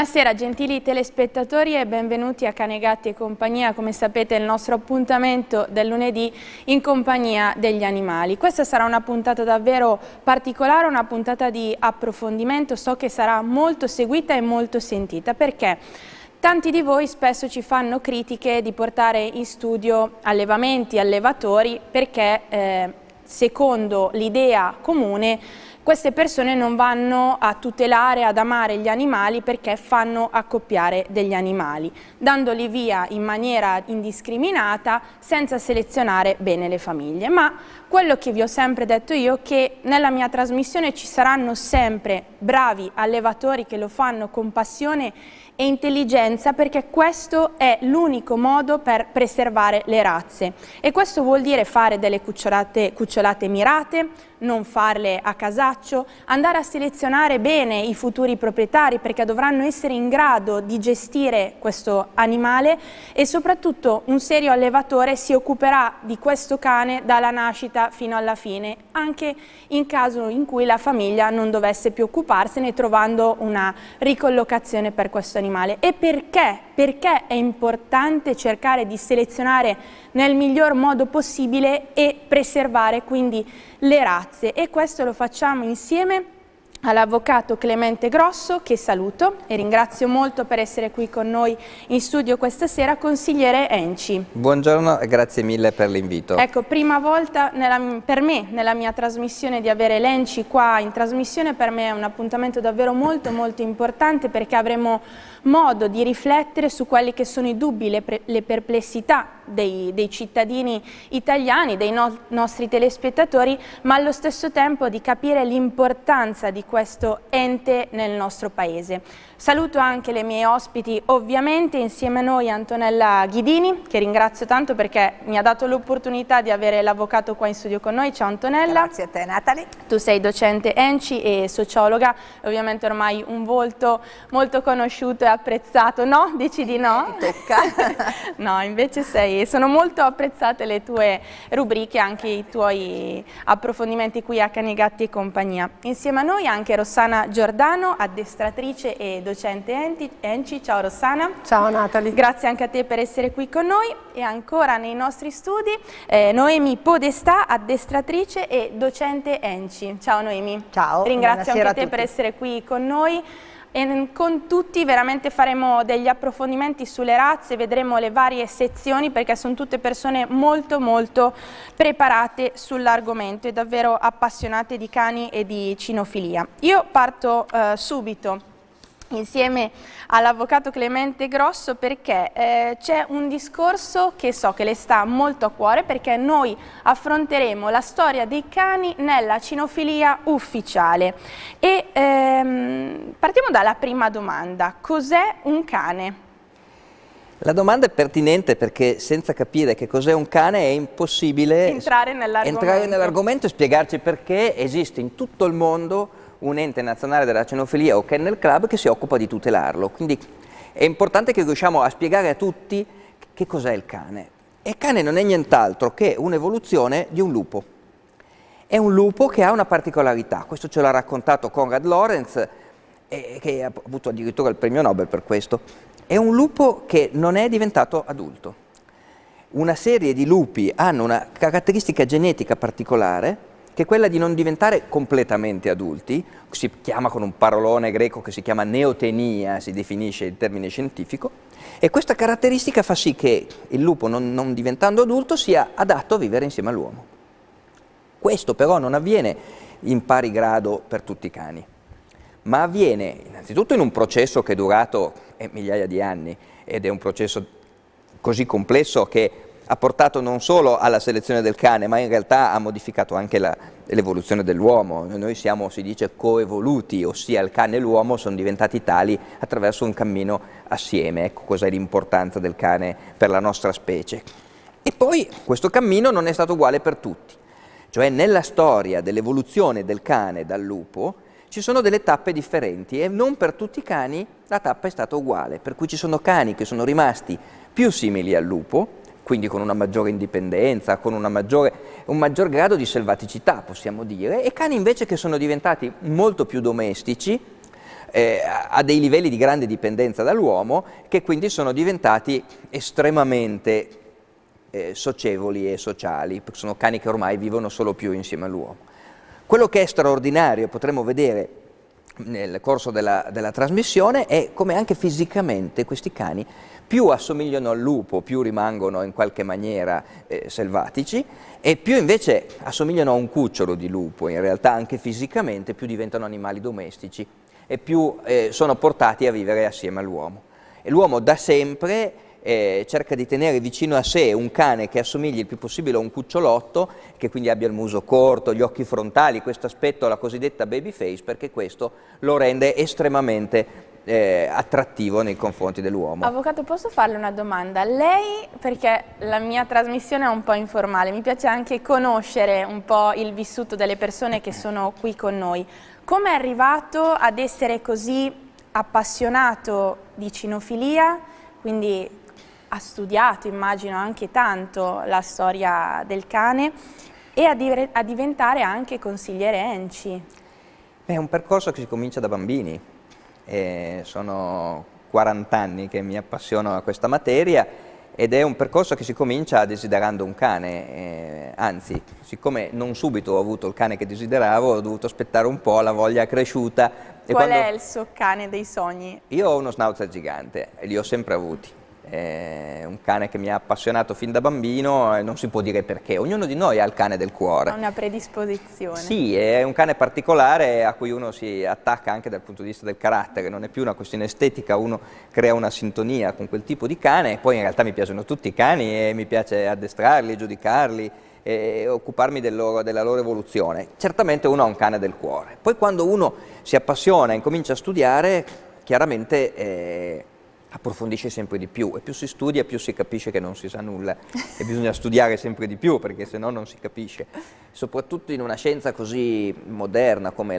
Buonasera gentili telespettatori e benvenuti a Canegatti e compagnia, come sapete il nostro appuntamento del lunedì in compagnia degli animali. Questa sarà una puntata davvero particolare, una puntata di approfondimento, so che sarà molto seguita e molto sentita perché... Tanti di voi spesso ci fanno critiche di portare in studio allevamenti, allevatori, perché eh, secondo l'idea comune queste persone non vanno a tutelare, ad amare gli animali perché fanno accoppiare degli animali, dandoli via in maniera indiscriminata senza selezionare bene le famiglie. Ma quello che vi ho sempre detto io è che nella mia trasmissione ci saranno sempre bravi allevatori che lo fanno con passione e intelligenza perché questo è l'unico modo per preservare le razze e questo vuol dire fare delle cucciolate, cucciolate mirate, non farle a casaccio, andare a selezionare bene i futuri proprietari perché dovranno essere in grado di gestire questo animale e soprattutto un serio allevatore si occuperà di questo cane dalla nascita fino alla fine, anche in caso in cui la famiglia non dovesse più occuparsene trovando una ricollocazione per questo animale. E perché perché è importante cercare di selezionare nel miglior modo possibile e preservare quindi le razze e questo lo facciamo insieme all'avvocato Clemente Grosso, che saluto e ringrazio molto per essere qui con noi in studio questa sera, consigliere Enci. Buongiorno e grazie mille per l'invito. Ecco, prima volta nella, per me nella mia trasmissione di avere l'Enci qua in trasmissione, per me è un appuntamento davvero molto molto importante perché avremo modo di riflettere su quelli che sono i dubbi, le, le perplessità dei, dei cittadini italiani, dei no nostri telespettatori, ma allo stesso tempo di capire l'importanza di questo ente nel nostro paese. Saluto anche le mie ospiti, ovviamente insieme a noi Antonella Ghidini, che ringrazio tanto perché mi ha dato l'opportunità di avere l'avvocato qua in studio con noi. Ciao Antonella. Grazie a te Natali. Tu sei docente ENCI e sociologa, ovviamente ormai un volto molto conosciuto e apprezzato, no? Dici di no? Ti tocca. no, invece sei sono molto apprezzate le tue rubriche, anche i tuoi approfondimenti qui a Canegatti e compagnia. Insieme a noi anche Rossana Giordano, addestratrice e docente ENCI. Ciao Rossana. Ciao Natali. Grazie anche a te per essere qui con noi e ancora nei nostri studi eh, Noemi Podestà, addestratrice e docente ENCI. Ciao Noemi. Ciao. Ringrazio anche te per essere qui con noi e con tutti veramente faremo degli approfondimenti sulle razze, vedremo le varie sezioni perché sono tutte persone molto molto preparate sull'argomento e davvero appassionate di cani e di cinofilia. Io parto eh, subito insieme all'avvocato Clemente Grosso perché eh, c'è un discorso che so che le sta molto a cuore perché noi affronteremo la storia dei cani nella cinofilia ufficiale e ehm, partiamo dalla prima domanda, cos'è un cane? La domanda è pertinente perché senza capire che cos'è un cane è impossibile entrare nell'argomento nell e spiegarci perché esiste in tutto il mondo un ente nazionale della cenofilia o Kennel Club che si occupa di tutelarlo. Quindi è importante che riusciamo a spiegare a tutti che cos'è il cane. E il cane non è nient'altro che un'evoluzione di un lupo. È un lupo che ha una particolarità, questo ce l'ha raccontato Conrad Lorenz, che ha avuto addirittura il premio Nobel per questo. È un lupo che non è diventato adulto. Una serie di lupi hanno una caratteristica genetica particolare che è quella di non diventare completamente adulti, si chiama con un parolone greco che si chiama neotenia, si definisce il termine scientifico, e questa caratteristica fa sì che il lupo, non, non diventando adulto, sia adatto a vivere insieme all'uomo. Questo però non avviene in pari grado per tutti i cani, ma avviene innanzitutto in un processo che è durato eh, migliaia di anni ed è un processo così complesso che ha portato non solo alla selezione del cane, ma in realtà ha modificato anche l'evoluzione dell'uomo. Noi siamo, si dice, coevoluti, ossia il cane e l'uomo sono diventati tali attraverso un cammino assieme. Ecco cos'è l'importanza del cane per la nostra specie. E poi questo cammino non è stato uguale per tutti. Cioè nella storia dell'evoluzione del cane dal lupo ci sono delle tappe differenti e non per tutti i cani la tappa è stata uguale, per cui ci sono cani che sono rimasti più simili al lupo quindi con una maggiore indipendenza, con maggiore, un maggior grado di selvaticità, possiamo dire, e cani invece che sono diventati molto più domestici, eh, a dei livelli di grande dipendenza dall'uomo, che quindi sono diventati estremamente eh, socievoli e sociali, sono cani che ormai vivono solo più insieme all'uomo. Quello che è straordinario, potremo vedere nel corso della, della trasmissione, è come anche fisicamente questi cani più assomigliano al lupo, più rimangono in qualche maniera eh, selvatici e più invece assomigliano a un cucciolo di lupo, in realtà anche fisicamente, più diventano animali domestici e più eh, sono portati a vivere assieme all'uomo. E l'uomo da sempre eh, cerca di tenere vicino a sé un cane che assomigli il più possibile a un cucciolotto, che quindi abbia il muso corto, gli occhi frontali, questo aspetto, la cosiddetta baby face, perché questo lo rende estremamente eh, attrattivo nei confronti dell'uomo. Avvocato, posso farle una domanda? Lei, perché la mia trasmissione è un po' informale, mi piace anche conoscere un po' il vissuto delle persone che sono qui con noi. Come è arrivato ad essere così appassionato di cinofilia? Quindi ha studiato, immagino, anche tanto la storia del cane e a, di a diventare anche consigliere ENCI. È un percorso che si comincia da bambini eh, sono 40 anni che mi appassiono a questa materia ed è un percorso che si comincia desiderando un cane, eh, anzi siccome non subito ho avuto il cane che desideravo ho dovuto aspettare un po', la voglia è cresciuta. Qual quando... è il suo cane dei sogni? Io ho uno schnauzer gigante e li ho sempre avuti è un cane che mi ha appassionato fin da bambino e non si può dire perché, ognuno di noi ha il cane del cuore. Ha una predisposizione. Sì, è un cane particolare a cui uno si attacca anche dal punto di vista del carattere, non è più una questione estetica, uno crea una sintonia con quel tipo di cane e poi in realtà mi piacciono tutti i cani e mi piace addestrarli, giudicarli e occuparmi del loro, della loro evoluzione. Certamente uno ha un cane del cuore, poi quando uno si appassiona e incomincia a studiare, chiaramente... Eh, approfondisce sempre di più e più si studia più si capisce che non si sa nulla e bisogna studiare sempre di più perché se no non si capisce soprattutto in una scienza così moderna come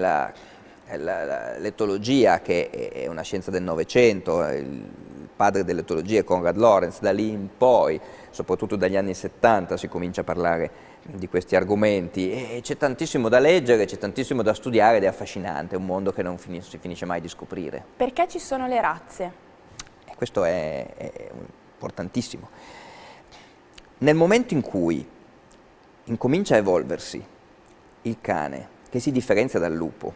l'etologia che è una scienza del novecento eh, il padre dell'etologia è Conrad Lorenz da lì in poi soprattutto dagli anni 70 si comincia a parlare di questi argomenti e c'è tantissimo da leggere, c'è tantissimo da studiare ed è affascinante, è un mondo che non finisce, si finisce mai di scoprire. Perché ci sono le razze? Questo è, è importantissimo. Nel momento in cui incomincia a evolversi il cane, che si differenzia dal lupo,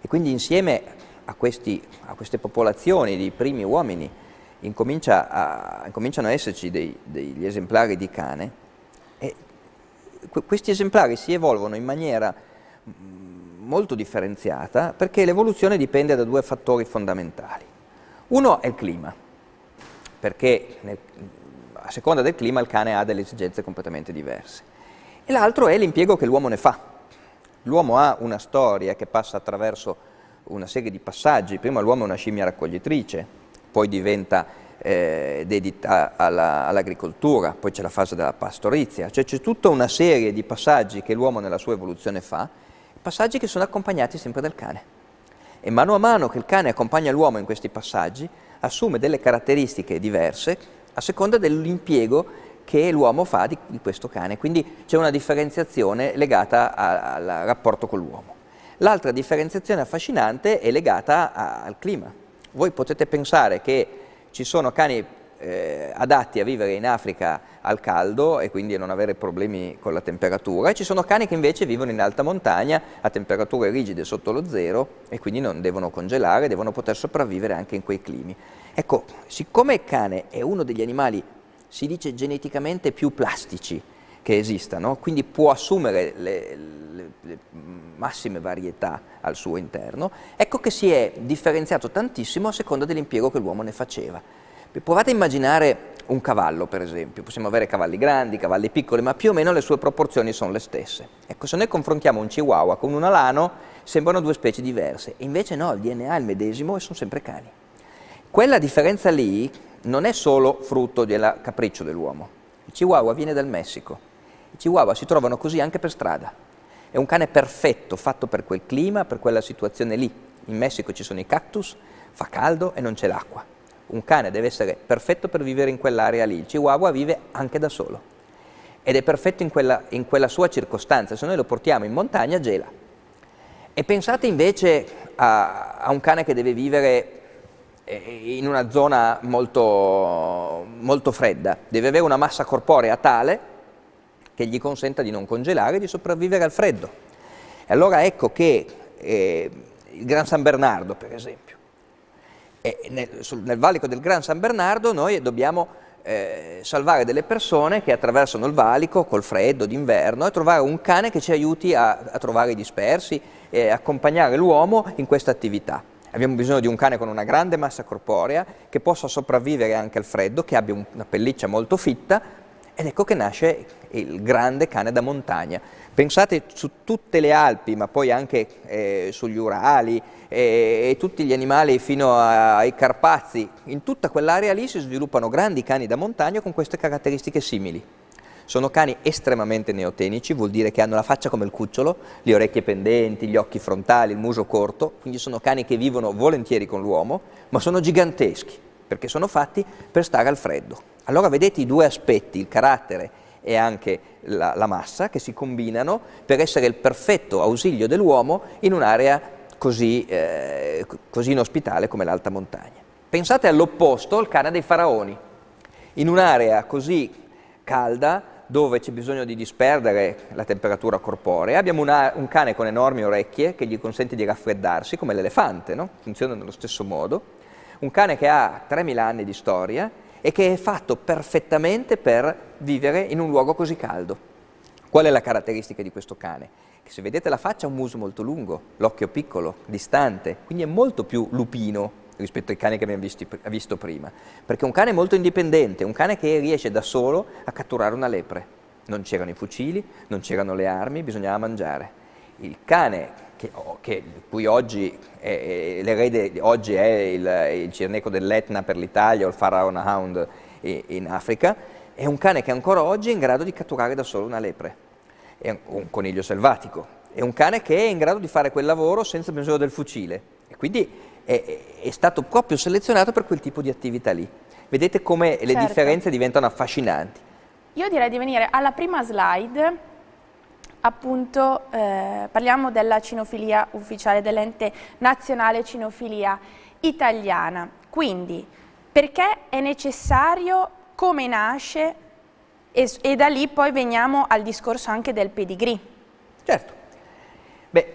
e quindi insieme a, questi, a queste popolazioni di primi uomini incomincia a, incominciano ad esserci dei, degli esemplari di cane, e questi esemplari si evolvono in maniera molto differenziata perché l'evoluzione dipende da due fattori fondamentali. Uno è il clima, perché nel, a seconda del clima il cane ha delle esigenze completamente diverse. E l'altro è l'impiego che l'uomo ne fa. L'uomo ha una storia che passa attraverso una serie di passaggi, prima l'uomo è una scimmia raccoglitrice, poi diventa eh, dedita all'agricoltura, poi c'è la fase della pastorizia, cioè c'è tutta una serie di passaggi che l'uomo nella sua evoluzione fa, passaggi che sono accompagnati sempre dal cane. E mano a mano che il cane accompagna l'uomo in questi passaggi, assume delle caratteristiche diverse a seconda dell'impiego che l'uomo fa di, di, questo cane, quindi c'è una differenziazione legata a, al rapporto con l'uomo. L'altra differenziazione affascinante è legata a, al clima. Voi potete pensare che ci sono cani eh, adatti a vivere in Africa al caldo e quindi a non avere problemi con la temperatura e ci sono cani che invece vivono in alta montagna a temperature rigide sotto lo zero e quindi non devono congelare, devono poter sopravvivere anche in quei climi. Ecco, siccome il cane è uno degli animali, si dice geneticamente più plastici che esistano, quindi può assumere le, le, le massime varietà al suo interno, ecco che si è differenziato tantissimo a seconda dell'impiego che l'uomo ne faceva. Provate a immaginare un cavallo, per esempio. Possiamo avere cavalli grandi, cavalli piccoli, ma più o meno le sue proporzioni sono le stesse. Ecco, se noi confrontiamo un chihuahua con un alano, sembrano due specie diverse. Invece no, il DNA è il medesimo e sono sempre cani. Quella differenza lì non è solo frutto del capriccio dell'uomo. Il chihuahua viene dal Messico. I chihuahua si trovano così anche per strada. È un cane perfetto, fatto per quel clima, per quella situazione lì. In Messico ci sono i cactus, fa caldo e non c'è l'acqua un cane deve essere perfetto per vivere in quell'area lì, il chihuahua vive anche da solo ed è perfetto in quella, in quella sua circostanza, se noi lo portiamo in montagna gela. E pensate invece a, a un cane che deve vivere eh, in una zona molto, molto fredda, deve avere una massa corporea tale che gli consenta di non congelare e di sopravvivere al freddo. E allora ecco che eh, il Gran San Bernardo, per esempio, nel, sul, nel, valico del Gran San Bernardo noi dobbiamo eh, salvare delle persone che attraversano il valico col freddo d'inverno e trovare un cane che ci aiuti a, a trovare i dispersi e accompagnare l'uomo in questa attività. Abbiamo bisogno di un cane con una grande massa corporea che possa sopravvivere anche al freddo, che abbia un, una pelliccia molto fitta ed ecco che nasce il grande cane da montagna. Pensate su tutte le Alpi, ma poi anche eh, sugli Urali eh, e tutti gli animali fino a, ai Carpazi, in tutta quell'area lì si sviluppano grandi cani da montagna con queste caratteristiche simili. Sono cani estremamente neotenici, vuol dire che hanno la faccia come il cucciolo, le orecchie pendenti, gli occhi frontali, il muso corto, quindi sono cani che vivono volentieri con l'uomo, ma sono giganteschi perché sono fatti per stare al freddo. Allora vedete i due aspetti, il carattere e anche la, la massa che si combinano per essere il perfetto ausilio dell'uomo in un'area così, eh, così inospitale come l'alta montagna. Pensate all'opposto, al cane dei faraoni. In un'area così calda, dove c'è bisogno di disperdere la temperatura corporea, abbiamo una, un cane con enormi orecchie che gli consente di raffreddarsi, come l'elefante, no? funziona nello stesso modo, un cane che ha 3.000 anni di storia e che è fatto perfettamente per vivere in un luogo così caldo. Qual è la caratteristica di questo cane? Che se vedete la faccia ha un muso molto lungo, l'occhio piccolo, distante, quindi è molto più lupino rispetto ai cani che abbiamo visti, visto prima, perché è un cane molto indipendente, un cane che riesce da solo a catturare una lepre. Non c'erano i fucili, non c'erano le armi, bisognava mangiare. Il cane che, che cui oggi è, l'erede oggi è il, il cirneco dell'Etna per l'Italia o il Pharaoh Hound eh, in Africa, è un cane che ancora oggi è in grado di catturare da solo una lepre, è un coniglio selvatico, è un cane che è in grado di fare quel lavoro senza bisogno del fucile e quindi è, è stato proprio selezionato per quel tipo di attività lì. Vedete come certo. le differenze diventano affascinanti. Io direi di venire alla prima slide, appunto eh, parliamo della cinofilia ufficiale dell'ente nazionale cinofilia italiana. Quindi perché è necessario come nasce e, e da lì poi veniamo al discorso anche del pedigree. Certo. Beh,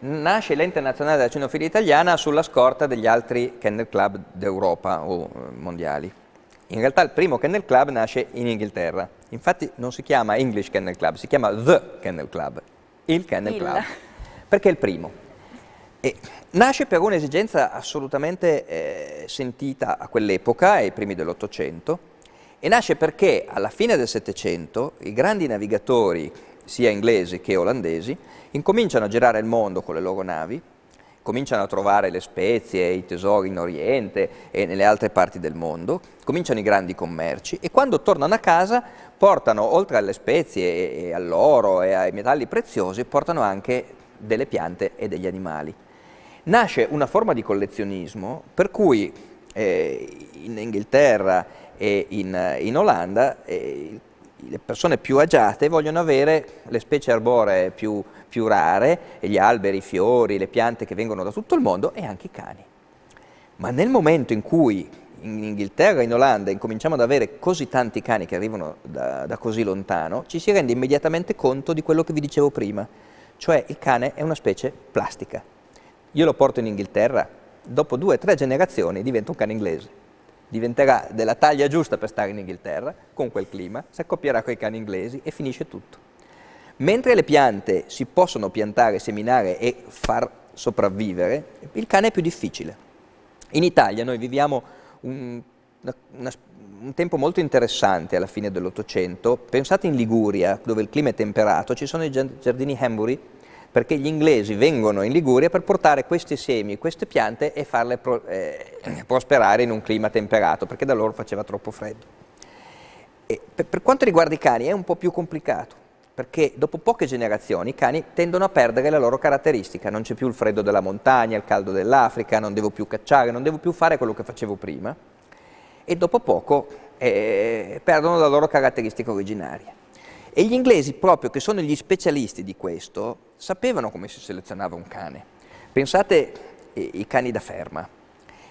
nasce l'ente nazionale della cinefilia italiana sulla scorta degli altri kennel club d'Europa o eh, mondiali. In realtà il primo kennel club nasce in Inghilterra. Infatti non si chiama English Kennel Club, si chiama The Kennel Club, il Kennel il. Club, perché è il primo. E nasce per un'esigenza assolutamente eh, sentita a quell'epoca, ai primi dell'Ottocento, e nasce perché alla fine del Settecento i grandi navigatori, sia inglesi che olandesi, incominciano a girare il mondo con le loro navi, cominciano a trovare le spezie, i tesori in Oriente e nelle altre parti del mondo, cominciano i grandi commerci e quando tornano a casa portano, oltre alle spezie e, all'oro e ai metalli preziosi, portano anche delle piante e degli animali. Nasce una forma di collezionismo per cui eh, in Inghilterra e in, in Olanda e le persone più agiate vogliono avere le specie arboree più, più rare, gli alberi, i fiori, le piante che vengono da tutto il mondo e anche i cani. Ma nel momento in cui in Inghilterra e in Olanda incominciamo ad avere così tanti cani che arrivano da, da, così lontano, ci si rende immediatamente conto di quello che vi dicevo prima, cioè il cane è una specie plastica. Io lo porto in Inghilterra, dopo due o tre generazioni diventa un cane inglese diventerà della taglia giusta per stare in Inghilterra, con quel clima, si accoppierà con i cani inglesi e finisce tutto. Mentre le piante si possono piantare, seminare e far sopravvivere, il cane è più difficile. In Italia noi viviamo un, una, un tempo molto interessante alla fine dell'Ottocento. Pensate in Liguria, dove il clima è temperato, ci sono i giardini Hembury, perché gli inglesi vengono in Liguria per portare questi semi, queste piante e farle pro, eh, prosperare in un clima temperato, perché da loro faceva troppo freddo. Per, per quanto riguarda i cani è un po' più complicato, perché dopo poche generazioni i cani tendono a perdere la loro caratteristica, non c'è più il freddo della montagna, il caldo dell'Africa, non devo più cacciare, non devo più fare quello che facevo prima, e dopo poco eh, perdono la loro caratteristica originaria. E gli inglesi, proprio che sono gli specialisti di questo, sapevano come si selezionava un cane. Pensate ai cani da ferma.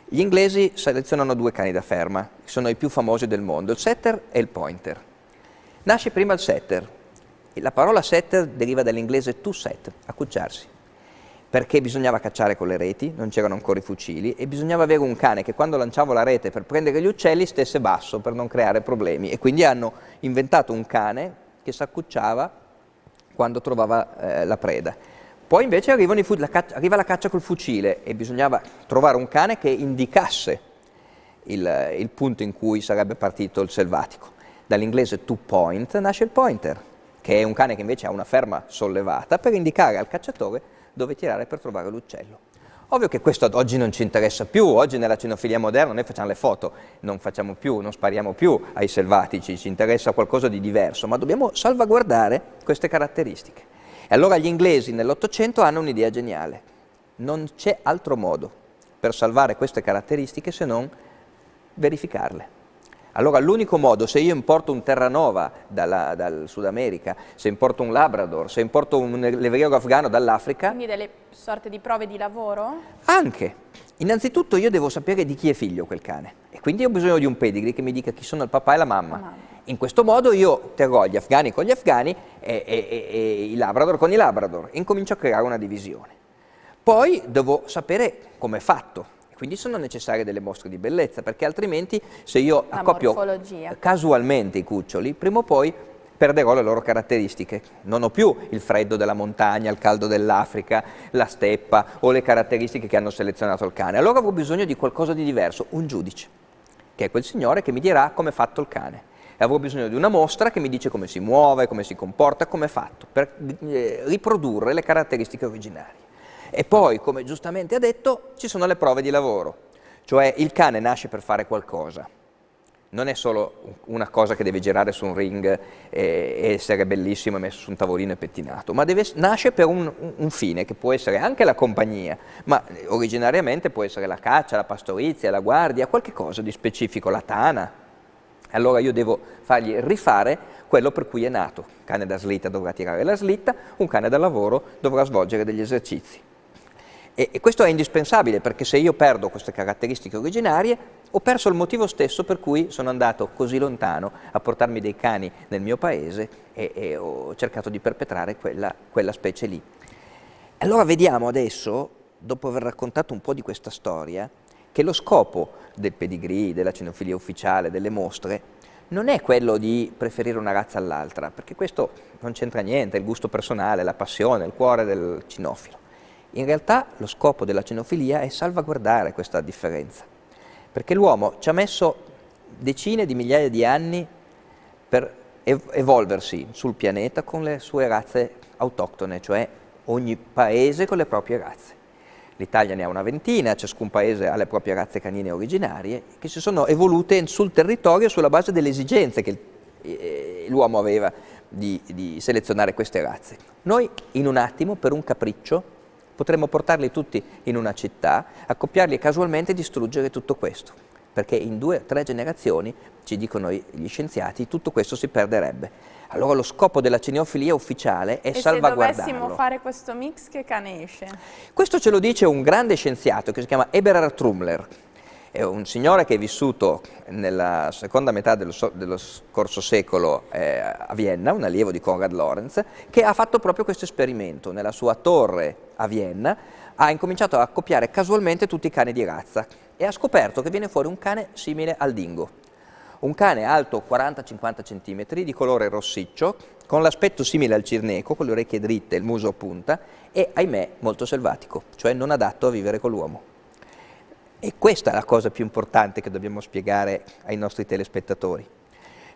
Gli inglesi selezionano due cani da ferma, sono i più famosi del mondo, il setter e il pointer. Nasce prima il setter. la parola setter deriva dall'inglese to set, accucciarsi, perché bisognava cacciare con le reti, non c'erano ancora i fucili, e bisognava avere un cane che quando lanciavo la rete per prendere gli uccelli stesse basso per non creare problemi. E quindi hanno inventato un cane che s'accucciava quando trovava eh, la preda. Poi invece la caccia, arriva la caccia col fucile e bisognava trovare un cane che indicasse il, il punto in cui sarebbe partito il selvatico. Dall'inglese to point nasce il pointer, che è un cane che invece ha una ferma sollevata per indicare al cacciatore dove tirare per trovare l'uccello. Ovvio che questo ad oggi non ci interessa più, oggi nella cenofilia moderna noi facciamo le foto, non facciamo più, non spariamo più ai selvatici, ci interessa qualcosa di diverso, ma dobbiamo salvaguardare queste caratteristiche. E allora gli inglesi nell'Ottocento hanno un'idea geniale, non c'è altro modo per salvare queste caratteristiche se non verificarle. Allora l'unico modo, se io importo un Terranova dalla, dal Sud America, se importo un Labrador, se importo un levriero afgano dall'Africa... Quindi delle sorte di prove di lavoro? Anche. Innanzitutto io devo sapere di chi è figlio quel cane e quindi ho bisogno di un pedigree che mi dica chi sono il papà e la mamma. mamma. In questo modo io terrò gli afghani con gli afghani e, e, e, e i Labrador con i Labrador e incomincio a creare una divisione. Poi devo sapere come è fatto quindi sono necessarie delle mostre di bellezza, perché altrimenti se io la accoppio morfologia. casualmente i cuccioli, prima o poi perderò le loro caratteristiche. Non ho più il freddo della montagna, il caldo dell'Africa, la steppa o le caratteristiche che hanno selezionato il cane. Allora avrò bisogno di qualcosa di diverso, un giudice, che è quel signore che mi dirà come è fatto il cane. E avrò bisogno di una mostra che mi dice come si muove, come si comporta, come è fatto, per eh, riprodurre le caratteristiche originarie. E poi, come giustamente ha detto, ci sono le prove di lavoro, cioè il cane nasce per fare qualcosa. Non è solo una cosa che deve girare su un ring e, essere bellissimo e messo su un tavolino e pettinato, ma deve, nasce per un, un fine che può essere anche la compagnia, ma eh, originariamente può essere la caccia, la pastorizia, la guardia, qualche cosa di specifico, la tana, allora io devo fargli rifare quello per cui è nato. Un cane da slitta dovrà tirare la slitta, un cane da lavoro dovrà svolgere degli esercizi. E, e questo è indispensabile perché se io perdo queste caratteristiche originarie ho perso il motivo stesso per cui sono andato così lontano a portarmi dei cani nel mio paese e, e ho cercato di perpetrare quella, quella specie lì. Allora vediamo adesso, dopo aver raccontato un po' di questa storia, che lo scopo del pedigree, della cenofilia ufficiale, delle mostre, non è quello di preferire una razza all'altra, perché questo non c'entra niente, il gusto personale, la passione, il cuore del cinofilo. In realtà lo scopo della cenofilia è salvaguardare questa differenza, perché l'uomo ci ha messo decine di migliaia di anni per evolversi sul pianeta con le sue razze autoctone, cioè ogni paese con le proprie razze. L'Italia ne ha una ventina, ciascun paese ha le proprie razze canine originarie, che si sono evolute sul territorio sulla base delle esigenze che eh, eh, l'uomo aveva di, di selezionare queste razze. Noi in un attimo, per un capriccio, Potremmo portarli tutti in una città, accoppiarli casualmente e distruggere tutto questo, perché in due o tre generazioni, ci dicono gli scienziati, tutto questo si perderebbe. Allora lo scopo della cineofilia ufficiale è e salvaguardarlo. se dovessimo fare questo mix, che cane esce? Questo ce lo dice un grande scienziato che si chiama Eberhard Trumler, è un signore che è vissuto nella seconda metà dello, so, dello scorso secolo eh, a Vienna, un allievo di Konrad Lorenz, che ha fatto proprio questo esperimento. Nella sua torre a Vienna ha incominciato a copiare casualmente tutti i cani di razza e ha scoperto che viene fuori un cane simile al dingo. Un cane alto 40-50 cm, di colore rossiccio, con l'aspetto simile al cirneco, con le orecchie dritte e il muso a punta, e ahimè molto selvatico, cioè non adatto a vivere con l'uomo. E questa è la cosa più importante che dobbiamo spiegare ai nostri telespettatori.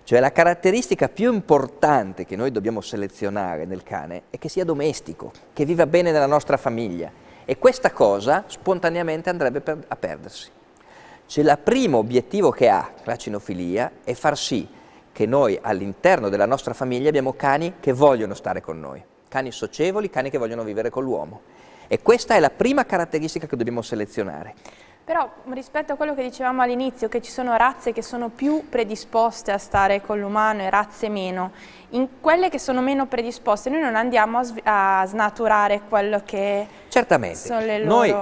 Cioè la caratteristica più importante che noi dobbiamo selezionare nel cane è che sia domestico, che viva bene nella nostra famiglia. E questa cosa spontaneamente andrebbe per, a perdersi. Cioè il primo obiettivo che ha la cinofilia è far sì che noi all'interno della nostra famiglia abbiamo cani che vogliono stare con noi, cani socievoli, cani che vogliono vivere con l'uomo. E questa è la prima caratteristica che dobbiamo selezionare. Però rispetto a quello che dicevamo all'inizio, che ci sono razze che sono più predisposte a stare con l'umano e razze meno, in quelle che sono meno predisposte noi non andiamo a, a snaturare quello che Certamente, noi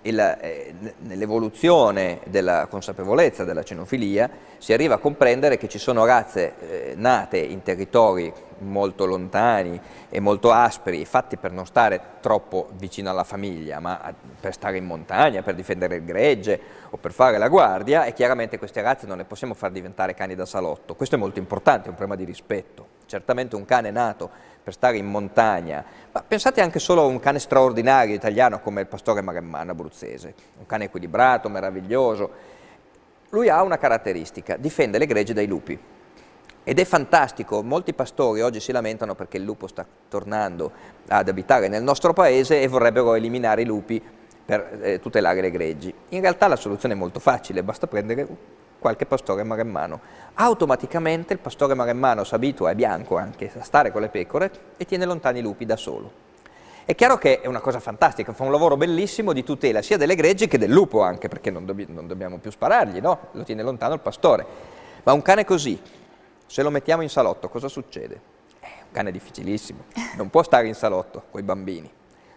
eh, nell'evoluzione della consapevolezza della cenofilia si arriva a comprendere che ci sono razze eh, nate in territori molto lontani e molto aspri, fatti per non stare troppo vicino alla famiglia, ma eh, per stare in montagna, per difendere il gregge o per fare la guardia, e chiaramente queste razze non le possiamo far diventare cani da salotto. Questo è molto importante, è un problema di rispetto. Certamente un cane nato per stare in montagna, ma pensate anche solo a un cane straordinario italiano come il pastore maremmano abruzzese, un cane equilibrato, meraviglioso. Lui ha una caratteristica, difende le gregge dai lupi. Ed è fantastico, molti pastori oggi si lamentano perché il lupo sta tornando ad abitare nel nostro paese e vorrebbero eliminare i lupi per eh, tutelare le greggi. In realtà la soluzione è molto facile, basta prendere qualche pastore maremmano. Automaticamente il pastore maremmano si abitua, è bianco anche, a stare con le pecore e tiene lontani i lupi da solo. È chiaro che è una cosa fantastica, fa un lavoro bellissimo di tutela sia delle greggi che del lupo anche, perché non, dobb non dobbiamo più sparargli, no? Lo tiene lontano il pastore. Ma un cane così, se lo mettiamo in salotto, cosa succede? È un cane difficilissimo, non può stare in salotto con i bambini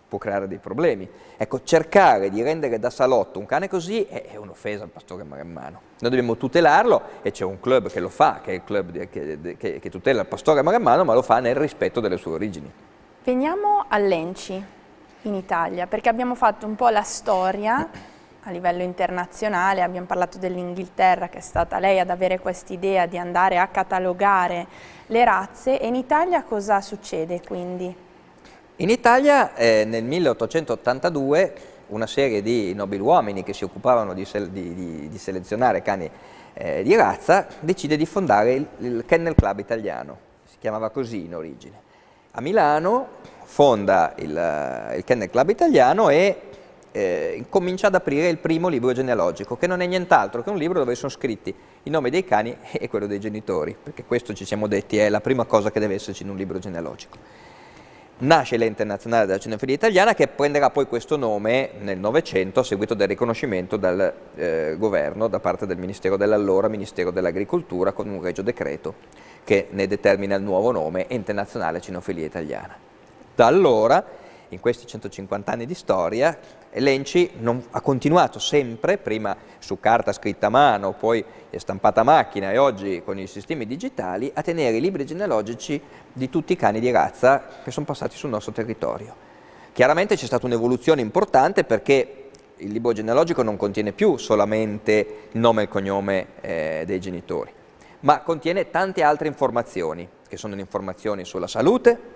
può creare dei problemi. Ecco, cercare di rendere da salotto un cane così è, è un'offesa al pastore maremmano. Noi dobbiamo tutelarlo e c'è un club che lo fa, che è il club di, che, che, che, tutela il pastore maremmano, ma lo fa nel rispetto delle sue origini. Veniamo all'Enci in Italia, perché abbiamo fatto un po' la storia a livello internazionale, abbiamo parlato dell'Inghilterra che è stata lei ad avere questa idea di andare a catalogare le razze e in Italia cosa succede quindi? In Italia eh, nel 1882 una serie di uomini che si occupavano di, se di, di, di selezionare cani eh, di razza decide di fondare il, il, Kennel Club italiano, si chiamava così in origine. A Milano fonda il, il Kennel Club italiano e eh, comincia ad aprire il primo libro genealogico, che non è nient'altro che un libro dove sono scritti i nomi dei cani e quello dei genitori, perché questo ci siamo detti è la prima cosa che deve esserci in un libro genealogico. Nasce l'Ente Nazionale della Cinefilia Italiana che prenderà poi questo nome nel Novecento a seguito del riconoscimento dal eh, governo da parte del Ministero dell'allora Ministero dell'Agricoltura con un regio decreto che ne determina il nuovo nome Ente Nazionale Cinefilia Italiana. Da allora, in questi 150 anni di storia, Lenci non, ha continuato sempre, prima su carta scritta a mano, poi stampata a macchina e oggi con i sistemi digitali, a tenere i libri genealogici di tutti i cani di razza che sono passati sul nostro territorio. Chiaramente c'è stata un'evoluzione importante perché il libro genealogico non contiene più solamente il nome e il cognome eh, dei genitori, ma contiene tante altre informazioni, che sono informazioni sulla salute,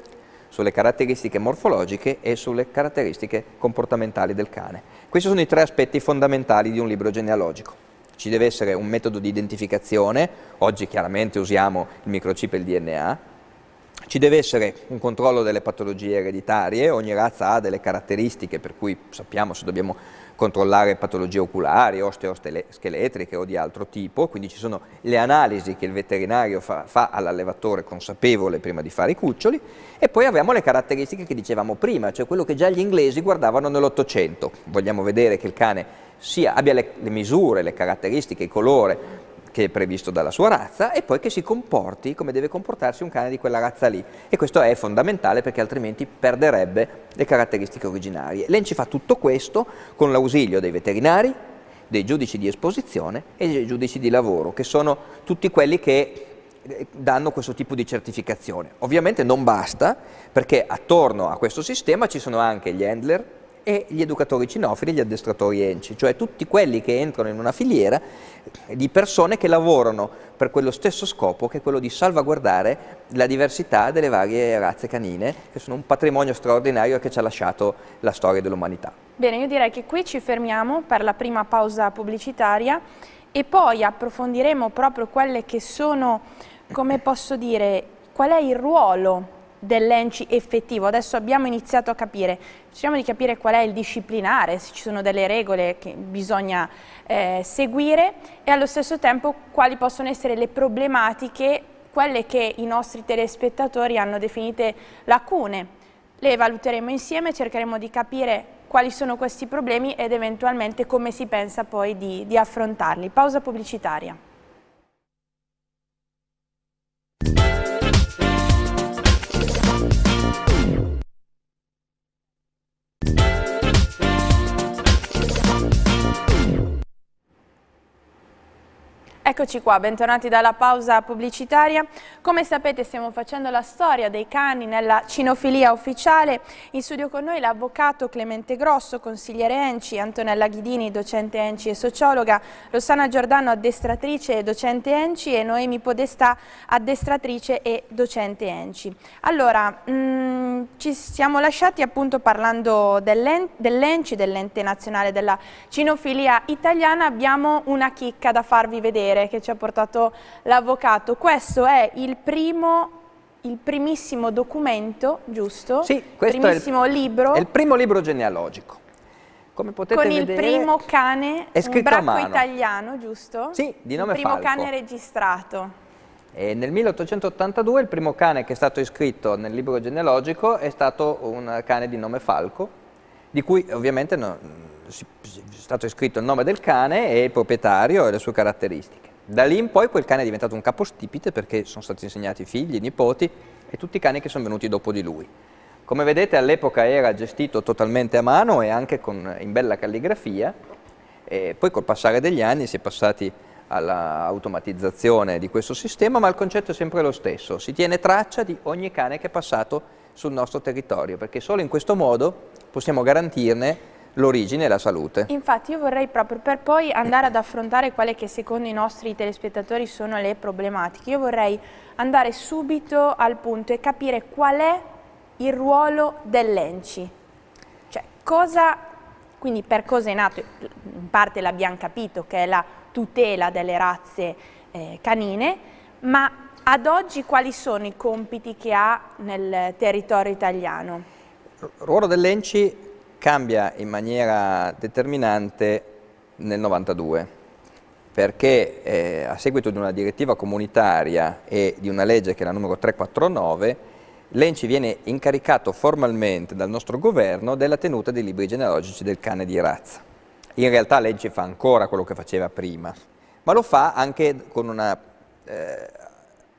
sulle caratteristiche morfologiche e sulle caratteristiche comportamentali del cane. Questi sono i tre aspetti fondamentali di un libro genealogico ci deve essere un metodo di identificazione, oggi chiaramente usiamo il microchip e il DNA, ci deve essere un controllo delle patologie ereditarie, ogni razza ha delle caratteristiche per cui sappiamo se dobbiamo controllare patologie oculari, osteoscheletriche o di altro tipo, quindi ci sono le analisi che il veterinario fa, fa all'allevatore consapevole prima di fare i cuccioli e poi abbiamo le caratteristiche che dicevamo prima, cioè quello che già gli inglesi guardavano nell'Ottocento. Vogliamo vedere che il cane sia, abbia le, le misure, le caratteristiche, il colore che è previsto dalla sua razza e poi che si comporti come deve comportarsi un cane di quella razza lì. E questo è fondamentale perché altrimenti perderebbe le caratteristiche originarie. L'ENCI fa tutto questo con l'ausilio dei veterinari, dei giudici di esposizione e dei giudici di lavoro, che sono tutti quelli che eh, danno questo tipo di certificazione. Ovviamente non basta perché attorno a questo sistema ci sono anche gli handler, e gli educatori cinofili, gli addestratori ENCI, cioè tutti quelli che entrano in una filiera di persone che lavorano per quello stesso scopo che è quello di salvaguardare la diversità delle varie razze canine che sono un patrimonio straordinario che ci ha lasciato la storia dell'umanità. Bene, io direi che qui ci fermiamo per la prima pausa pubblicitaria e poi approfondiremo proprio quelle che sono, come posso dire, qual è il ruolo dell'ENCI effettivo. Adesso abbiamo iniziato a capire, cerchiamo di capire qual è il disciplinare, se ci sono delle regole che bisogna eh, seguire e allo stesso tempo quali possono essere le problematiche, quelle che i nostri telespettatori hanno definite lacune. Le valuteremo insieme, cercheremo di capire quali sono questi problemi ed eventualmente come si pensa poi di, di affrontarli. Pausa pubblicitaria. Eccoci qua, bentornati dalla pausa pubblicitaria. Come sapete stiamo facendo la storia dei cani nella cinofilia ufficiale. In studio con noi l'avvocato Clemente Grosso, consigliere Enci, Antonella Ghidini, docente Enci e sociologa, Rossana Giordano, addestratrice e docente Enci e Noemi Podestà, addestratrice e docente Enci. Allora, mh, mm, ci siamo lasciati appunto parlando dell'Enci, dell'ente nazionale della cinofilia italiana. Abbiamo una chicca da farvi vedere civile che ci ha portato l'avvocato. Questo è il primo il primissimo documento, giusto? Sì, questo primissimo è il, libro. È il primo libro genealogico. Come potete con vedere, il primo cane, è un bracco italiano, giusto? Sì, di nome Falco. Il primo Falco. cane registrato. E nel 1882 il primo cane che è stato iscritto nel libro genealogico è stato un cane di nome Falco, di cui ovviamente no, è stato iscritto il nome del cane e il proprietario e le sue caratteristiche. Da lì in poi quel cane è diventato un capostipite perché sono stati insegnati figli, nipoti e tutti i cani che sono venuti dopo di lui. Come vedete all'epoca era gestito totalmente a mano e anche con, in bella calligrafia e poi col passare degli anni si è passati all'automatizzazione di questo sistema, ma il concetto è sempre lo stesso, si tiene traccia di ogni cane che è passato sul nostro territorio, perché solo in questo modo possiamo garantirne l'origine e la salute. Infatti io vorrei proprio per poi andare ad affrontare quelle che secondo i nostri telespettatori sono le problematiche, io vorrei andare subito al punto e capire qual è il ruolo dell'ENCI, cioè cosa, quindi per cosa è nato, in parte l'abbiamo capito che è la tutela delle razze eh, canine, ma ad oggi quali sono i compiti che ha nel territorio italiano? Il ruolo dell'ENCI cambia in maniera determinante nel 92 perché eh, a seguito di una direttiva comunitaria e di una legge che è la numero 349 l'ENCI viene incaricato formalmente dal nostro governo della tenuta dei libri genealogici del cane di razza. In realtà l'ENCI fa ancora quello che faceva prima, ma lo fa anche con una eh,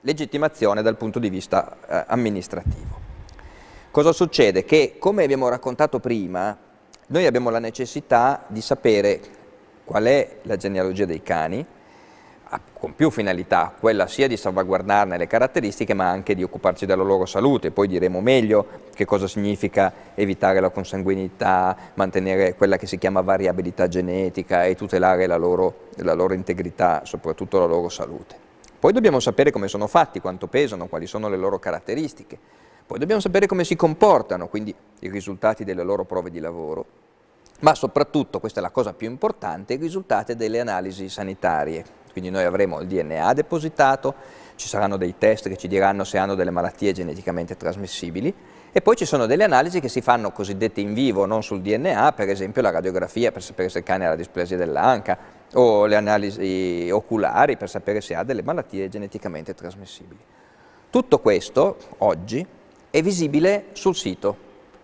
legittimazione dal punto di vista eh, amministrativo. Cosa succede? Che come abbiamo raccontato prima, noi abbiamo la necessità di sapere qual è la genealogia dei cani, con più finalità, quella sia di salvaguardarne le caratteristiche ma anche di occuparci della loro salute, poi diremo meglio che cosa significa evitare la consanguinità, mantenere quella che si chiama variabilità genetica e tutelare la loro, la loro integrità, soprattutto la loro salute. Poi dobbiamo sapere come sono fatti, quanto pesano, quali sono le loro caratteristiche poi dobbiamo sapere come si comportano, quindi i risultati delle loro prove di lavoro, ma soprattutto, questa è la cosa più importante, i risultati delle analisi sanitarie. Quindi noi avremo il DNA depositato, ci saranno dei test che ci diranno se hanno delle malattie geneticamente trasmissibili e poi ci sono delle analisi che si fanno cosiddette in vivo, non sul DNA, per esempio la radiografia per sapere se il cane ha la displasia dell'anca o le analisi oculari per sapere se ha delle malattie geneticamente trasmissibili. Tutto questo oggi è visibile sul sito,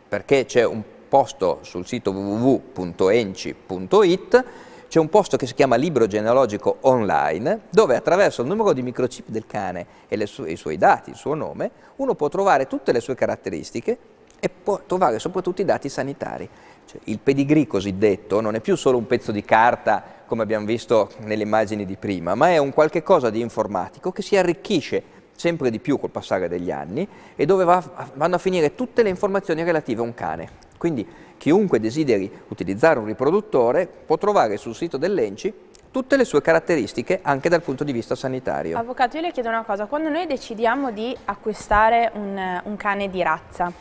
perché c'è un posto sul sito www.enci.it, c'è un posto che si chiama Libro genealogico online, dove attraverso il numero di microchip del cane e su i suoi dati, il suo nome, uno può trovare tutte le sue caratteristiche e può trovare soprattutto i dati sanitari. Cioè, il pedigree cosiddetto non è più solo un pezzo di carta, come abbiamo visto nelle immagini di prima, ma è un qualche cosa di informatico che si arricchisce sempre di più col passare degli anni e dove va, vanno a finire tutte le informazioni relative a un cane. Quindi chiunque desideri utilizzare un riproduttore può trovare sul sito dell'ENCI tutte le sue caratteristiche anche dal punto di vista sanitario. Avvocato, io le chiedo una cosa, quando noi decidiamo di acquistare un, un cane di razza,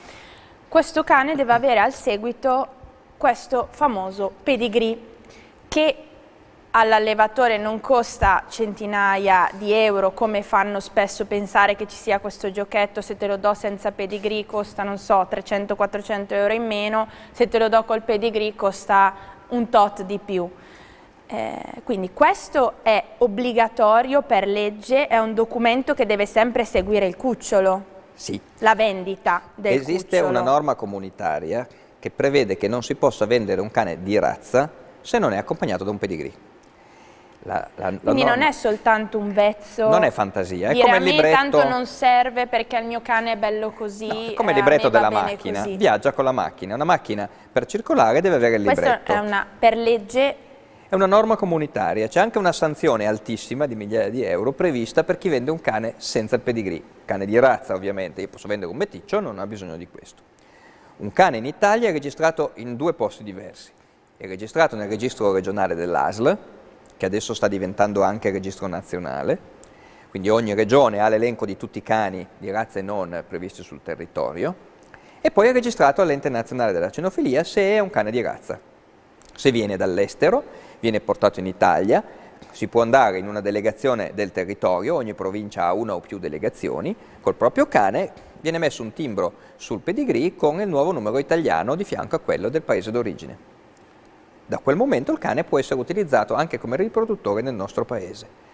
questo cane deve avere al seguito questo famoso pedigree che all'allevatore non costa centinaia di euro come fanno spesso pensare che ci sia questo giochetto se te lo do senza pedigree costa non so 300-400 euro in meno se te lo do col pedigree costa un tot di più eh, quindi questo è obbligatorio per legge è un documento che deve sempre seguire il cucciolo sì. la vendita del esiste cucciolo. una norma comunitaria che prevede che non si possa vendere un cane di razza se non è accompagnato da un pedigree la, la, la Quindi non è soltanto un vezzo. Non è fantasia, è come il libretto. tanto non serve perché il mio cane è bello così. No, è come il eh, libretto della macchina. Così. Viaggia con la macchina. Una macchina per circolare deve avere il libretto. Questa è una per legge. È una norma comunitaria, c'è anche una sanzione altissima di migliaia di euro prevista per chi vende un cane senza il pedigree. Cane di razza ovviamente, io posso vendere un meticcio, non ha bisogno di questo. Un cane in Italia è registrato in due posti diversi. È registrato nel registro regionale dell'ASL, che adesso sta diventando anche registro nazionale, quindi ogni regione ha l'elenco di tutti i cani di razze non previsti sul territorio, e poi è registrato all'ente nazionale della cenofilia se è un cane di razza. Se viene dall'estero, viene portato in Italia, si può andare in una delegazione del territorio, ogni provincia ha una o più delegazioni, col proprio cane viene messo un timbro sul pedigree con il nuovo numero italiano di fianco a quello del paese d'origine. Da quel momento il cane può essere utilizzato anche come riproduttore nel nostro paese.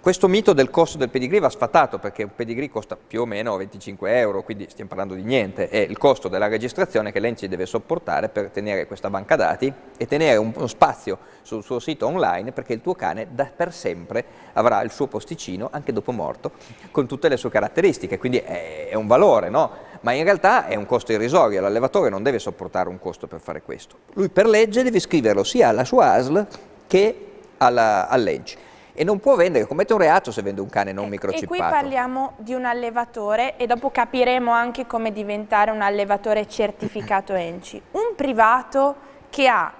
Questo mito del costo del pedigree va sfatato perché un pedigree costa più o meno 25 euro, quindi stiamo parlando di niente, è il costo della registrazione che l'ENCI deve sopportare per tenere questa banca dati e tenere uno spazio sul suo sito online perché il tuo cane da per sempre avrà il suo posticino anche dopo morto con tutte le sue caratteristiche, quindi è, un valore, no? ma in realtà è un costo irrisorio, l'allevatore non deve sopportare un costo per fare questo. Lui per legge deve scriverlo sia alla sua ASL che alla, legge. e non può vendere, commette un reato se vende un cane non microcipato. E qui parliamo di un allevatore e dopo capiremo anche come diventare un allevatore certificato ENCI. Un privato che ha,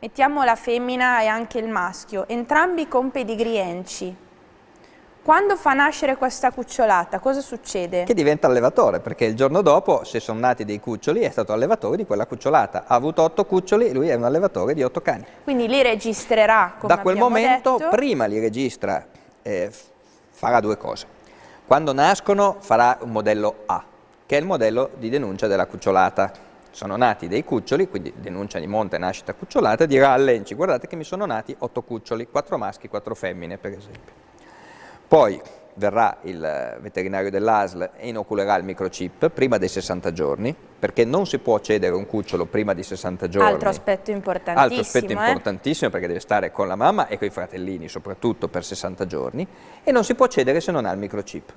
mettiamo la femmina e anche il maschio, entrambi con pedigree ENCI, quando fa nascere questa cucciolata, cosa succede? Che diventa allevatore, perché il giorno dopo, se sono nati dei cuccioli, è stato allevatore di quella cucciolata. Ha avuto otto cuccioli, lui è un allevatore di otto cani. Quindi li registrerà, come Da quel momento, detto. prima li registra, eh, farà due cose. Quando nascono farà un modello A, che è il modello di denuncia della cucciolata sono nati dei cuccioli, quindi denuncia di monte nascita cucciolata, dirà all'Enci guardate che mi sono nati otto cuccioli, quattro maschi, quattro femmine per esempio. Poi verrà il eh, veterinario dell'ASL e inoculerà il microchip prima dei 60 giorni, perché non si può cedere un cucciolo prima di 60 giorni. Altro aspetto importantissimo. Altro aspetto eh? importantissimo perché deve stare con la mamma e con i fratellini soprattutto per 60 giorni e non si può cedere se non ha il microchip.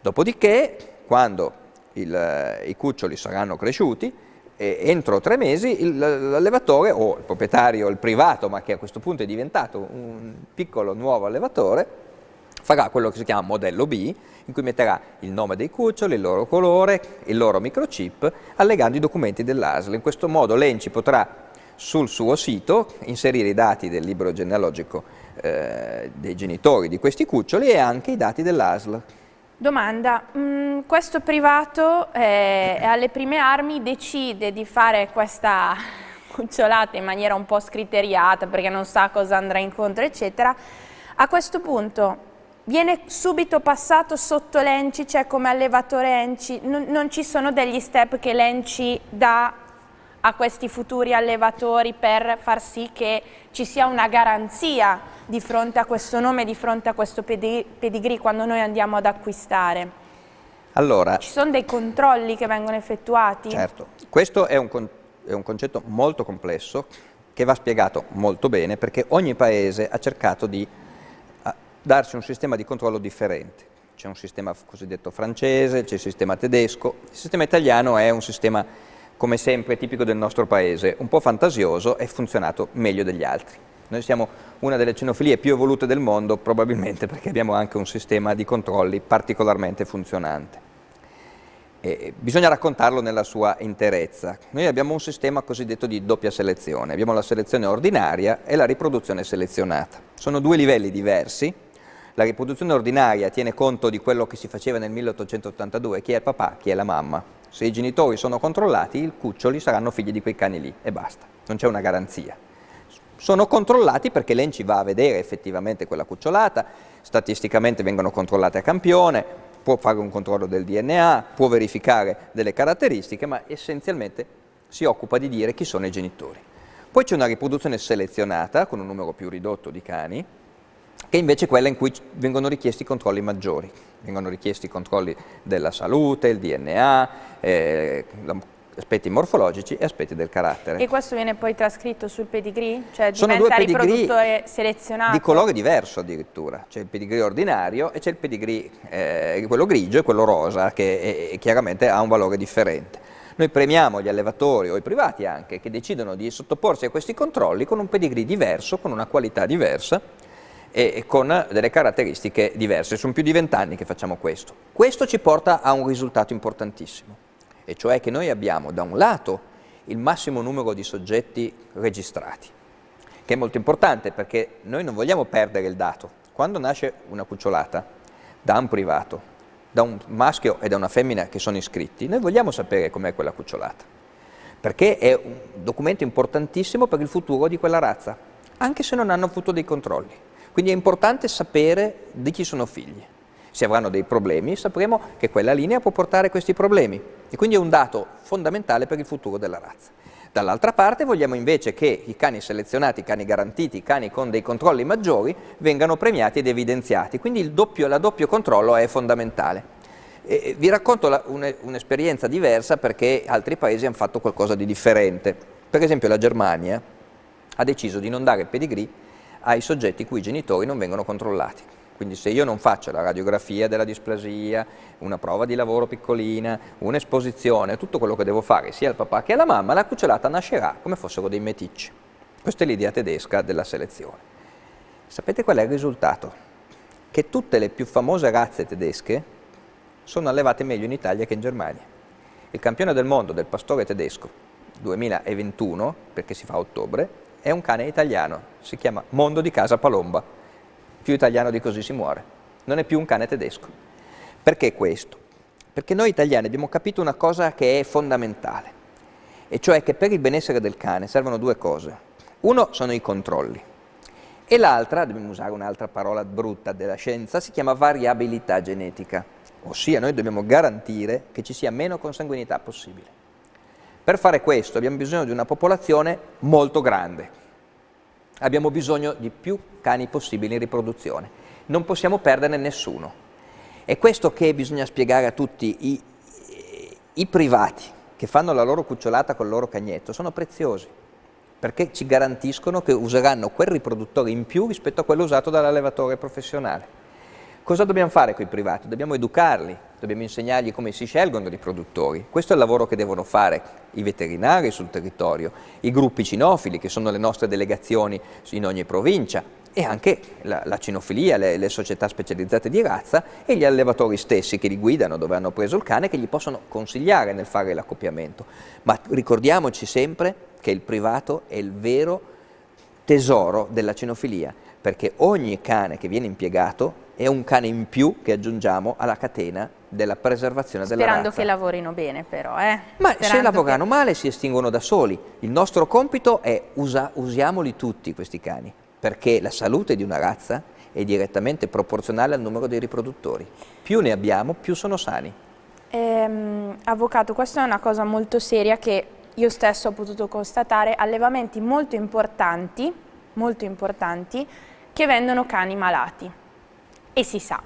Dopodiché, quando il, eh, i cuccioli saranno cresciuti, entro tre mesi l'allevatore o il proprietario, il privato, ma che a questo punto è diventato un piccolo nuovo allevatore, farà quello che si chiama modello B, in cui metterà il nome dei cuccioli, il loro colore, il loro microchip, allegando i documenti dell'ASL. In questo modo l'ENCI potrà sul suo sito inserire i dati del libro genealogico eh, dei genitori di questi cuccioli e anche i dati dell'ASL. Domanda, mm, questo privato eh, alle prime armi decide di fare questa cucciolata in maniera un po' scriteriata perché non sa cosa andrà incontro eccetera, a questo punto viene subito passato sotto l'Enci, cioè come allevatore Enci, non, non, ci sono degli step che l'Enci dà a questi futuri allevatori per far sì che ci sia una garanzia di fronte a questo nome, di fronte a questo pedigree quando noi andiamo ad acquistare. Allora, ci sono dei controlli che vengono effettuati? Certo, questo è un, con è un concetto molto complesso che va spiegato molto bene perché ogni paese ha cercato di darsi un sistema di controllo differente. C'è un sistema cosiddetto francese, c'è il sistema tedesco, il sistema italiano è un sistema come sempre tipico del nostro paese, un po' fantasioso e funzionato meglio degli altri. Noi siamo una delle cenofilie più evolute del mondo, probabilmente perché abbiamo anche un sistema di controlli particolarmente funzionante. E bisogna raccontarlo nella sua interezza. Noi abbiamo un sistema cosiddetto di doppia selezione, abbiamo la selezione ordinaria e la riproduzione selezionata. Sono due livelli diversi la riproduzione ordinaria tiene conto di quello che si faceva nel 1882, chi è il papà, chi è la mamma. Se i genitori sono controllati, i cuccioli saranno figli di quei cani lì e basta, non c'è una garanzia. Sono controllati perché l'ENCI va a vedere effettivamente quella cucciolata, statisticamente vengono controllate a campione, può fare un controllo del DNA, può verificare delle caratteristiche, ma essenzialmente si occupa di dire chi sono i genitori. Poi c'è una riproduzione selezionata con un numero più ridotto di cani, che è invece quella in cui vengono richiesti controlli maggiori, vengono richiesti i controlli della salute, il DNA, eh, aspetti morfologici e aspetti del carattere. E questo viene poi trascritto sul pedigree? Cioè Sono due pedigree selezionato? Di colore diverso addirittura, c'è il pedigree ordinario e c'è il pedigree, eh, quello grigio e quello rosa, che è, chiaramente ha un valore differente. Noi premiamo gli allevatori o i privati anche che decidono di sottoporsi a questi controlli con un pedigree diverso, con una qualità diversa e con delle caratteristiche diverse. Sono più di vent'anni che facciamo questo. Questo ci porta a un risultato importantissimo, e cioè che noi abbiamo da un lato il massimo numero di soggetti registrati, che è molto importante perché noi non vogliamo perdere il dato. Quando nasce una cucciolata da un privato, da un maschio e da una femmina che sono iscritti, noi vogliamo sapere com'è quella cucciolata, perché è un documento importantissimo per il futuro di quella razza, anche se non hanno avuto dei controlli. Quindi è importante sapere di chi sono figli. Se avranno dei problemi sapremo che quella linea può portare questi problemi e quindi è un dato fondamentale per il futuro della razza. Dall'altra parte vogliamo invece che i cani selezionati, i cani garantiti, i cani con dei controlli maggiori vengano premiati ed evidenziati, quindi il doppio, la doppio controllo è fondamentale. E vi racconto un'esperienza diversa perché altri paesi hanno fatto qualcosa di differente. Per esempio la Germania ha deciso di non dare pedigree ai soggetti cui i genitori non vengono controllati. Quindi se io non faccio la radiografia della displasia, una prova di lavoro piccolina, un'esposizione, tutto quello che devo fare sia al papà che alla mamma, la cucciolata nascerà come fossero dei meticci. Questa è l'idea tedesca della selezione. Sapete qual è il risultato? Che tutte le più famose razze tedesche sono allevate meglio in Italia che in Germania. Il campione del mondo del pastore tedesco 2021, perché si fa a ottobre, è un cane italiano, si chiama Mondo di Casa Palomba, più italiano di così si muore, non è più un cane tedesco. Perché questo? Perché noi italiani abbiamo capito una cosa che è fondamentale, e cioè che per il benessere del cane servono due cose. Uno sono i controlli e l'altra, dobbiamo usare un'altra parola brutta della scienza, si chiama variabilità genetica, ossia noi dobbiamo garantire che ci sia meno consanguinità possibile. Per fare questo abbiamo bisogno di una popolazione molto grande, Abbiamo bisogno di più cani possibili in riproduzione. Non possiamo perderne nessuno. È questo che bisogna spiegare a tutti i, i privati che fanno la loro cucciolata col loro cagnetto. Sono preziosi perché ci garantiscono che useranno quel riproduttore in più rispetto a quello usato dall'allevatore professionale. Cosa dobbiamo fare con i privati? Dobbiamo educarli dobbiamo insegnargli come si scelgono i produttori. Questo è il lavoro che devono fare i veterinari sul territorio, i gruppi cinofili che sono le nostre delegazioni in ogni provincia e anche la, la cinofilia, le, le, società specializzate di razza e gli allevatori stessi che li guidano dove hanno preso il cane che gli possono consigliare nel fare l'accoppiamento. Ma ricordiamoci sempre che il privato è il vero tesoro della cinofilia perché ogni cane che viene impiegato è un cane in più che aggiungiamo alla catena della preservazione Sperando della razza. Sperando che lavorino bene però, eh? Ma Sperando se lavorano che... male si estinguono da soli. Il nostro compito è usa, usiamoli tutti questi cani, perché la salute di una razza è direttamente proporzionale al numero dei riproduttori. Più ne abbiamo, più sono sani. Ehm, avvocato, questa è una cosa molto seria che io stesso ho potuto constatare, allevamenti molto importanti, molto importanti, che vendono cani malati. E si sa.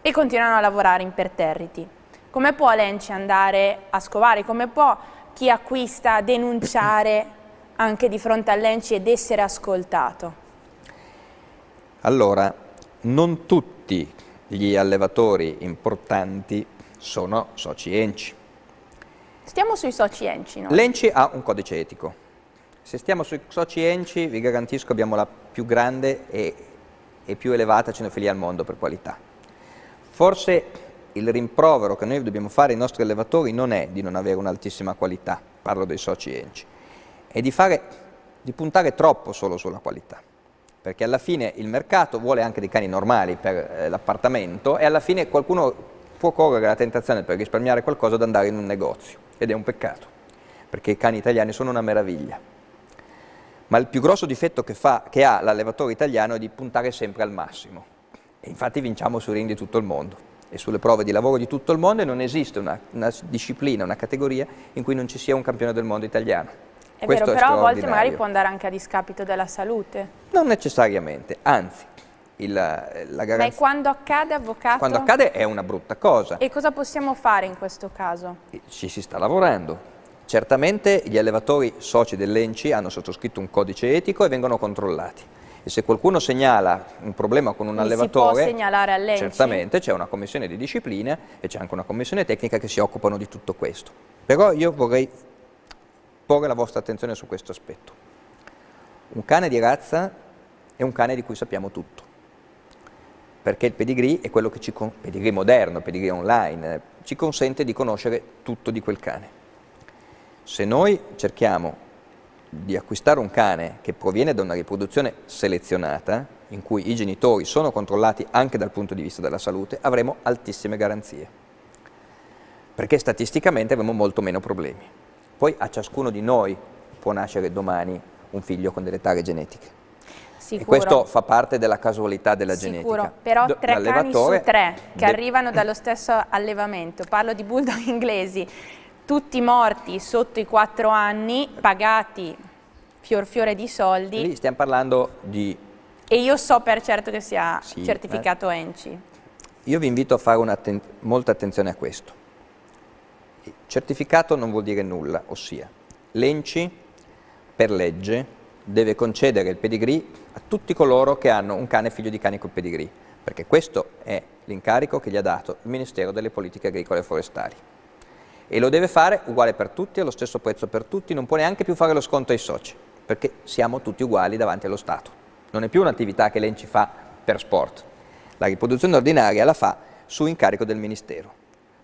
E continuano a lavorare imperterriti. Come può l'ENCI andare a scovare? Come può chi acquista denunciare anche di fronte a Lenci ed essere ascoltato? Allora, non tutti gli allevatori importanti sono soci ENCI. Stiamo sui soci ENCI, no? L'ENCI ha un codice etico se stiamo sui soci ENCI, vi garantisco che abbiamo la più grande e, e più elevata cenofilia al mondo per qualità. Forse il rimprovero che noi dobbiamo fare ai nostri allevatori non è di non avere un'altissima qualità, parlo dei soci ENCI, è di, fare, di puntare troppo solo sulla qualità perché alla fine il mercato vuole anche dei cani normali per eh, l'appartamento e alla fine qualcuno può correre la tentazione per risparmiare qualcosa ad andare in un negozio ed è un peccato perché i cani italiani sono una meraviglia ma il più grosso difetto che, fa, che ha l'allevatore italiano è di puntare sempre al massimo. E infatti vinciamo su ring di tutto il mondo e sulle prove di lavoro di tutto il mondo e non esiste una, una disciplina, una categoria in cui non ci sia un campione del mondo italiano. È Questo vero, è però a volte magari può andare anche a discapito della salute. Non necessariamente, anzi, il, la garanzia... Ma quando accade, avvocato? Quando accade è una brutta cosa. E cosa possiamo fare in questo caso? Ci si sta lavorando, Certamente gli allevatori soci dell'ENCI hanno sottoscritto un codice etico e vengono controllati. E se qualcuno segnala un problema con un Quindi allevatore, si può segnalare all'ENCI? certamente c'è una commissione di disciplina e c'è anche una commissione tecnica che si occupano di tutto questo. Però io vorrei porre la vostra attenzione su questo aspetto. Un cane di razza è un cane di cui sappiamo tutto, perché il pedigree è quello che ci, pedigree moderno, pedigree online, eh, ci consente di conoscere tutto di quel cane se noi cerchiamo di acquistare un cane che proviene da una riproduzione selezionata, in cui i genitori sono controllati anche dal punto di vista della salute, avremo altissime garanzie, perché statisticamente avremo molto meno problemi. Poi a ciascuno di noi può nascere domani un figlio con delle tare genetiche. Sicuro. E questo fa parte della casualità della Sicuro. genetica. Però tre cani su tre che arrivano dallo stesso allevamento, parlo di bulldog inglesi, tutti morti sotto i 4 anni, pagati fior fiore di soldi. Lì stiamo parlando di... E io so per certo che sia sì, eh. certificato eh. ENCI. Io vi invito a fare atten molta attenzione a questo. Certificato non vuol dire nulla, ossia l'ENCI per legge deve concedere il pedigree a tutti coloro che hanno un cane figlio di cane col pedigree, perché questo è l'incarico che gli ha dato il Ministero delle Politiche Agricole e Forestali e lo deve fare uguale per tutti, allo stesso prezzo per tutti, non può neanche più fare lo sconto ai soci, perché siamo tutti uguali davanti allo Stato. Non è più un'attività che l'ENCI fa per sport. La riproduzione ordinaria la fa su incarico del Ministero.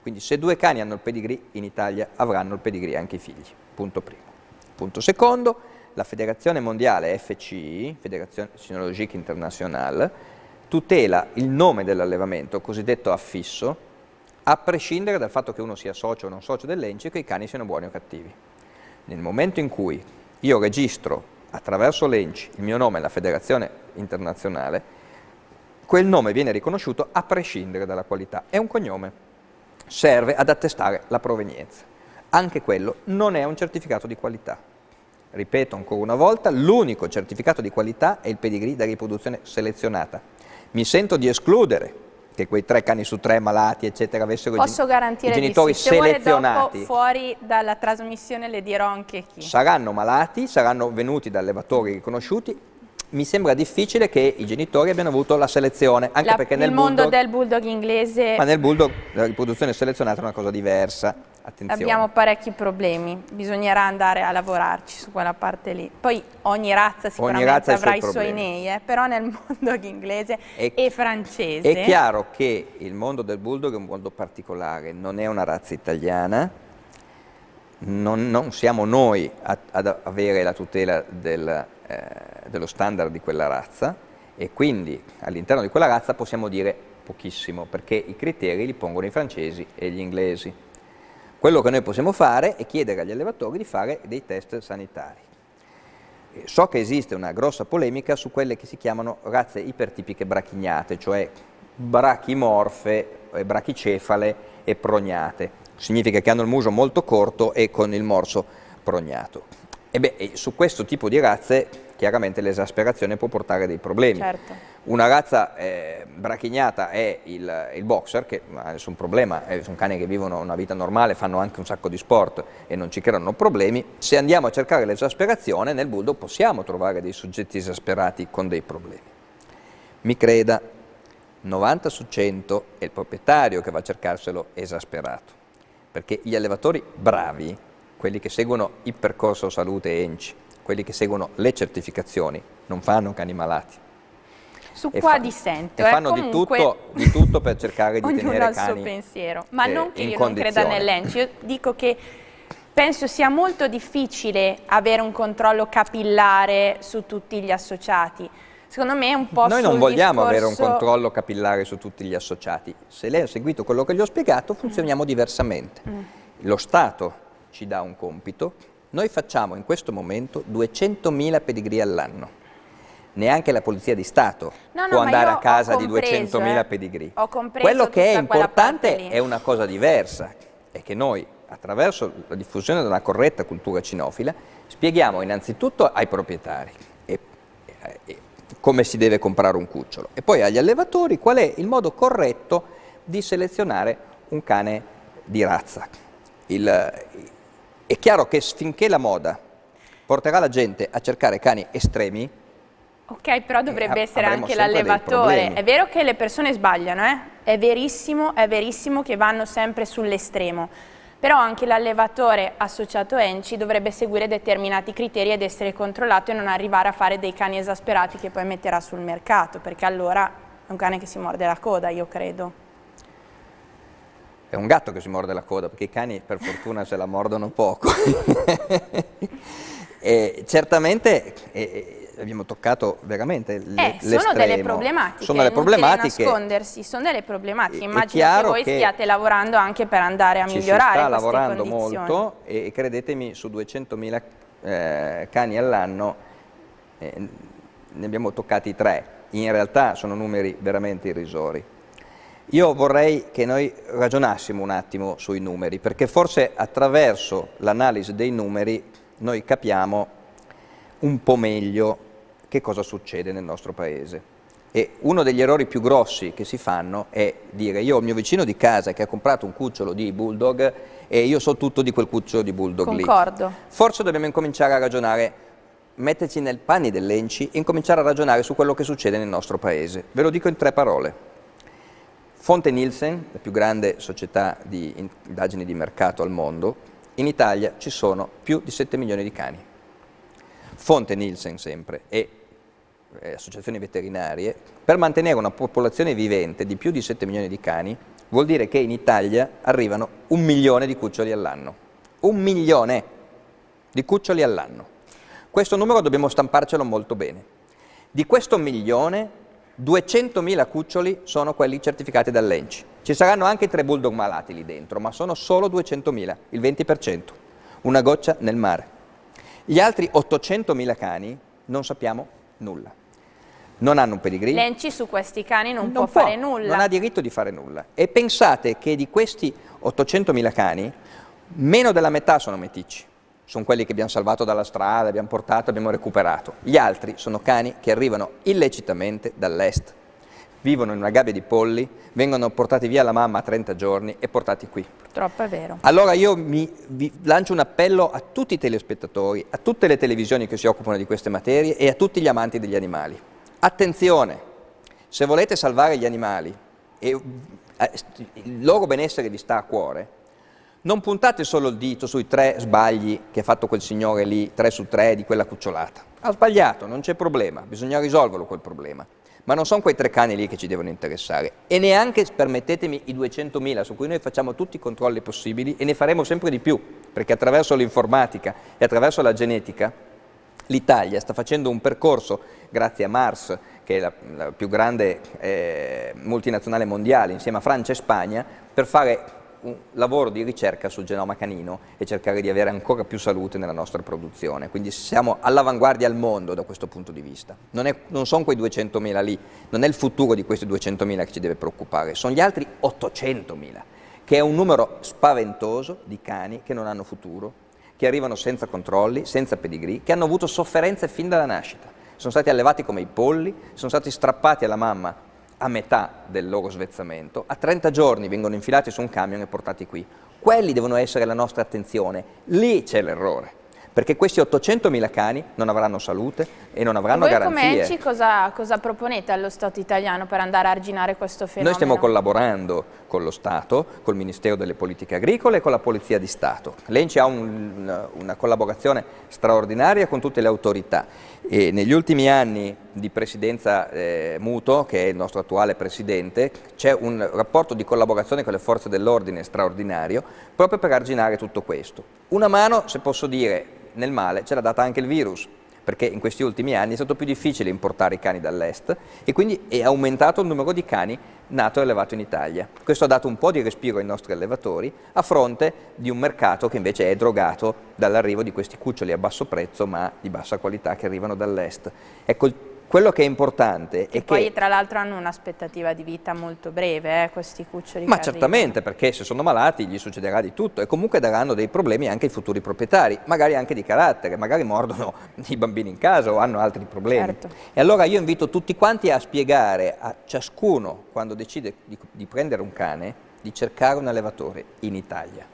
Quindi se due cani hanno il pedigree, in Italia avranno il pedigree anche i figli. Punto primo. Punto secondo, la Federazione Mondiale FCI, Federazione Sinologique Internationale, tutela il nome dell'allevamento, cosiddetto affisso, a prescindere dal fatto che uno sia socio o non socio dell'ENCE, che i cani siano buoni o cattivi. Nel momento in cui io registro attraverso l'ENCI il mio nome alla federazione internazionale, quel nome viene riconosciuto a prescindere dalla qualità. È un cognome, serve ad attestare la provenienza. Anche quello non è un certificato di qualità. Ripeto ancora una volta, l'unico certificato di qualità è il pedigree da riproduzione selezionata. Mi sento di escludere che quei tre cani su tre malati, eccetera, avessero Posso i genitori sì. Se selezionati. Dopo, fuori dalla trasmissione le dirò anche chi. Saranno malati, saranno venuti da allevatori riconosciuti, mi sembra difficile che i genitori abbiano avuto la selezione, anche la, perché nel mondo bulldog, del bulldog inglese... Ma nel bulldog la riproduzione selezionata è una cosa diversa. Attenzione. Abbiamo parecchi problemi, bisognerà andare a lavorarci su quella parte lì. Poi ogni razza sicuramente ogni razza avrà i suoi, suoi nei, eh, però nel mondo inglese è, e francese... È chiaro che il mondo del bulldog è un mondo particolare, non è una razza italiana, non, non siamo noi a, ad avere la tutela del, eh, dello standard di quella razza e quindi all'interno di quella razza possiamo dire pochissimo perché i criteri li pongono i francesi e gli inglesi. Quello che noi possiamo fare è chiedere agli allevatori di fare dei test sanitari. So che esiste una grossa polemica su quelle che si chiamano razze ipertipiche brachignate, cioè brachimorfe, eh, brachicefale e prognate. Significa che hanno il muso molto corto e con il morso prognato. E beh, su questo tipo di razze chiaramente l'esasperazione può portare dei problemi. Certo. Una razza eh, brachignata è il, il, boxer, che non ha nessun problema, eh, sono cani che vivono una vita normale, fanno anche un sacco di sport e non ci creano problemi. Se andiamo a cercare l'esasperazione, nel bulldog possiamo trovare dei soggetti esasperati con dei problemi. Mi creda, 90 su 100 è il proprietario che va a cercarselo esasperato, perché gli allevatori bravi, quelli che seguono il percorso salute ENCI, quelli che seguono le certificazioni non fanno cani malati. Su e qua fa, dissento. E eh, fanno di tutto, di, tutto, per cercare di tenere cani suo pensiero. Ma eh, non che io condizione. non creda nell'ENCI, io dico che penso sia molto difficile avere un controllo capillare su tutti gli associati. Secondo me è un po' Noi non vogliamo discorso... avere un controllo capillare su tutti gli associati. Se lei ha seguito quello che gli ho spiegato, funzioniamo mm. diversamente. Mm. Lo Stato ci dà un compito, noi facciamo in questo momento 200.000 pedigree all'anno. Neanche la Polizia di Stato no, può andare a casa compreso, di 200.000 eh. pedigree. Quello che è importante è una cosa diversa, è che noi attraverso la diffusione della corretta cultura cinofila spieghiamo innanzitutto ai proprietari e, e, come si deve comprare un cucciolo e poi agli allevatori qual è il modo corretto di selezionare un cane di razza. Il, è chiaro che finché la moda porterà la gente a cercare cani estremi, Ok, però dovrebbe eh, essere anche l'allevatore. È vero che le persone sbagliano, eh? È verissimo, è verissimo che vanno sempre sull'estremo. Però anche l'allevatore associato a Enci dovrebbe seguire determinati criteri ed essere controllato e non arrivare a fare dei cani esasperati che poi metterà sul mercato, perché allora è un cane che si morde la coda, io credo. È un gatto che si morde la coda, perché i cani per fortuna se la mordono poco. e certamente e, e abbiamo toccato veramente le, eh, sono delle problematiche, sono delle problematiche. nascondersi, sono delle problematiche. Immagino che voi che stiate lavorando anche per andare a migliorare si sta lavorando molto e, e, credetemi su 200.000 eh, cani all'anno eh, ne abbiamo toccati tre. In realtà sono numeri veramente irrisori. Io vorrei che noi ragionassimo un attimo sui numeri, perché forse attraverso l'analisi dei numeri noi capiamo un po' meglio che cosa succede nel nostro paese. E uno degli errori più grossi che si fanno è dire io ho il mio vicino di casa che ha comprato un cucciolo di bulldog e io so tutto di quel cucciolo di bulldog Concordo. lì. Forse dobbiamo incominciare a ragionare, metterci nel panni dell'enci e incominciare a ragionare su quello che succede nel nostro paese. Ve lo dico in tre parole. Fonte Nielsen, la più grande società di indagini di mercato al mondo, in Italia ci sono più di 7 milioni di cani. Fonte Nielsen sempre e eh, associazioni veterinarie, per mantenere una popolazione vivente di più di 7 milioni di cani, vuol dire che in Italia arrivano un milione di cuccioli all'anno. Un milione di cuccioli all'anno. Questo numero dobbiamo stamparcelo molto bene. Di questo milione 200.000 cuccioli sono quelli certificati dall'ENCI. Ci saranno anche tre bulldog malati lì dentro, ma sono solo 200.000, il 20%, una goccia nel mare. Gli altri 800.000 cani non sappiamo nulla. Non hanno un pedigree. L'ENCI su questi cani non, non può, può fare nulla. Non ha diritto di fare nulla. E pensate che di questi 800.000 cani, meno della metà sono meticci sono quelli che abbiamo salvato dalla strada, abbiamo portato, abbiamo recuperato. Gli altri sono cani che arrivano illecitamente dall'est, vivono in una gabbia di polli, vengono portati via la mamma a 30 giorni e portati qui. Purtroppo è vero. Allora io mi, lancio un appello a tutti i telespettatori, a tutte le televisioni che si occupano di queste materie e a tutti gli amanti degli animali. Attenzione, se volete salvare gli animali e eh, il loro benessere vi sta a cuore, non puntate solo il dito sui tre sbagli che ha fatto quel signore lì, tre su tre di quella cucciolata. Ha sbagliato, non c'è problema, bisogna risolverlo quel problema. Ma non sono quei tre cani lì che ci devono interessare. E neanche, permettetemi, i 200.000 su cui noi facciamo tutti i controlli possibili e ne faremo sempre di più, perché attraverso l'informatica e attraverso la genetica l'Italia sta facendo un percorso, grazie a Mars, che è la, la più grande eh, multinazionale mondiale, insieme a Francia e Spagna, per fare un lavoro di ricerca sul genoma canino e cercare di avere ancora più salute nella nostra produzione. Quindi siamo all'avanguardia al mondo da questo punto di vista. Non, è, non sono quei 200.000 lì, non è il futuro di questi 200.000 che ci deve preoccupare, sono gli altri 800.000, che è un numero spaventoso di cani che non hanno futuro, che arrivano senza controlli, senza pedigree, che hanno avuto sofferenze fin dalla nascita. Sono stati allevati come i polli, sono stati strappati alla mamma a metà del loro svezzamento, a 30 giorni vengono infilati su un camion e portati qui. Quelli devono essere la nostra attenzione, lì c'è l'errore, perché questi 800.000 cani non avranno salute e non avranno e voi garanzie. come ECI cosa, cosa proponete allo Stato italiano per andare a arginare questo fenomeno? Noi stiamo collaborando, con lo Stato, col Ministero delle Politiche Agricole e con la Polizia di Stato. L'ENCI ha un, una collaborazione straordinaria con tutte le autorità e negli ultimi anni di presidenza eh, Muto, che è il nostro attuale presidente, c'è un rapporto di collaborazione con le forze dell'ordine straordinario proprio per arginare tutto questo. Una mano, se posso dire, nel male ce l'ha data anche il virus, perché in questi ultimi anni è stato più difficile importare i cani dall'est e quindi è aumentato il numero di cani nato e allevato in Italia. Questo ha dato un po' di respiro ai nostri allevatori a fronte di un mercato che invece è drogato dall'arrivo di questi cuccioli a basso prezzo ma di bassa qualità che arrivano dall'est. Ecco, il quello che è importante che è poi, che... Poi tra l'altro hanno un'aspettativa di vita molto breve eh, questi cuccioli Ma certamente, arrivano. perché se sono malati gli succederà di tutto e comunque daranno dei problemi anche ai futuri proprietari, magari anche di carattere, magari mordono i bambini in casa o hanno altri problemi. Certo. E allora io invito tutti quanti a spiegare a ciascuno, quando decide di, di prendere un cane, di cercare un allevatore in Italia,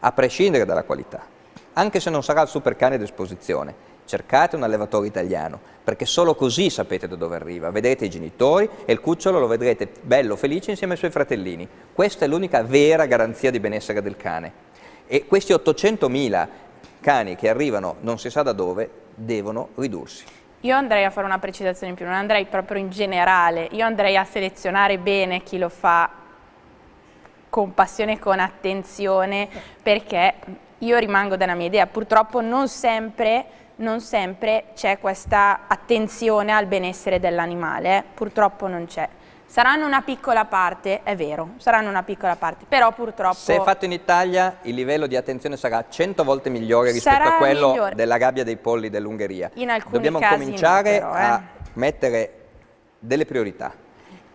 a prescindere dalla qualità, anche se non sarà il super cane d'esposizione cercate un allevatore italiano, perché solo così sapete da dove arriva, vedrete i genitori e il cucciolo lo vedrete bello, felice insieme ai suoi fratellini. Questa è l'unica vera garanzia di benessere del cane. E questi 800.000 cani che arrivano non si sa da dove devono ridursi. Io andrei a fare una precisazione in più, non andrei proprio in generale, io andrei a selezionare bene chi lo fa con passione e con attenzione perché io rimango dalla mia idea, purtroppo non sempre non sempre c'è questa attenzione al benessere dell'animale, purtroppo non c'è. Saranno una piccola parte, è vero, saranno una piccola parte, però purtroppo... Se fatto in Italia il livello di attenzione sarà 100 volte migliore rispetto a quello della gabbia dei polli dell'Ungheria. In alcuni Dobbiamo casi Dobbiamo cominciare però, eh. a mettere delle priorità.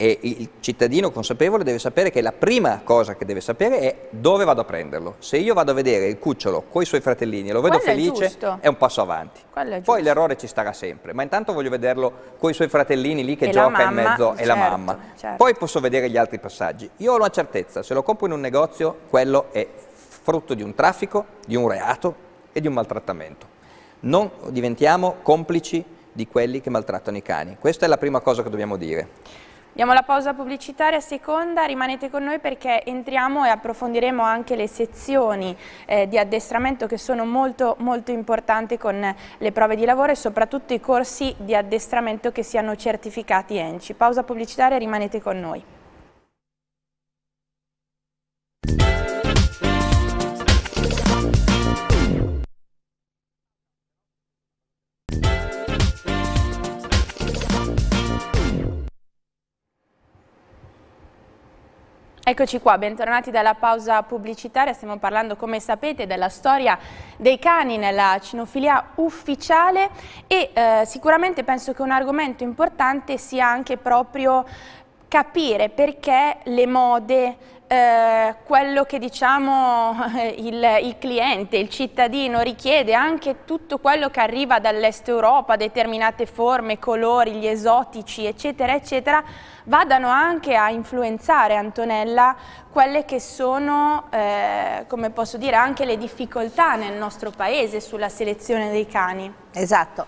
E il cittadino consapevole deve sapere che la prima cosa che deve sapere è dove vado a prenderlo. Se io vado a vedere il cucciolo con i suoi fratellini e lo vedo Quello felice, è, è, un passo avanti. Poi l'errore ci starà sempre, ma intanto voglio vederlo con i suoi fratellini lì che e gioca in mezzo certo, la mamma. Certo. Poi posso vedere gli altri passaggi. Io ho una certezza, se lo compro in un negozio, quello è frutto di un traffico, di un reato e di un maltrattamento. Non diventiamo complici di quelli che maltrattano i cani. Questa è la prima cosa che dobbiamo dire. Diamo la pausa pubblicitaria seconda, rimanete con noi perché entriamo e approfondiremo anche le sezioni eh, di addestramento che sono molto, molto importanti con le prove di lavoro e soprattutto i corsi di addestramento che siano certificati ENCI. Pausa pubblicitaria, rimanete con noi. Eccoci qua, bentornati dalla pausa pubblicitaria, stiamo parlando come sapete della storia dei cani nella cinofilia ufficiale e eh, sicuramente penso che un argomento importante sia anche proprio capire perché le mode, eh, quello che diciamo il, il, cliente, il cittadino richiede, anche tutto quello che arriva dall'est Europa, determinate forme, colori, gli esotici, eccetera, eccetera, vadano anche a influenzare Antonella quelle che sono, eh, come posso dire, anche le difficoltà nel nostro paese sulla selezione dei cani. Esatto.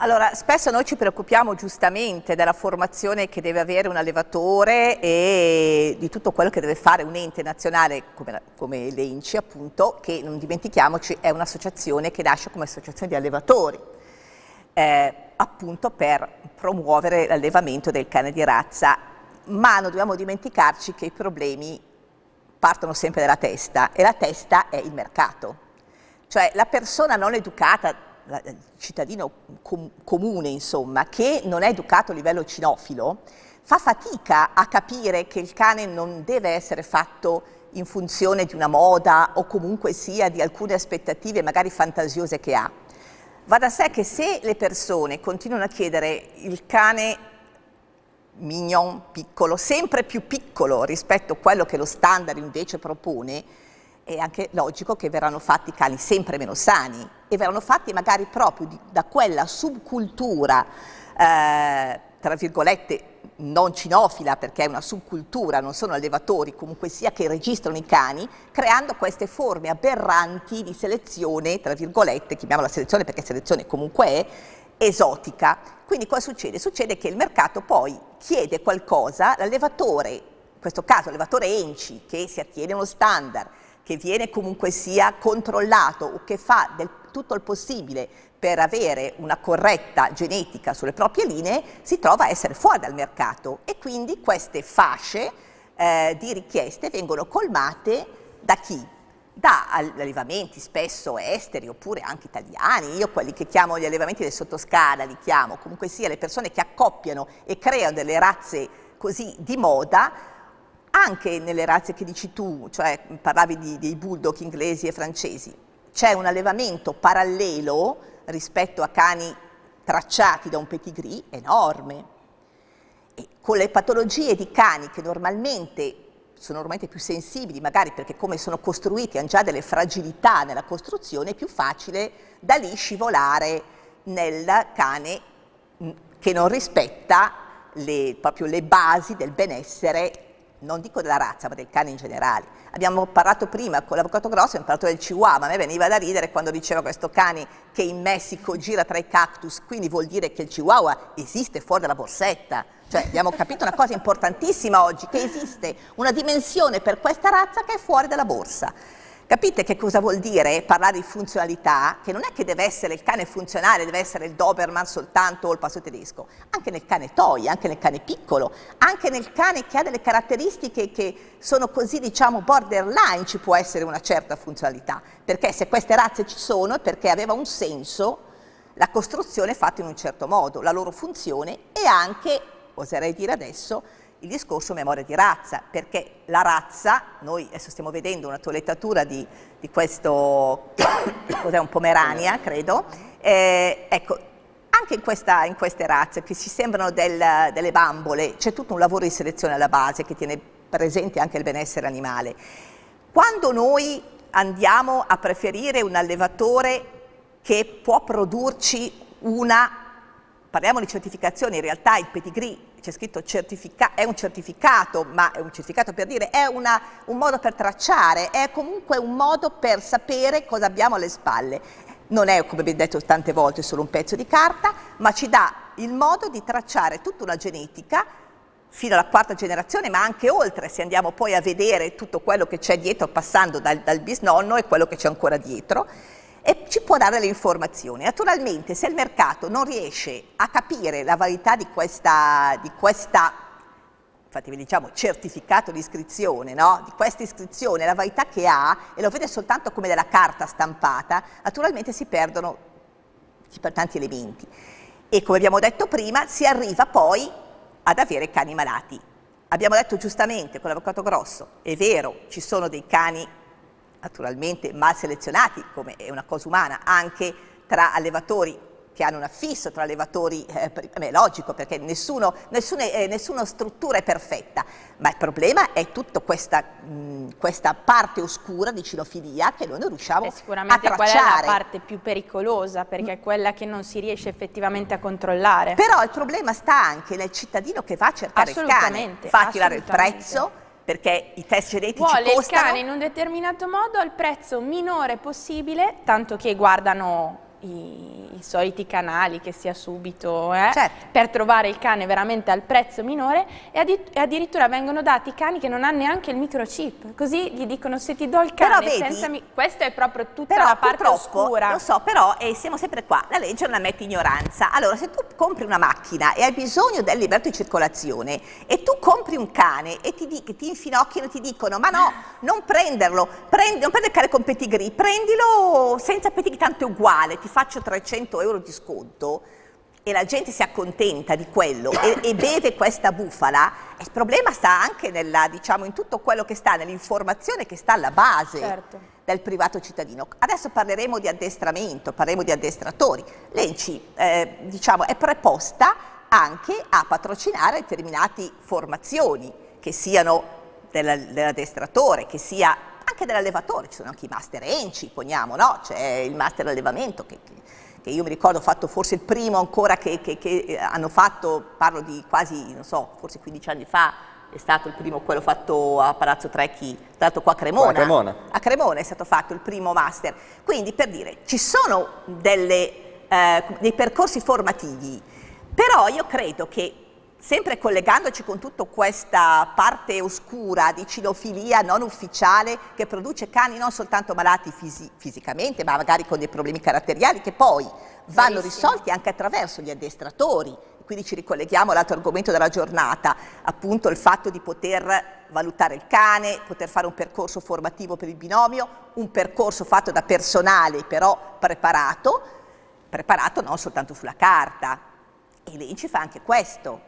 Allora, spesso noi ci preoccupiamo giustamente della formazione che deve avere un allevatore e di tutto quello che deve fare un ente nazionale come, come l'ENCI, appunto, che non dimentichiamoci è un'associazione che nasce come associazione di allevatori. Eh, appunto per promuovere l'allevamento del cane di razza, ma non dobbiamo dimenticarci che i problemi partono sempre dalla testa e la testa è il mercato. Cioè la persona non educata il cittadino com comune, insomma, che non è educato a livello cinofilo, fa fatica a capire che il cane non deve essere fatto in funzione di una moda o comunque sia di alcune aspettative magari fantasiose che ha, Va da sé che se le persone continuano a chiedere il cane mignon piccolo, sempre più piccolo rispetto a quello che lo standard invece propone, è anche logico che verranno fatti cani sempre meno sani e verranno fatti magari proprio di, da quella subcultura eh, tra virgolette, non cinofila perché è una subcultura, non sono allevatori, comunque sia che registrano i cani, creando queste forme aberranti di selezione, tra virgolette, chiamiamola selezione perché selezione comunque è, esotica. Quindi cosa succede? Succede che il mercato poi chiede qualcosa, l'allevatore, in questo caso l'allevatore ENCI, che si attiene a uno standard, che viene comunque sia controllato o che fa del tutto il possibile per avere una corretta genetica sulle proprie linee si trova a essere fuori dal mercato e quindi queste fasce eh, di richieste vengono colmate da chi? Da allevamenti spesso esteri oppure anche italiani, io quelli che chiamo gli allevamenti del sottoscala li chiamo, comunque sia le persone che accoppiano e creano delle razze così di moda, anche nelle razze che dici tu, cioè parlavi di, dei bulldog inglesi e francesi, c'è un allevamento parallelo rispetto a cani tracciati da un pedigree enorme. E con le patologie di cani che normalmente sono ormai più sensibili, magari perché come sono costruiti hanno già delle fragilità nella costruzione, è più facile da lì scivolare nel cane mm, che non rispetta le, proprio le basi del benessere non dico della razza, ma del cane in generale. Abbiamo parlato prima con l'avvocato Grosso, abbiamo parlato del Chihuahua, a me veniva da ridere quando diceva questo cane che in Messico gira tra i cactus, quindi vuol dire che il Chihuahua esiste fuori dalla borsetta. Cioè abbiamo capito una cosa importantissima oggi, che esiste una dimensione per questa razza che è fuori dalla borsa. Capite che cosa vuol dire parlare di funzionalità? Che non è che deve essere il cane funzionale, deve essere il Doberman soltanto o il passo tedesco, anche nel cane toy, anche nel cane piccolo, anche nel cane che ha delle caratteristiche che sono così diciamo borderline ci può essere una certa funzionalità, perché se queste razze ci sono è perché aveva un senso la costruzione fatta in un certo modo, la loro funzione e anche, oserei dire adesso, il discorso memoria di razza, perché la razza, noi adesso stiamo vedendo una toilettatura di, di questo, cos'è un Pomerania, credo, eh, ecco, anche in, questa, in, queste razze che ci sembrano del, delle bambole, c'è tutto un lavoro di selezione alla base che tiene presente anche il benessere animale. Quando noi andiamo a preferire un allevatore che può produrci una, parliamo di certificazione, in realtà il pedigree c'è scritto certificato, è un certificato, ma è un certificato per dire, è una, un modo per tracciare, è comunque un modo per sapere cosa abbiamo alle spalle. Non è, come vi ho detto tante volte, solo un pezzo di carta, ma ci dà il modo di tracciare tutta una genetica fino alla quarta generazione, ma anche oltre, se andiamo poi a vedere tutto quello che c'è dietro, passando dal, dal bisnonno e quello che c'è ancora dietro e ci può dare le informazioni. Naturalmente se il mercato non riesce a capire la validità di questa, di questa infatti vi diciamo certificato di iscrizione, no? di questa iscrizione, la validità che ha e lo vede soltanto come della carta stampata, naturalmente si perdono, tanti elementi. E come abbiamo detto prima, si arriva poi ad avere cani malati. Abbiamo detto giustamente con l'avvocato Grosso, è vero, ci sono dei cani malati, naturalmente mal selezionati, come è una cosa umana, anche tra allevatori che hanno un affisso tra allevatori, eh, eh è logico perché nessuno, nessuno, eh, nessuna struttura è perfetta, ma il problema è tutta questa, questa parte oscura di cinofilia che noi non riusciamo a tracciare. Sicuramente quella è la parte più pericolosa perché è mm. quella che non si riesce effettivamente a controllare. Però il problema sta anche nel cittadino che va a cercare il cane, fa tirare il prezzo, perché i test genetici vuole costano... Vuole il cane in un determinato modo al prezzo minore possibile, tanto che guardano i, i, soliti canali che sia subito eh, certo. per trovare il cane veramente al prezzo minore e, addi e, addirittura vengono dati cani che non hanno neanche il microchip così gli dicono se ti do il cane però senza questo è proprio tutta però, la parte oscura lo so però eh, siamo sempre qua la legge non ammette ignoranza allora se tu compri una macchina e hai bisogno del liberto di circolazione e tu compri un cane e ti, ti infinocchiano e ti dicono ma no non prenderlo prendi, non prendere il cane con pedigree prendilo senza pedigree tanto è uguale ti ti faccio 300 euro di sconto e la gente si accontenta di quello e, e beve questa bufala, il problema sta anche nella, diciamo, in tutto quello che sta, nell'informazione che sta alla base. Certo del privato cittadino. Adesso parleremo di addestramento, parleremo di addestratori. L'ENCI eh, diciamo, è preposta anche a patrocinare determinate formazioni, che siano dell'addestratore, che sia anche dell'allevatore, ci sono anche i master enci, poniamo, no? C'è il master allevamento che, che, io mi ricordo ho fatto forse il primo ancora che, che, che eh, hanno fatto, parlo di quasi, non so, forse 15 anni fa, è stato il primo quello fatto a Palazzo Trecchi, tra l'altro qua a Cremona. a Cremona. A Cremona è stato fatto il primo master. Quindi per dire, ci sono delle, eh, dei percorsi formativi, però io credo che sempre collegandoci con tutta questa parte oscura di cinofilia non ufficiale che produce cani non soltanto malati fisi fisicamente, ma magari con dei problemi caratteriali che poi vanno risolti anche attraverso gli addestratori. Quindi ci ricolleghiamo all'altro argomento della giornata, appunto il fatto di poter valutare il cane, poter fare un percorso formativo per il binomio, un percorso fatto da personale però preparato, preparato non soltanto sulla carta, e lì ci fa anche questo,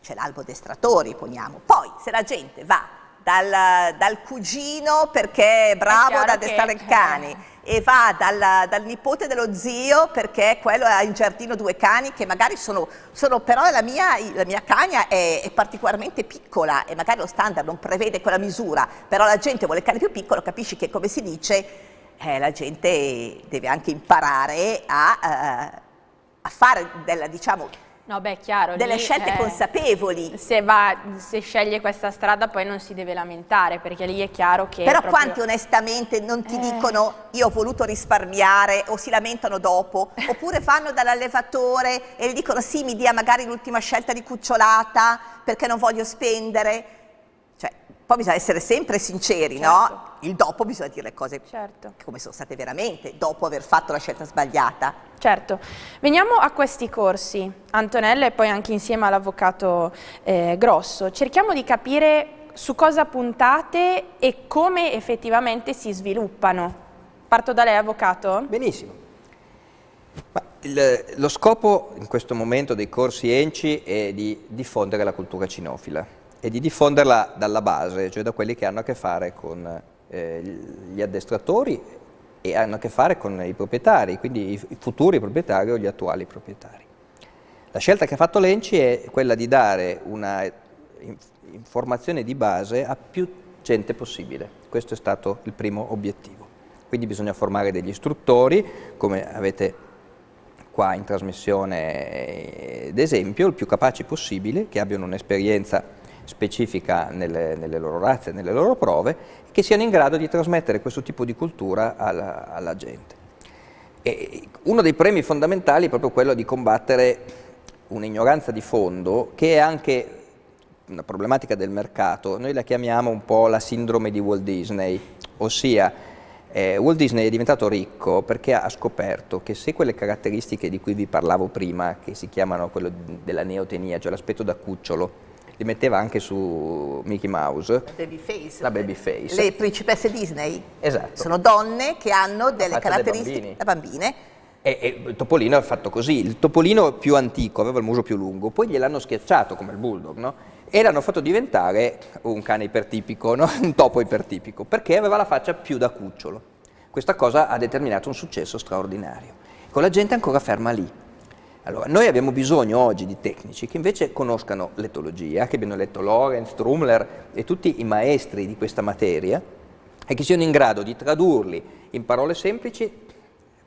c'è l'albo destratori, poniamo. Poi se la gente va dal, dal cugino perché è bravo ad addestrare il cane e va dal, dal, nipote dello zio perché quello ha in giardino due cani che magari sono, sono però la mia, la mia cagna è, è, particolarmente piccola e magari lo standard non prevede quella misura, però la gente vuole il cane più piccolo, capisci che come si dice eh, la gente deve anche imparare a, eh, a fare della, diciamo, No, beh, chiaro. Delle lì, scelte eh, consapevoli. Se, va, se, sceglie questa strada poi non si deve lamentare, perché lì è chiaro che... Però proprio... quanti onestamente non ti eh. dicono io ho voluto risparmiare o si lamentano dopo, oppure fanno dall'allevatore e gli dicono sì, mi dia magari l'ultima scelta di cucciolata perché non voglio spendere poi bisogna essere sempre sinceri, certo. no? Il dopo bisogna dire le cose certo. come sono state veramente, dopo aver fatto la scelta sbagliata. Certo. Veniamo a questi corsi, Antonella e poi anche insieme all'avvocato eh, Grosso. Cerchiamo di capire su cosa puntate e come effettivamente si sviluppano. Parto da lei, avvocato. Benissimo. Ma il, lo scopo in questo momento dei corsi ENCI è di diffondere la cultura cinofila e di diffonderla dalla base, cioè da quelli che hanno a che fare con eh, gli addestratori e hanno a che fare con i proprietari, quindi i futuri proprietari o gli attuali proprietari. La scelta che ha fatto l'ENCI è quella di dare una informazione di base a più gente possibile, questo è stato il primo obiettivo. Quindi bisogna formare degli istruttori, come avete qua in trasmissione eh, d'esempio, il più capaci possibile, che abbiano un'esperienza specifica nelle, nelle, loro razze, nelle loro prove, che siano in grado di trasmettere questo tipo di cultura alla, alla gente. E uno dei premi fondamentali è proprio quello di combattere un'ignoranza di fondo che è anche una problematica del mercato, noi la chiamiamo un po' la sindrome di Walt Disney, ossia eh, Walt Disney è diventato ricco perché ha scoperto che se quelle caratteristiche di cui vi parlavo prima, che si chiamano quello della neotenia, cioè l'aspetto da cucciolo, li metteva anche su Mickey Mouse. Babyface. La Babyface. Le principesse Disney. Esatto. Sono donne che hanno delle caratteristiche da bambine. E, e, il topolino è fatto così, il topolino più antico aveva il muso più lungo, poi gliel'hanno schiacciato come il bulldog, no? E l'hanno fatto diventare un cane ipertipico, no? un topo ipertipico, perché aveva la faccia più da cucciolo. Questa cosa ha determinato un successo straordinario. Con la gente ancora ferma lì. Allora, noi abbiamo bisogno oggi di tecnici che invece conoscano l'etologia, che abbiano letto Lorenz, Trumler e tutti i maestri di questa materia e che siano in grado di tradurli in parole semplici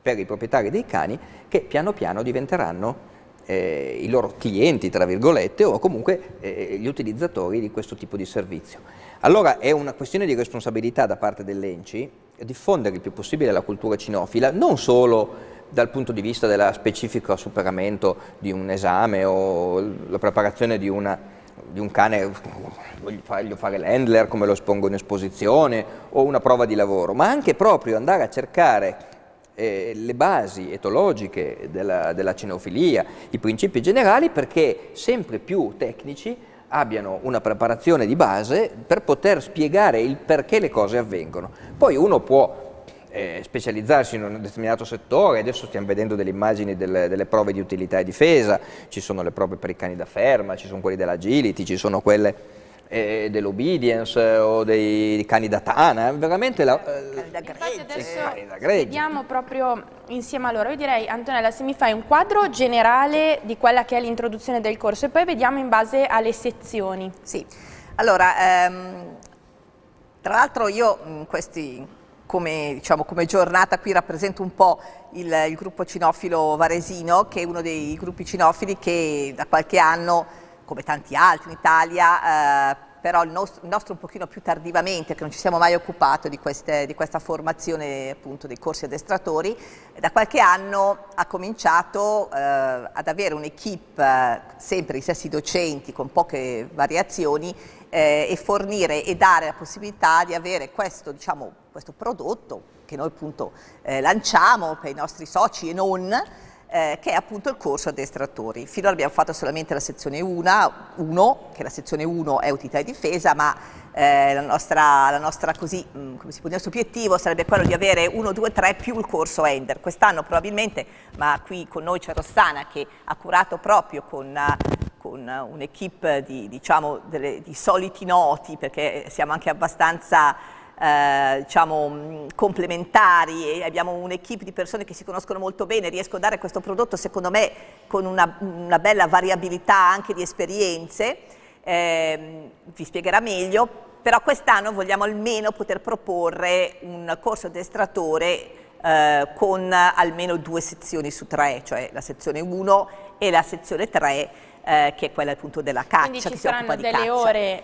per i proprietari dei cani che piano piano diventeranno eh, i loro clienti, tra virgolette, o comunque eh, gli utilizzatori di questo tipo di servizio. Allora è una questione di responsabilità da parte dell'ENCI diffondere il più possibile la cultura cinofila, non solo dal punto di vista dello specifico superamento di un esame o la preparazione di, una, di un cane, voglio fare l'handler come lo espongo in esposizione o una prova di lavoro, ma anche proprio andare a cercare eh, le basi etologiche della, della cineofilia, i principi generali perché sempre più tecnici abbiano una preparazione di base per poter spiegare il perché le cose avvengono. Poi uno può eh, specializzarsi in un determinato settore, adesso stiamo vedendo delle immagini delle, delle, prove di utilità e difesa, ci sono le prove per i cani da ferma, ci sono quelle dell'agility, ci sono quelle eh, dell'obedience eh, o dei cani da tana, eh, veramente la, eh, adesso eh, vediamo proprio insieme a loro, io direi Antonella se mi fai un quadro generale di quella che è l'introduzione del corso e poi vediamo in base alle sezioni. Sì, allora ehm, tra l'altro io in questi come, diciamo, come, giornata qui rappresento un po' il, il, gruppo cinofilo varesino, che è uno dei gruppi cinofili che da qualche anno, come tanti altri in Italia, eh, però il nostro, il nostro, un pochino più tardivamente, perché non ci siamo mai occupati di, di, questa formazione appunto dei corsi addestratori, da qualche anno ha cominciato eh, ad avere un'equipe, sempre i stessi docenti con poche variazioni, eh, e fornire e dare la possibilità di avere questo diciamo, questo prodotto che noi appunto eh, lanciamo per i nostri soci e non, eh, che è appunto il corso addestratori. Finora abbiamo fatto solamente la sezione 1, 1 che la sezione 1 è utilità e difesa, ma eh, la nostra, la nostra così, mm, come si può dire, obiettivo sarebbe quello di avere 1, 2, 3 più il corso Ender. Quest'anno probabilmente, ma qui con noi c'è Rossana che ha curato proprio con con un'equipe di, diciamo, di soliti noti, perché siamo anche abbastanza eh, diciamo, mm, complementari e abbiamo un'equipe di persone che si conoscono molto bene, riesco a dare questo prodotto secondo me con una, una bella variabilità anche di esperienze, eh, vi spiegherà meglio, però quest'anno vogliamo almeno poter proporre un corso addestratore eh, con almeno due sezioni su tre, cioè la sezione 1 e la sezione 3 eh, che è quella appunto della caccia. Quindi ci saranno delle caccia. ore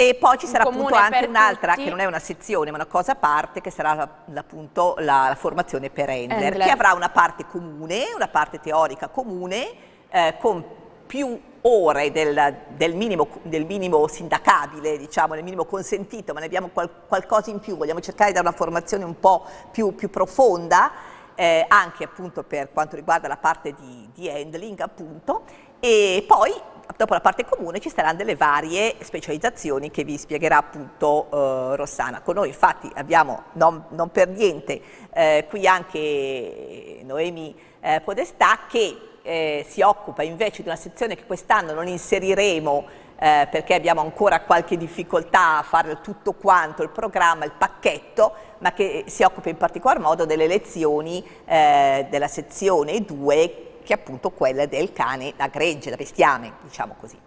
e poi ci sarà appunto anche un'altra, che non è una sezione, ma una cosa a parte, che sarà appunto la, la formazione per Handler che avrà una parte comune, una parte teorica comune, eh, con più ore del, del, minimo, del, minimo, sindacabile, diciamo, del minimo consentito, ma ne abbiamo qual, qualcosa in più, vogliamo cercare di dare una formazione un po' più, più profonda, eh, anche appunto per quanto riguarda la parte di, di handling appunto, e poi dopo la parte comune ci saranno delle varie specializzazioni che vi spiegherà appunto eh, Rossana. Con noi infatti abbiamo, non, non per niente, eh, qui anche Noemi eh, Podestà che eh, si occupa invece di una sezione che quest'anno non inseriremo eh, perché abbiamo ancora qualche difficoltà a fare tutto quanto, il programma, il pacchetto, ma che si occupa in particolar modo delle lezioni eh, della sezione 2 che è appunto quella del cane da gregge, da bestiame, diciamo così,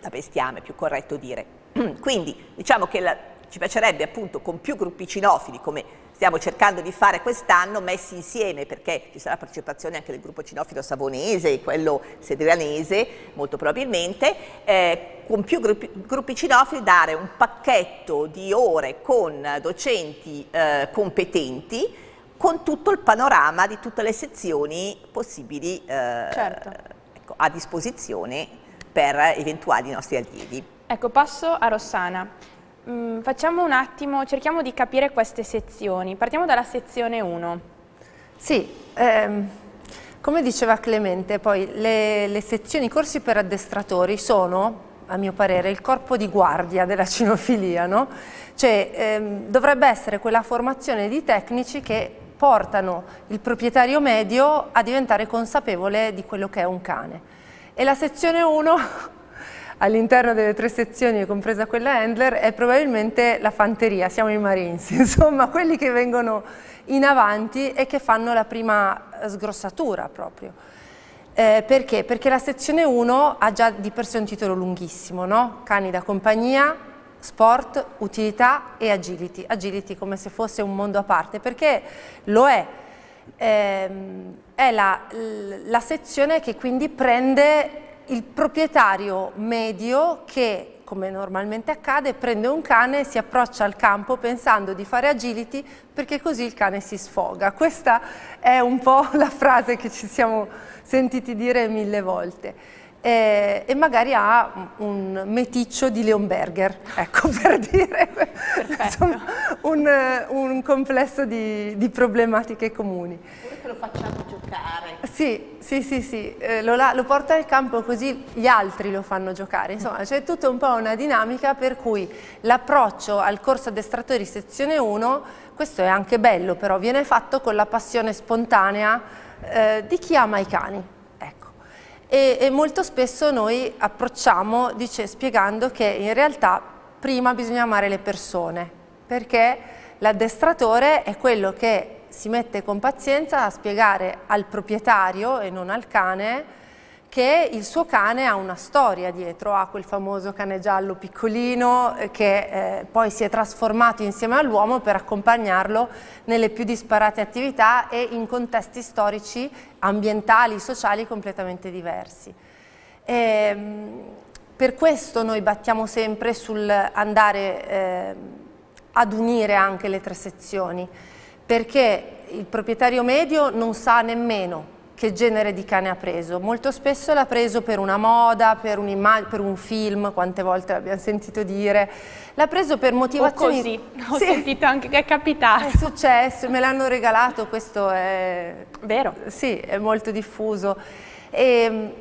da bestiame, più corretto dire. Quindi diciamo che la, ci piacerebbe appunto con più gruppi cinofili, come stiamo cercando di fare quest'anno, messi insieme, perché ci sarà partecipazione anche del gruppo cinofilo savonese e quello sedrianese, molto probabilmente, eh, con più gruppi, gruppi, cinofili dare un pacchetto di ore con docenti eh, competenti, con tutto il panorama di tutte le sezioni possibili eh, certo. ecco, a disposizione per eventuali nostri allievi. Ecco, passo a Rossana. Mm, facciamo un attimo, cerchiamo di capire queste sezioni. Partiamo dalla sezione 1. Sì, ehm, come diceva Clemente, poi le, le sezioni, i corsi per addestratori sono a mio parere, il corpo di guardia della cinofilia, no? Cioè, ehm, dovrebbe essere quella formazione di tecnici che portano il proprietario medio a diventare consapevole di quello che è un cane. E la sezione 1, all'interno delle tre sezioni, compresa quella handler, è probabilmente la fanteria, siamo i marines, insomma, quelli che vengono in avanti e che fanno la prima eh, sgrossatura proprio. Eh, perché? Perché la sezione 1 ha già di per sé un titolo lunghissimo, no? Cani da compagnia, sport, utilità e agility. Agility come se fosse un mondo a parte, perché lo è. Ehm, è la, la sezione che quindi prende il proprietario medio che come normalmente accade, prende un cane e si approccia al campo pensando di fare agility perché così il cane si sfoga. Questa è un po' la frase che ci siamo sentiti dire mille volte eh, e magari ha un meticcio di Leon Berger, ecco per dire Insomma, un, un, complesso di, di problematiche comuni. Oppure che lo facciamo giocare. Sì, sì, sì, sì. Eh, lo, lo porta al campo così gli altri lo fanno giocare. Insomma, c'è tutta un po' una dinamica per cui l'approccio al corso addestratori sezione 1, questo è anche bello però, viene fatto con la passione spontanea eh, di chi ama i cani e, e molto spesso noi approcciamo dice, spiegando che in realtà prima bisogna amare le persone perché l'addestratore è quello che si mette con pazienza a spiegare al proprietario e non al cane che il suo cane ha una storia dietro, ha quel famoso cane giallo piccolino eh, che eh, poi si è trasformato insieme all'uomo per accompagnarlo nelle più disparate attività e in contesti storici, ambientali, sociali completamente diversi. E, ehm, per questo noi battiamo sempre sull'andare eh, ad unire anche le tre sezioni, perché il proprietario medio non sa nemmeno che genere di cane ha preso. Molto spesso l'ha preso per una moda, per un, per un film, quante volte l'abbiamo sentito dire. L'ha preso per motivazioni... O così, ho sì. sentito anche che è capitato. È successo, me l'hanno regalato, questo è... Vero. Sì, è molto diffuso. E, ehm,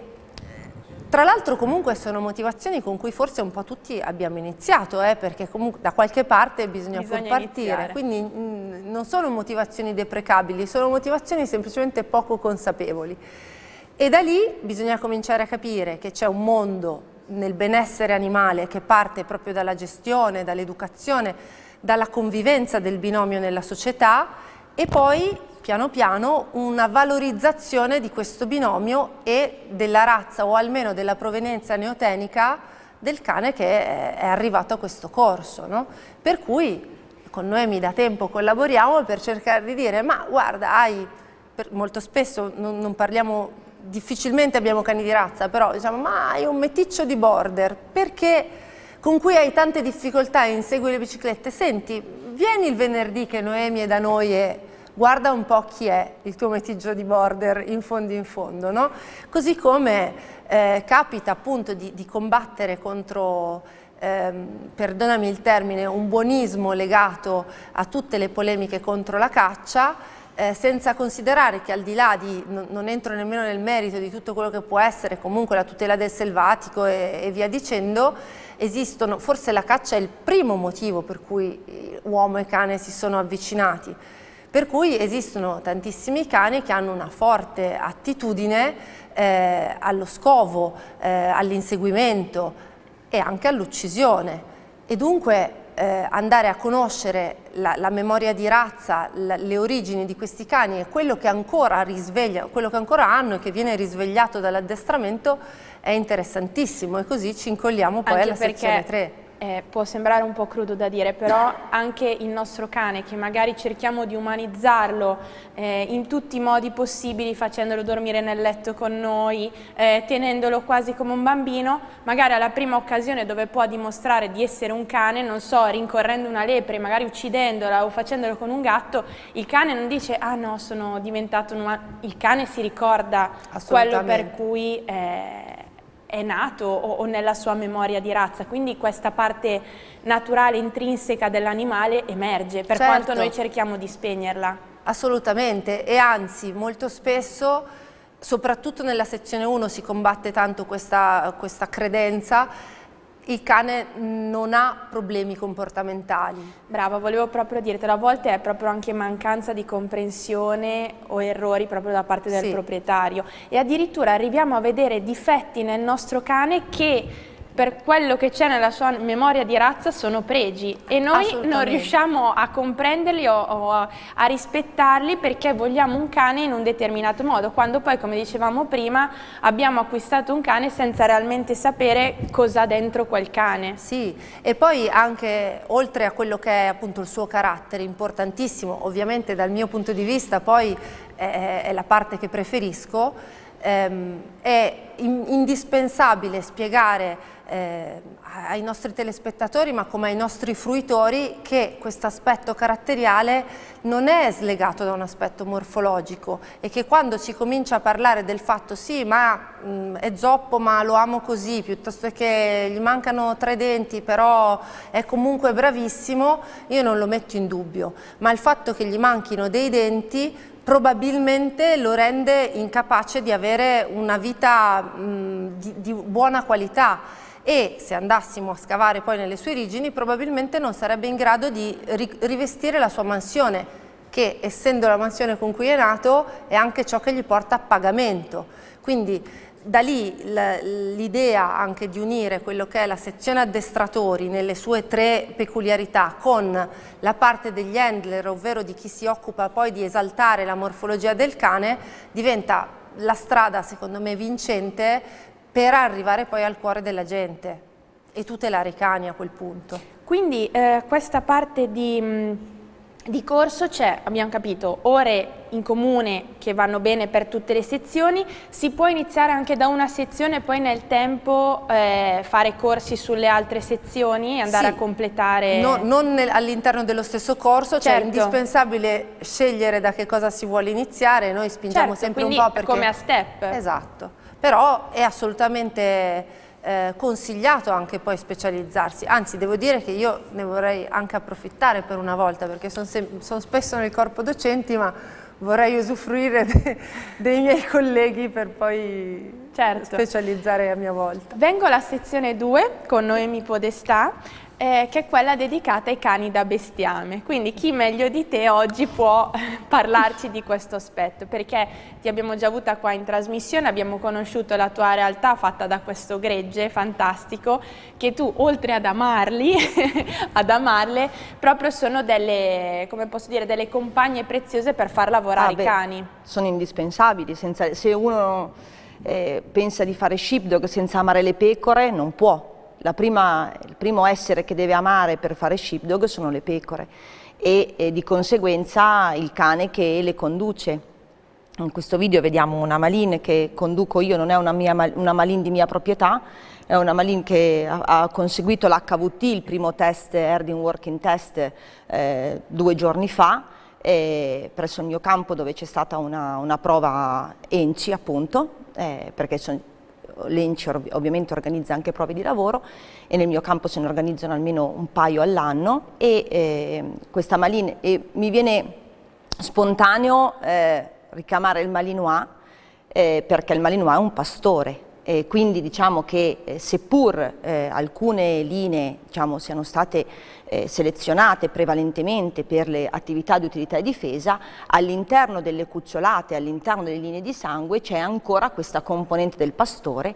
tra l'altro comunque sono motivazioni con cui forse un po' tutti abbiamo iniziato, eh, perché comunque da qualche parte bisogna, bisogna partire, iniziare. quindi mh, mm, non sono motivazioni deprecabili, sono motivazioni semplicemente poco consapevoli. E da lì bisogna cominciare a capire che c'è un mondo nel benessere animale che parte proprio dalla gestione, dall'educazione, dalla convivenza del binomio nella società e poi piano piano una valorizzazione di questo binomio e della razza o almeno della provenienza neotenica del cane che è arrivato a questo corso. No? Per cui con Noemi da tempo collaboriamo per cercare di dire ma guarda hai molto spesso non, non, parliamo difficilmente abbiamo cani di razza però diciamo ma hai un meticcio di border perché con cui hai tante difficoltà e insegui le biciclette senti vieni il venerdì che Noemi è da noi e guarda un po' chi è il tuo metiggio di border in fondo in fondo, no? Così come eh, capita appunto di, di combattere contro... Ehm, perdonami il termine, un buonismo legato a tutte le polemiche contro la caccia, eh, senza considerare che al di là di, non entro nemmeno nel merito di tutto quello che può essere comunque la tutela del selvatico e, e via dicendo, esistono, forse la caccia è il primo motivo per cui eh, uomo e cane si sono avvicinati, per cui esistono tantissimi cani che hanno una forte attitudine eh, allo scovo, eh, all'inseguimento e anche all'uccisione. E dunque eh, andare a conoscere la, la memoria di razza, la, le origini di questi cani e quello che ancora risveglia, quello che ancora hanno e che viene risvegliato dall'addestramento è interessantissimo e così ci incolliamo poi anche alla sezione 3. Eh, può sembrare un po' crudo da dire, però anche il nostro cane, che magari cerchiamo di umanizzarlo eh, in tutti i modi possibili, facendolo dormire nel letto con noi, eh, tenendolo quasi come un bambino, magari alla prima occasione dove può dimostrare di essere un cane, non so, rincorrendo una lepre, magari uccidendola o facendolo con un gatto, il cane non dice ah no, sono diventato un umano, il cane si ricorda quello per cui eh, è nato o, o nella sua memoria di razza, quindi questa parte naturale, intrinseca dell'animale emerge, per certo. quanto noi cerchiamo di spegnerla. Assolutamente, e anzi molto spesso soprattutto nella sezione 1 si combatte tanto questa, questa credenza il cane non ha problemi comportamentali. Brava, volevo proprio dirtelo, a volte è proprio anche mancanza di comprensione o errori proprio da parte del sì. proprietario e addirittura arriviamo a vedere difetti nel nostro cane che per quello che c'è nella sua memoria di razza sono pregi e noi non riusciamo a comprenderli o, o a, a rispettarli perché vogliamo un cane in un determinato modo, quando poi come dicevamo prima abbiamo acquistato un cane senza realmente sapere cosa ha dentro quel cane. Sì, e poi anche oltre a quello che è appunto il suo carattere importantissimo, ovviamente dal mio punto di vista poi è, eh, eh, è la parte che preferisco, ehm, è indispensabile spiegare eh, ai nostri telespettatori ma come ai nostri fruitori che questo aspetto caratteriale non è slegato da un aspetto morfologico e che quando si comincia a parlare del fatto sì ma mh, mm, è zoppo ma lo amo così piuttosto che gli mancano tre denti però è comunque bravissimo io non lo metto in dubbio ma il fatto che gli manchino dei denti probabilmente lo rende incapace di avere una vita mh, mm, di, di buona qualità e se andassimo a scavare poi nelle sue origini probabilmente non sarebbe in grado di ri rivestire la sua mansione che essendo la mansione con cui è nato è anche ciò che gli porta a pagamento. Quindi da lì l'idea anche di unire quello che è la sezione addestratori nelle sue tre peculiarità con la parte degli handler, ovvero di chi si occupa poi di esaltare la morfologia del cane, diventa la strada secondo me vincente per arrivare poi al cuore della gente e tutelare i cani a quel punto. Quindi eh, questa parte di, mm, di corso c'è, abbiamo capito, ore in comune che vanno bene per tutte le sezioni, si può iniziare anche da una sezione e poi nel tempo eh, fare corsi sulle altre sezioni e andare sì. a completare... No, non all'interno dello stesso corso, certo. cioè è certo. indispensabile scegliere da che cosa si vuole iniziare, noi spingiamo certo, sempre un po' perché... come a step. Esatto però è assolutamente eh, consigliato anche poi specializzarsi, anzi devo dire che io ne vorrei anche approfittare per una volta perché sono son spesso nel corpo docenti ma vorrei usufruire de dei miei colleghi per poi certo. specializzare a mia volta. Vengo alla sezione 2 con Noemi Podestà, eh, che è quella dedicata ai cani da bestiame. Quindi chi meglio di te oggi può parlarci di questo aspetto, perché ti abbiamo già avuta qua in trasmissione, abbiamo conosciuto la tua realtà fatta da questo gregge fantastico, che tu oltre ad amarli, ad amarle, proprio sono delle, come posso dire, delle compagne preziose per far lavorare ah, i cani. Sono indispensabili, senza, se uno eh, pensa di fare sheepdog senza amare le pecore non può, prima, il primo essere che deve amare per fare sheepdog sono le pecore e, e di conseguenza il cane che le conduce. In questo video vediamo una Malin che conduco io, non è una, mia, una Malin di mia proprietà, è una Malin che ha, ha conseguito l'HVT, il primo test, Herding Working Test, eh, due giorni fa, eh, presso il mio campo dove c'è stata una, una prova ENCI appunto, eh, perché sono l'ENCI ovviamente organizza anche prove di lavoro e nel mio campo se ne organizzano almeno un paio all'anno e eh, questa Malin e mi viene spontaneo eh, ricamare il Malinois eh, perché il Malinois è un pastore eh, quindi diciamo che eh, seppur eh, alcune linee diciamo, siano state eh, selezionate prevalentemente per le attività di utilità e difesa, all'interno delle cucciolate, all'interno delle linee di sangue c'è ancora questa componente del pastore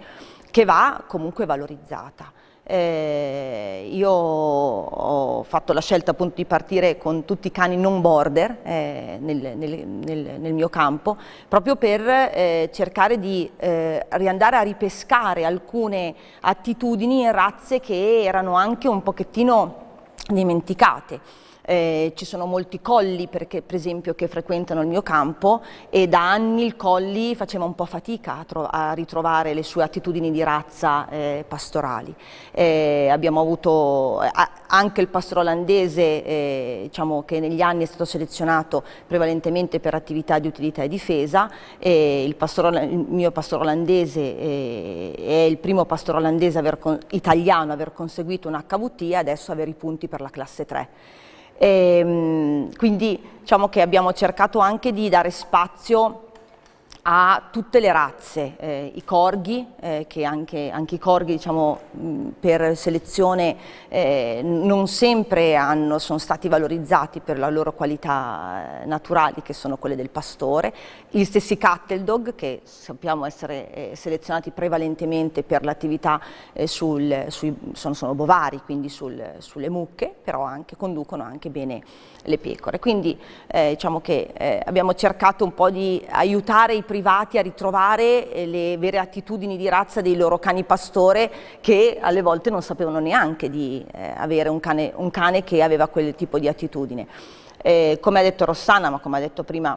che va comunque valorizzata. Eh, io ho fatto la scelta appunto di partire con tutti i cani non border eh, nel, nel, nel, nel, mio campo, proprio per eh, cercare di eh, riandare a ripescare alcune attitudini e razze che erano anche un pochettino dimenticate eh, ci sono molti colli perché, per esempio che frequentano il mio campo e da anni il colli faceva un po' fatica a, a ritrovare le sue attitudini di razza eh, pastorali. Eh, abbiamo avuto eh, anche il pastore olandese eh, diciamo che negli anni è stato selezionato prevalentemente per attività di utilità e difesa, il, pastore, il, mio pastore olandese eh, è il primo pastore olandese aver, italiano a aver conseguito un HVT e adesso avere i punti per la classe 3. E, ehm, quindi diciamo che abbiamo cercato anche di dare spazio a tutte le razze, eh, i corghi, eh, che anche, anche, i corghi diciamo, mh, per selezione eh, non sempre hanno, sono stati valorizzati per le loro qualità eh, naturali che sono quelle del pastore, gli stessi cattle dog che sappiamo essere eh, selezionati prevalentemente per l'attività eh, sul, sui, sono, sono, bovari, quindi sul, sulle mucche, però anche, conducono anche bene le pecore. Quindi diciamo che abbiamo cercato un po' di aiutare i privati a ritrovare eh, le vere attitudini di razza dei loro cani pastore che alle volte non sapevano neanche di eh, avere un cane, un cane, che aveva quel tipo di attitudine. Eh, come ha detto Rossana, ma come ha detto prima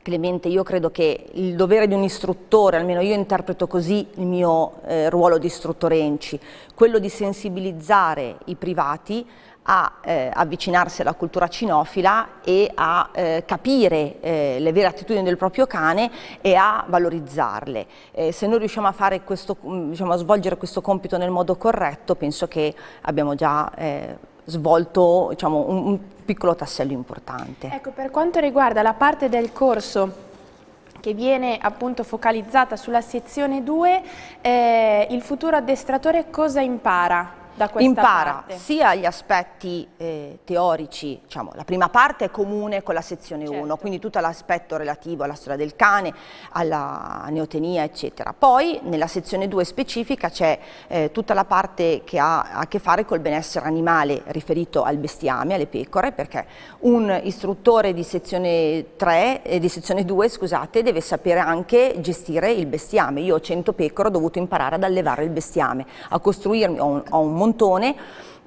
Clemente, io credo che il dovere di un istruttore, almeno io interpreto così il mio eh, ruolo di istruttore ENCI, quello di sensibilizzare i privati a eh, avvicinarsi alla cultura cinofila e a eh, capire eh, le vere attitudini del proprio cane e a valorizzarle. Eh, se noi riusciamo a, questo, mm, diciamo, a, svolgere questo compito nel modo corretto, penso che abbiamo già eh, svolto diciamo, un, un piccolo tassello importante. Ecco, per quanto riguarda la parte del corso che viene appunto focalizzata sulla sezione 2, eh, il futuro addestratore cosa impara? da questa impara parte. sia gli aspetti eh, teorici, diciamo, la prima parte è comune con la sezione certo. 1, quindi tutto l'aspetto relativo alla storia del cane, alla neotenia, eccetera. Poi nella sezione 2 specifica c'è eh, tutta la parte che ha a che fare col benessere animale riferito al bestiame, alle pecore, perché un istruttore di sezione 3, eh, di sezione 2, scusate, deve sapere anche gestire il bestiame. Io ho 100 pecore, ho dovuto imparare ad allevare il bestiame, a costruirmi, ho un, ho un Piemontone,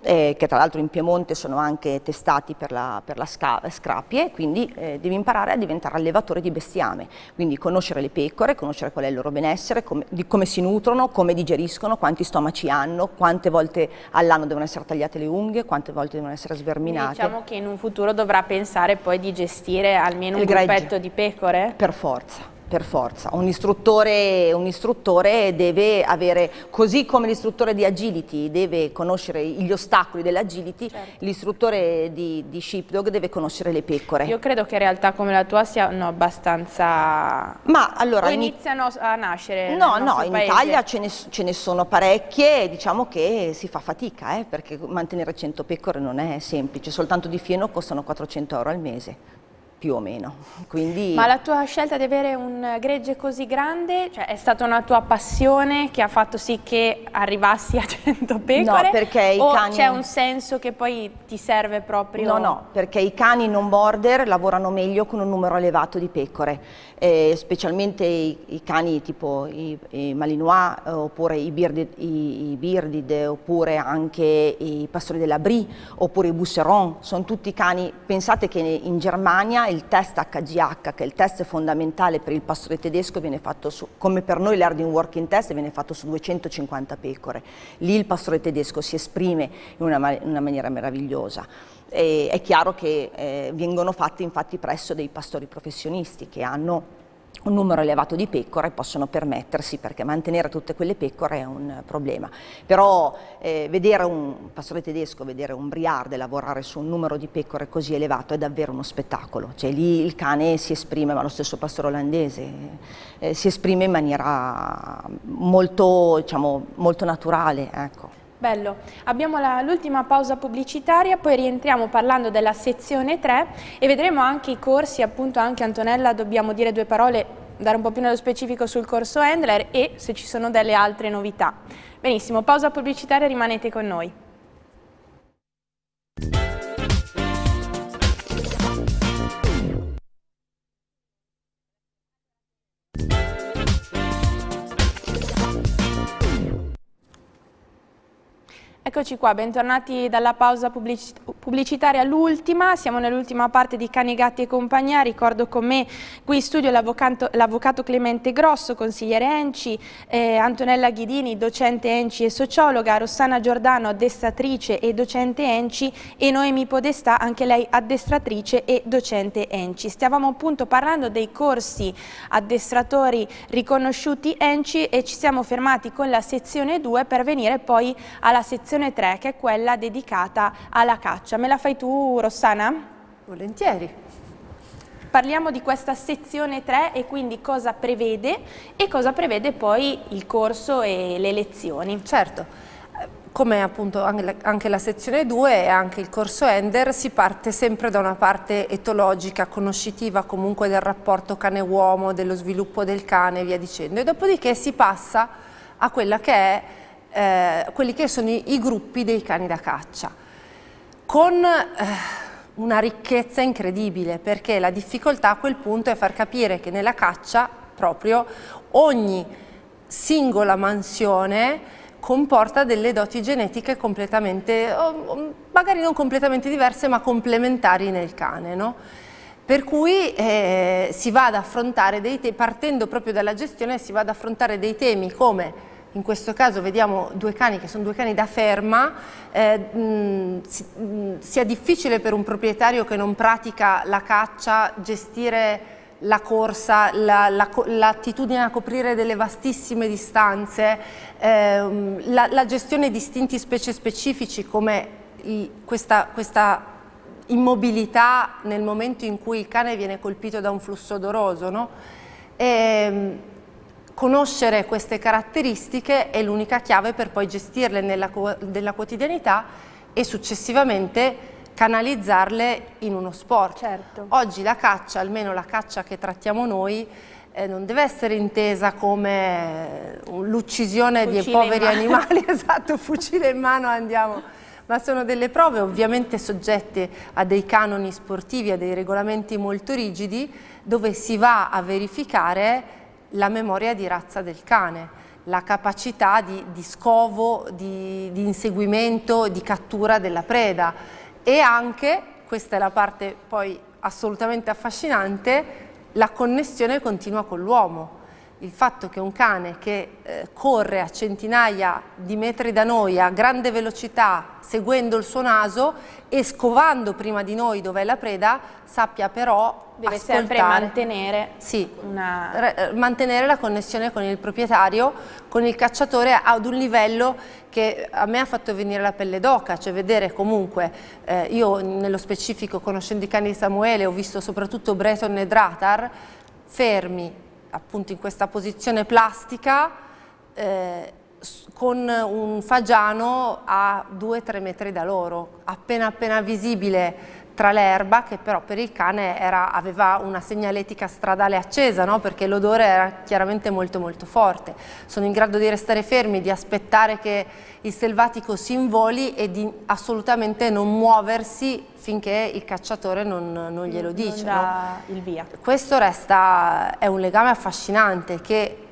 eh, che tra l'altro in Piemonte sono anche testati per la, per la scrappie, quindi eh, devi imparare a diventare allevatore di bestiame, quindi conoscere le pecore, conoscere qual è il loro benessere, com di come si nutrono, come digeriscono, quanti stomaci hanno, quante volte all'anno devono essere tagliate le unghie, quante volte devono essere sverminate. diciamo che in un futuro dovrà pensare poi di gestire almeno il un gruppetto di pecore? Per forza per forza. Un istruttore, un istruttore deve avere, così come l'istruttore di agility deve conoscere gli ostacoli dell'agility, certo. l'istruttore di, di sheepdog deve conoscere le pecore. Io credo che in realtà come la tua siano abbastanza... Ma allora... In... iniziano a nascere No, no, in paese. Italia ce ne, ce ne, sono parecchie diciamo che si fa fatica, eh, perché mantenere 100 pecore non è semplice, soltanto di fieno costano 400 euro al mese più o meno. Quindi... Ma la tua scelta di avere un gregge così grande cioè, è stata una tua passione che ha fatto sì che arrivassi a 100 pecore? No, perché o i cani... c'è un senso che poi ti serve proprio? No, no, perché i cani non border lavorano meglio con un numero elevato di pecore, eh, specialmente i, i, cani tipo i, i Malinois eh, oppure i Birdid, i, i Birdid, oppure anche i pastori della Brie oppure i Busseron, sono tutti cani, pensate che in Germania il test HGH, che è il test fondamentale per il pastore tedesco, viene fatto su, come per noi l'Harding working test, viene fatto su 250 pecore. Lì il pastore tedesco si esprime in una, in una maniera meravigliosa. E è chiaro che eh, vengono fatti infatti presso dei pastori professionisti che hanno un numero elevato di pecore possono permettersi perché mantenere tutte quelle pecore è un eh, problema. Però eh, vedere un pastore tedesco, vedere un briarde lavorare su un numero di pecore così elevato è davvero uno spettacolo. Cioè lì il cane si esprime, ma lo stesso pastore olandese eh, si esprime in maniera molto, diciamo, molto naturale. Ecco. Bello, abbiamo l'ultima pausa pubblicitaria, poi rientriamo parlando della sezione 3 e vedremo anche i corsi, appunto anche Antonella dobbiamo dire due parole, dare un po' più nello specifico sul corso Handler e se ci sono delle altre novità. Benissimo, pausa pubblicitaria, rimanete con noi. Eccoci qua, bentornati dalla pausa pubblicitaria, l'ultima, siamo nell'ultima parte di Cani, Gatti e Compagnia, ricordo con me qui in studio l'avvocato Clemente Grosso, consigliere Enci, eh, Antonella Ghidini, docente Enci e sociologa, Rossana Giordano, addestratrice e docente Enci e Noemi Podestà, anche lei addestratrice e docente Enci. Stavamo appunto parlando dei corsi addestratori riconosciuti Enci e ci siamo fermati con la sezione 2 per venire poi alla sezione sezione 3 che è quella dedicata alla caccia. Me la fai tu Rossana? Volentieri. Parliamo di questa sezione 3 e quindi cosa prevede e cosa prevede poi il corso e le lezioni. Certo come appunto anche la sezione 2 e anche il corso Ender, si parte sempre da una parte etologica, conoscitiva comunque del rapporto cane-uomo, dello sviluppo del cane e via dicendo. E dopodiché si passa a quella che è eh, quelli che sono i, i, gruppi dei cani da caccia, con eh, una ricchezza incredibile, perché la difficoltà a quel punto è far capire che nella caccia proprio ogni singola mansione comporta delle doti genetiche completamente, magari non completamente diverse, ma complementari nel cane. No? Per cui eh, si va ad affrontare dei temi, partendo proprio dalla gestione, si va ad affrontare dei temi come in questo caso vediamo due cani che sono due cani da ferma, eh, mh, si, mh, sia difficile per un proprietario che non pratica la caccia gestire la corsa, l'attitudine la, la, a coprire delle vastissime distanze, ehm, la, la, gestione di istinti specie specifici come i, questa, questa, immobilità nel momento in cui il cane viene colpito da un flusso odoroso. No? E, ehm, conoscere queste caratteristiche è l'unica chiave per poi gestirle nella, nella quotidianità e successivamente canalizzarle in uno sport. Certo. Oggi la caccia, almeno la caccia che trattiamo noi, eh, non deve essere intesa come eh, l'uccisione di poveri animali, esatto, fucile in mano andiamo, ma sono delle prove ovviamente soggette a dei canoni sportivi, a dei regolamenti molto rigidi, dove si va a verificare la memoria di razza del cane, la capacità di, di scovo, di, di inseguimento, di cattura della preda e anche, questa è la parte poi assolutamente affascinante, la connessione continua con l'uomo il fatto che un cane che eh, corre a centinaia di metri da noi a grande velocità seguendo il suo naso e scovando prima di noi dov'è la preda sappia però Deve sempre mantenere, sì, una... Eh, mantenere la connessione con il proprietario, con il cacciatore ad un livello che a me ha fatto venire la pelle d'oca, cioè vedere comunque, eh, io nello specifico conoscendo i cani di Samuele ho visto soprattutto Breton e Dratar, fermi, appunto in questa posizione plastica eh, con un fagiano a 2-3 metri da loro, appena appena visibile tra l'erba che però per il cane era, aveva una segnaletica stradale accesa no? perché l'odore era chiaramente molto molto forte. Sono in grado di restare fermi, di aspettare che il selvatico si involi e di assolutamente non muoversi finché il cacciatore non, non glielo dice. Non no? il via. Questo resta, è un legame affascinante che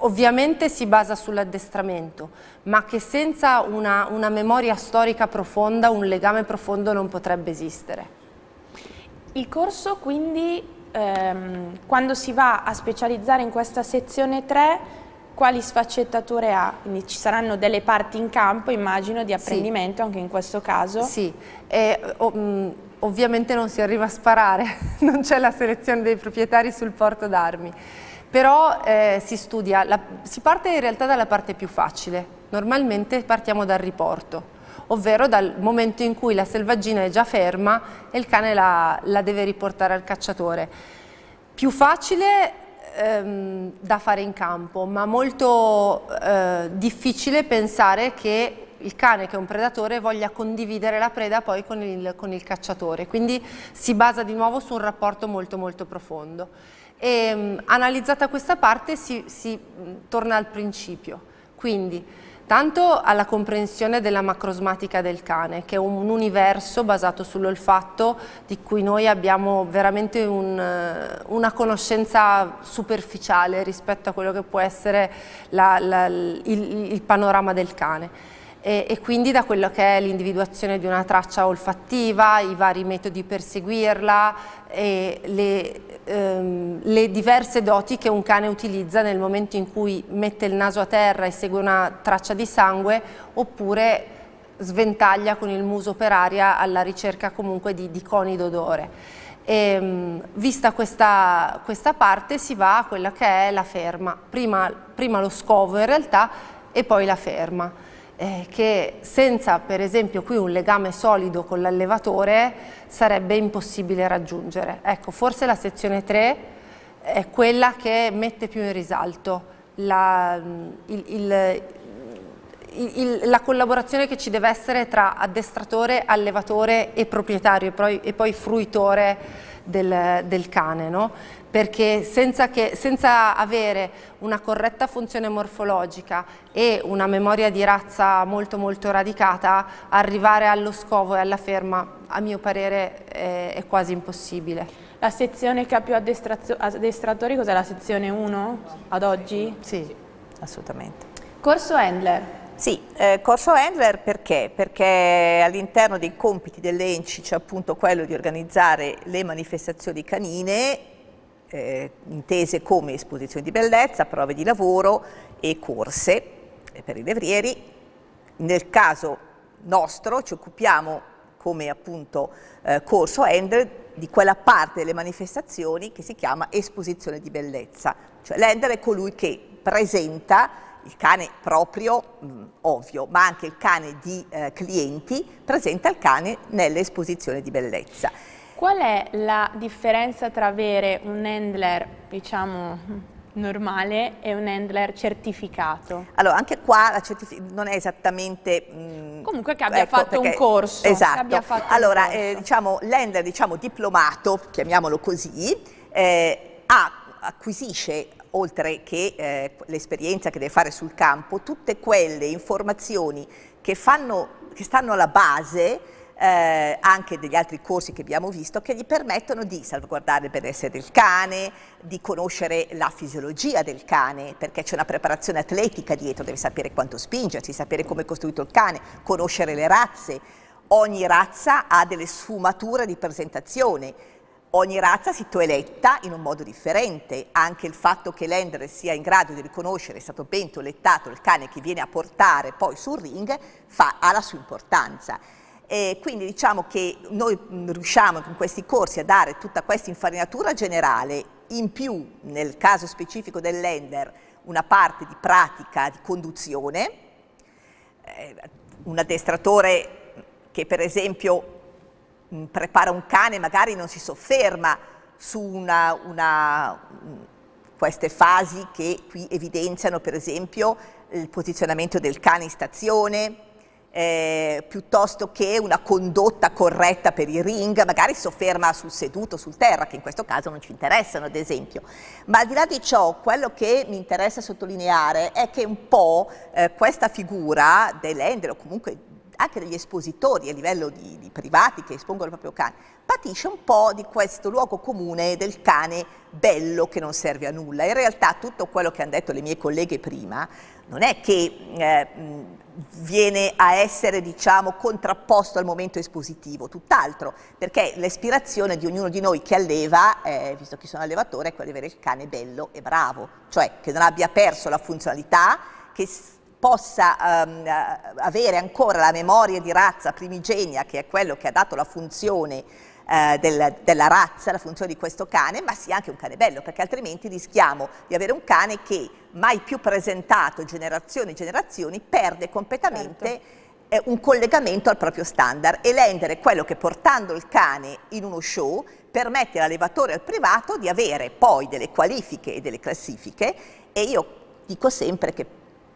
ovviamente si basa sull'addestramento ma che senza una, una memoria storica profonda, un legame profondo non potrebbe esistere. Il corso quindi, ehm, quando si va a specializzare in questa sezione 3, quali sfaccettature ha? Quindi ci saranno delle parti in campo, immagino, di apprendimento sì. anche in questo caso? Sì, e, ov mm, ovviamente non si arriva a sparare, non c'è la selezione dei proprietari sul porto d'armi però eh, si studia, la, si parte in realtà dalla parte più facile, normalmente partiamo dal riporto, ovvero dal momento in cui la selvaggina è già ferma e il cane la, la deve riportare al cacciatore. Più facile ehm, da fare in campo, ma molto eh, difficile pensare che il cane che è un predatore voglia condividere la preda poi con il, con il cacciatore, quindi si basa di nuovo su un rapporto molto molto profondo. E, mm, analizzata questa parte si, si mm, torna al principio, quindi tanto alla comprensione della macrosmatica del cane, che è un, universo basato sull'olfatto di cui noi abbiamo veramente un, eh, una conoscenza superficiale rispetto a quello che può essere la, la, il, il panorama del cane e, e quindi da quello che è l'individuazione di una traccia olfattiva, i vari metodi per seguirla e le, ehm, le diverse doti che un cane utilizza nel momento in cui mette il naso a terra e segue una traccia di sangue oppure sventaglia con il muso per aria alla ricerca comunque di, di coni d'odore. Ehm, vista questa, questa, parte si va a quella che è la ferma, prima, prima lo scovo in realtà e poi la ferma eh, che senza per esempio qui un legame solido con l'allevatore sarebbe impossibile raggiungere. Ecco, forse la sezione 3 è quella che mette più in risalto la, mm, il, il, il, la collaborazione che ci deve essere tra addestratore, allevatore e proprietario e poi, e poi fruitore del, del cane. No? perché senza, che, senza, avere una corretta funzione morfologica e una memoria di razza molto molto radicata, arrivare allo scovo e alla ferma, a mio parere, è, è quasi impossibile. La sezione che ha più addestratori cos'è la sezione 1 ad oggi? Sì, assolutamente. Corso Handler? Sì, eh, corso Handler perché? Perché all'interno dei compiti dell'ENCI c'è appunto quello di organizzare le manifestazioni canine eh, intese come esposizioni di bellezza, prove di lavoro e corse per i levrieri. Nel caso nostro ci occupiamo come appunto eh, corso Ender di quella parte delle manifestazioni che si chiama esposizione di bellezza, cioè l'Ender è colui che presenta il cane proprio, mh, ovvio, ma anche il cane di eh, clienti, presenta il cane nell'esposizione di bellezza. Qual è la differenza tra avere un handler, diciamo, normale e un handler certificato. Allora, anche qua non è esattamente... Mh, mm, Comunque che abbia ecco, fatto perché, esatto. un corso. Esatto. allora, eh, diciamo, l'handler, diciamo, diplomato, chiamiamolo così, eh, ha, acquisisce oltre che eh, l'esperienza che deve fare sul campo, tutte quelle informazioni che, fanno, che stanno alla base eh, anche degli altri corsi che abbiamo visto che gli permettono di salvaguardare il benessere del cane, di conoscere la fisiologia del cane, perché c'è una preparazione atletica dietro, deve sapere quanto spingersi, sapere come è costruito il cane, conoscere le razze. Ogni razza ha delle sfumature di presentazione, Ogni razza si toeletta in un modo differente, anche il fatto che l'ender sia in grado di riconoscere, è stato ben toelettato il cane che viene a portare poi sul ring, fa, ha la sua importanza. Eh, quindi diciamo che noi mm, riusciamo con questi corsi a dare tutta questa infarinatura generale, in più nel caso specifico del lender una parte di pratica di conduzione, eh, un addestratore che per esempio mm, prepara un cane magari non si sofferma su una, una, mm, queste fasi che qui evidenziano per esempio il posizionamento del cane in stazione, eh, piuttosto che una condotta corretta per i ring, magari sofferma sul seduto, sul terra, che in questo caso non ci interessano ad esempio. Ma al di là di ciò, quello che mi interessa sottolineare è che un po' eh, questa figura dell'Endel o comunque anche degli espositori a livello di, di privati che espongono il proprio cane, patisce un po' di questo luogo comune del cane bello che non serve a nulla. In realtà tutto quello che hanno detto le mie colleghe prima non è che eh, viene a essere diciamo, contrapposto al momento espositivo, tutt'altro, perché l'aspirazione di ognuno di noi che alleva, eh, visto che sono allevatore, è quella di avere il cane bello e bravo, cioè che non abbia perso la funzionalità, che possa ehm, eh, avere ancora la memoria di razza primigenia, che è quello che ha dato la funzione eh, del, della razza, la funzione di questo cane, ma sia anche un cane bello, perché altrimenti rischiamo di avere un cane che mai più presentato generazioni e generazioni perde completamente certo eh, un collegamento al proprio standard e rendere quello che portando il cane in uno show permette all'allevatore e al privato di avere poi delle qualifiche e delle classifiche e io dico sempre che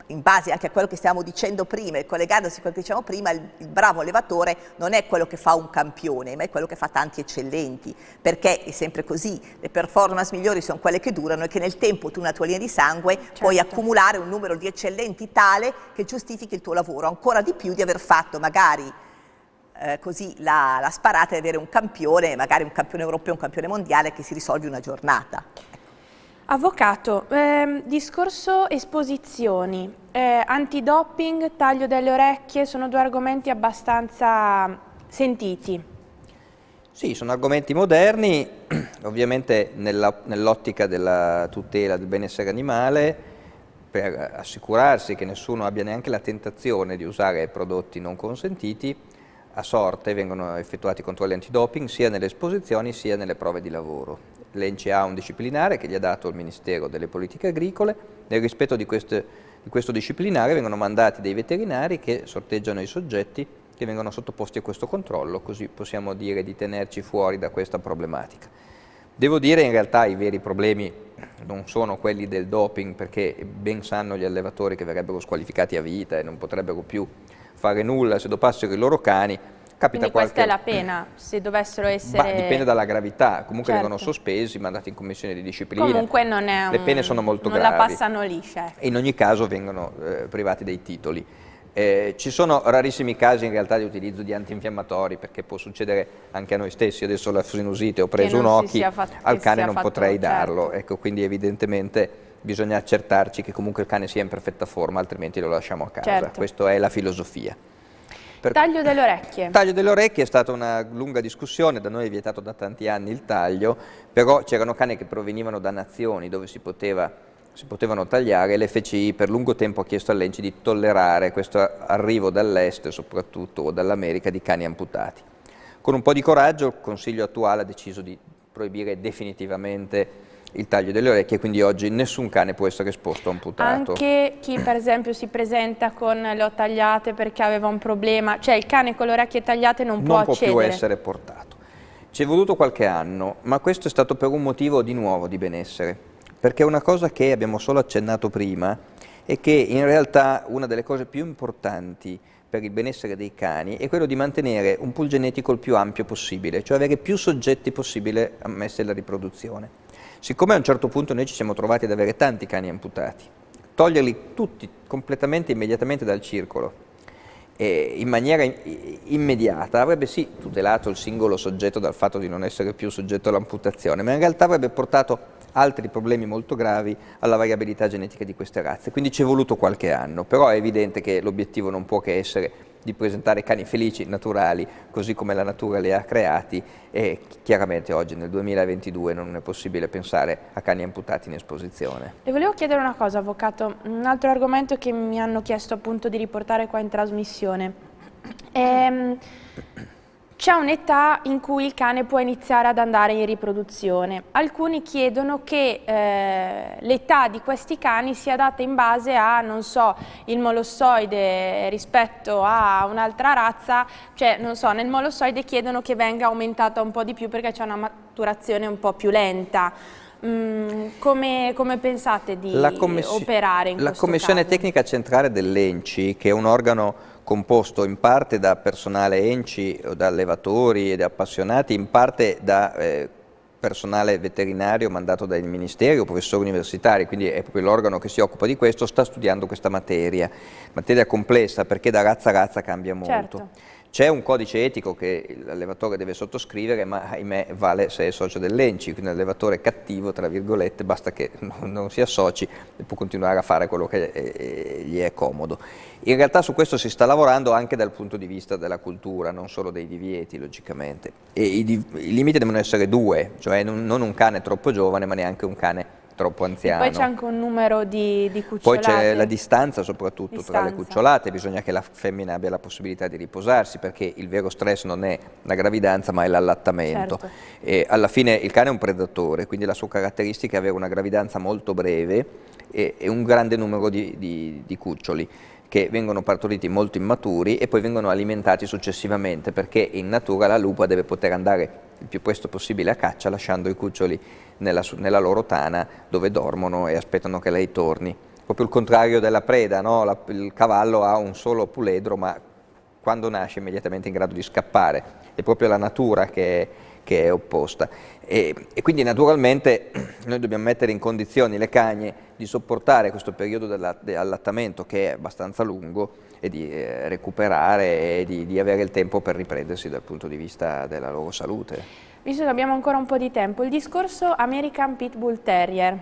in base anche a quello che stiamo dicendo prima e collegandosi a quello che diciamo prima, il, il, bravo allevatore non è quello che fa un campione, ma è quello che fa tanti eccellenti, perché è sempre così, le performance migliori sono quelle che durano e che nel tempo tu una tua linea di sangue certo. puoi accumulare un numero di eccellenti tale che giustifichi il tuo lavoro, ancora di più di aver fatto magari eh, così la, la sparata e avere un campione, magari un campione europeo, un campione mondiale che si risolve una giornata. Avvocato, ehm, discorso esposizioni, eh, antidoping, taglio delle orecchie, sono due argomenti abbastanza sentiti. Sì, sono argomenti moderni, ovviamente nell'ottica nell della tutela del benessere animale, per assicurarsi che nessuno abbia neanche la tentazione di usare prodotti non consentiti, a sorte vengono effettuati controlli antidoping sia nelle esposizioni sia nelle prove di lavoro l'ENCE ha un disciplinare che gli ha dato il Ministero delle Politiche Agricole, nel rispetto di, queste, di questo disciplinare vengono mandati dei veterinari che sorteggiano i soggetti che vengono sottoposti a questo controllo, così possiamo dire di tenerci fuori da questa problematica. Devo dire in realtà i veri problemi non sono quelli del doping perché ben sanno gli allevatori che verrebbero squalificati a vita e non potrebbero più fare nulla se dopassero i loro cani, Capita Quindi qualche... questa è la pena, se dovessero essere... Ma dipende dalla gravità, comunque certo. vengono sospesi, mandati in commissione di disciplina. Comunque non è un... Le pene sono molto non gravi. Non la passano liscia. In ogni caso vengono eh, privati dei titoli. Eh, ci sono rarissimi casi in realtà di utilizzo di antinfiammatori perché può succedere anche a noi stessi, adesso la sinusite ho preso un occhio, al cane non potrei certo. darlo, ecco, quindi evidentemente bisogna accertarci che comunque il cane sia in perfetta forma altrimenti lo lasciamo a casa, certo. questa è la filosofia. Per... Taglio delle orecchie. Taglio delle orecchie è stata una lunga discussione, da noi è vietato da tanti anni il taglio, però c'erano cani che provenivano da nazioni dove si, poteva, si potevano tagliare, l'FCI per lungo tempo ha chiesto all'ENCI di tollerare questo arrivo dall'est soprattutto o dall'America di cani amputati. Con un po' di coraggio il Consiglio attuale ha deciso di proibire definitivamente il taglio delle orecchie, quindi oggi nessun cane può essere esposto a un putato. Anche chi per esempio si presenta con le ho tagliate perché aveva un problema, cioè il cane con le orecchie tagliate non, non può accedere. Non può più essere portato. Ci è voluto qualche anno, ma questo è stato per un motivo di nuovo di benessere, perché una cosa che abbiamo solo accennato prima è che in realtà una delle cose più importanti per il benessere dei cani è quello di mantenere un pool genetico il più ampio possibile, cioè avere più soggetti possibile ammessi alla riproduzione. Siccome a un certo punto noi ci siamo trovati ad avere tanti cani amputati, toglierli tutti completamente immediatamente dal circolo eh, in maniera in immediata avrebbe sì tutelato il singolo soggetto dal fatto di non essere più soggetto all'amputazione, ma in realtà avrebbe portato altri problemi molto gravi alla variabilità genetica di queste razze. Quindi ci è voluto qualche anno, però è evidente che l'obiettivo non può che essere di presentare cani felici, naturali, così come la natura li ha creati e chiaramente oggi nel 2022 non è possibile pensare a cani amputati in esposizione. Le volevo chiedere una cosa, Avvocato, un altro argomento che mi hanno chiesto appunto di riportare qua in trasmissione. È... Ehm, c'è un'età in cui il cane può iniziare ad andare in riproduzione. Alcuni chiedono che eh, l'età di questi cani sia data in base a, non so, il molossoide rispetto a un'altra razza, cioè, non so, nel molossoide chiedono che venga aumentata un po' di più perché c'è una maturazione un po' più lenta. Mm, come, come, pensate di operare in la questo La Commissione caso? Tecnica Centrale dell'ENCI, che è un organo composto in parte da personale ENCI o da allevatori e da appassionati, in parte da eh, personale veterinario mandato dai ministeri o professori universitari, quindi è proprio l'organo che si occupa di questo, sta studiando questa materia, materia complessa perché da razza a razza cambia molto. Certo. C'è un codice etico che l'allevatore deve sottoscrivere, ma ahimè vale se è socio dell'ENCI, quindi un allevatore cattivo, tra virgolette, basta che non si associ e può continuare a fare quello che eh, eh, gli è comodo. In realtà su questo si sta lavorando anche dal punto di vista della cultura, non solo dei divieti, logicamente. I, i, limiti devono essere due, cioè non, non un cane troppo giovane, ma neanche un cane troppo anziano. E poi c'è anche un numero di, di cucciolate. Poi c'è la distanza soprattutto distanza. tra le cucciolate, bisogna che la femmina abbia la possibilità di riposarsi perché il vero stress non è la gravidanza ma è l'allattamento. Certo. E alla fine il cane è un predatore, quindi la sua caratteristica è avere una gravidanza molto breve e, e un grande numero di, di, di cuccioli che vengono partoriti molto immaturi e poi vengono alimentati successivamente perché in natura la lupa deve poter andare il più presto possibile a caccia lasciando i cuccioli nella, nella, loro tana dove dormono e aspettano che lei torni. Proprio il contrario della preda, no? La, il cavallo ha un solo puledro ma quando nasce è immediatamente in grado di scappare, è proprio la natura che, che è opposta. E, e, quindi naturalmente noi dobbiamo mettere in condizioni le cagne di sopportare questo periodo dell'allattamento che è abbastanza lungo e di eh, recuperare e di, di avere il tempo per riprendersi dal punto di vista della loro salute visto che abbiamo ancora un po' di tempo, il discorso American Pitbull Terrier,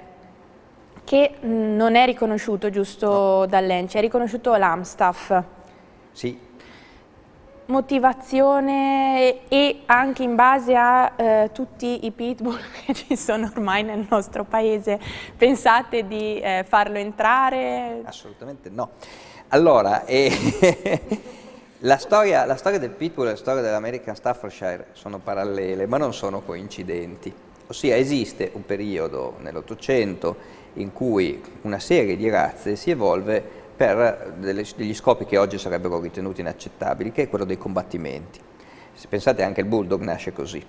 che mm, non è riconosciuto giusto no. dall'ENCI, è riconosciuto l'AMSTAF. Sì. Motivazione e anche in base a eh, tutti i pitbull che ci sono ormai nel nostro paese, pensate di eh, farlo entrare? Assolutamente no. Allora, eh, La storia, la storia, del Pitbull e la storia dell'American Staffordshire sono parallele, ma non sono coincidenti. Ossia esiste un periodo nell'Ottocento in cui una serie di razze si evolve per delle, degli scopi che oggi sarebbero ritenuti inaccettabili, che è quello dei combattimenti. Se pensate anche il Bulldog nasce così,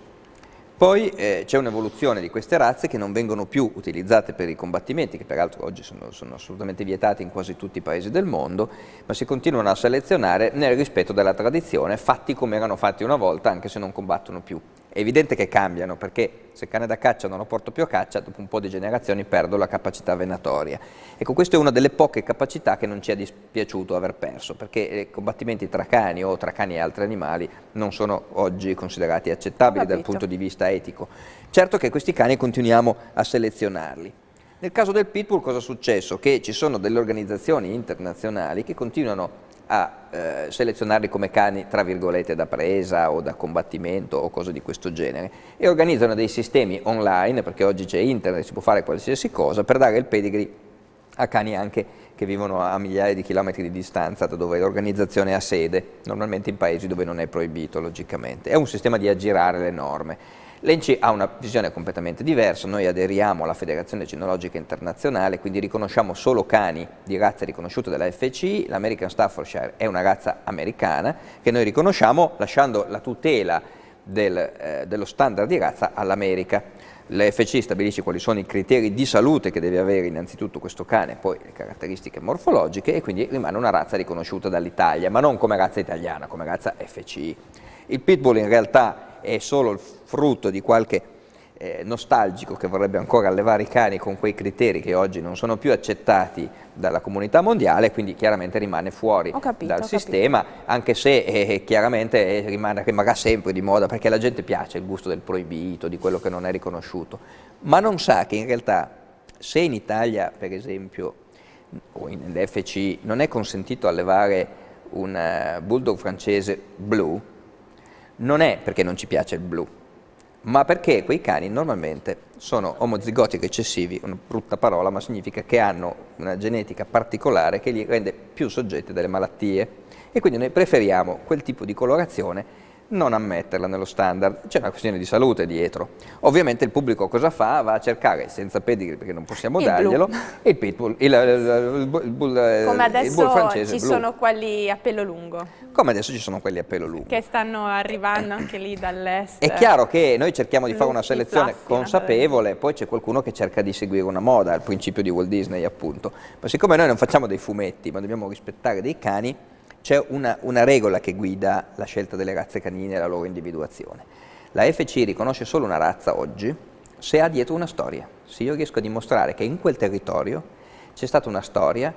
poi eh, c'è un'evoluzione di queste razze che non vengono più utilizzate per i combattimenti, che peraltro oggi sono, sono assolutamente vietate in quasi tutti i paesi del mondo, ma si continuano a selezionare nel rispetto della tradizione, fatti come erano fatti una volta, anche se non combattono più è evidente che cambiano perché se cane da caccia non lo porto più a caccia, dopo un po' di generazioni perdo la capacità venatoria. Ecco, questa è una delle poche capacità che non ci è dispiaciuto aver perso, perché eh, i combattimenti tra cani o tra cani e altri animali non sono oggi considerati accettabili dal punto di vista etico. Certo che questi cani continuiamo a selezionarli. Nel caso del pitbull cosa è successo? Che ci sono delle organizzazioni internazionali che continuano a eh, selezionarli come cani tra virgolette da presa o da combattimento o cose di questo genere e organizzano dei sistemi online perché oggi c'è internet, si può fare qualsiasi cosa per dare il pedigree a cani anche che vivono a migliaia di chilometri di distanza da dove l'organizzazione ha sede, normalmente in paesi dove non è proibito logicamente. È un sistema di aggirare le norme. L'ENCI ha una visione completamente diversa, noi aderiamo alla Federazione Cinologica Internazionale, quindi riconosciamo solo cani di razza riconosciuta dalla FCI, l'American Staffordshire è una razza americana che noi riconosciamo lasciando la tutela del, eh, dello standard di razza all'America. L'FCI stabilisce quali sono i criteri di salute che deve avere innanzitutto questo cane, poi le caratteristiche morfologiche e quindi rimane una razza riconosciuta dall'Italia, ma non come razza italiana, come razza FCI. Il pitbull in realtà è solo il frutto di qualche eh, nostalgico che vorrebbe ancora allevare i cani con quei criteri che oggi non sono più accettati dalla comunità mondiale, quindi chiaramente rimane fuori capito, dal sistema, anche se eh, eh chiaramente eh, rimane, rimarrà sempre di moda perché la gente piace il gusto del proibito, di quello che non è riconosciuto, ma non sa che in realtà se in Italia per esempio o nell'FC non è consentito allevare un eh, bulldog francese blu, non è perché non ci piace il blu, ma perché quei cani normalmente sono omozigotico eccessivi, una brutta parola, ma significa che hanno una genetica particolare che li rende più soggetti a delle malattie e quindi noi preferiamo quel tipo di colorazione non ammetterla nello standard, c'è una questione di salute dietro. Ovviamente il pubblico cosa fa? Va a cercare, senza pedigree perché non possiamo il darglielo, blu. il pitbull, il, il, il, il bull, eh, Come adesso ci blu. sono quelli a pelo lungo. Come adesso ci sono quelli a pelo lungo. Che stanno arrivando anche lì dall'est. È chiaro che noi cerchiamo di fare una selezione consapevole, poi c'è qualcuno che cerca di seguire una moda, al principio di Walt Disney appunto. Ma siccome noi non facciamo dei fumetti, ma dobbiamo rispettare dei cani, c'è una, una regola che guida la scelta delle razze canine e la loro individuazione. La FC riconosce solo una razza oggi se ha dietro una storia, se io riesco a dimostrare che in quel territorio c'è stata una storia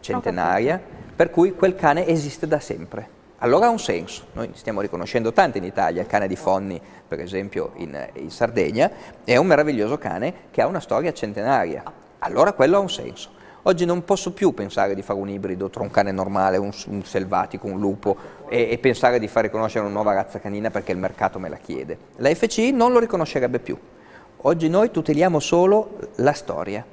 centenaria per cui quel cane esiste da sempre. Allora ha un senso, noi stiamo riconoscendo tanto in Italia, il cane di Fonni per esempio in, in Sardegna, è un meraviglioso cane che ha una storia centenaria, allora quello ha un senso. Oggi non posso più pensare di fare un ibrido tra un cane normale, un, un selvatico, un lupo e, e, pensare di far riconoscere una nuova razza canina perché il mercato me la chiede. La FCI non lo riconoscerebbe più. Oggi noi tuteliamo solo la storia,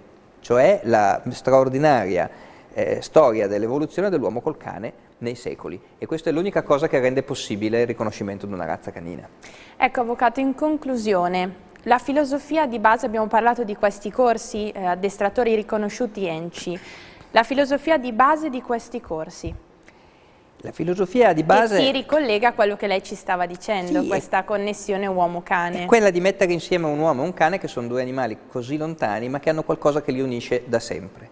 cioè la straordinaria eh, storia dell'evoluzione dell'uomo col cane nei secoli e questa è l'unica cosa che rende possibile il riconoscimento di una razza canina. Ecco avvocato, in conclusione, la filosofia di base, abbiamo parlato di questi corsi, eh, addestratori riconosciuti ENCI, la filosofia di base di questi corsi. La filosofia di base... Che si ricollega a quello che lei ci stava dicendo, sì, questa connessione uomo-cane. Quella di mettere insieme un uomo e un cane, che sono due animali così lontani, ma che hanno qualcosa che li unisce da sempre.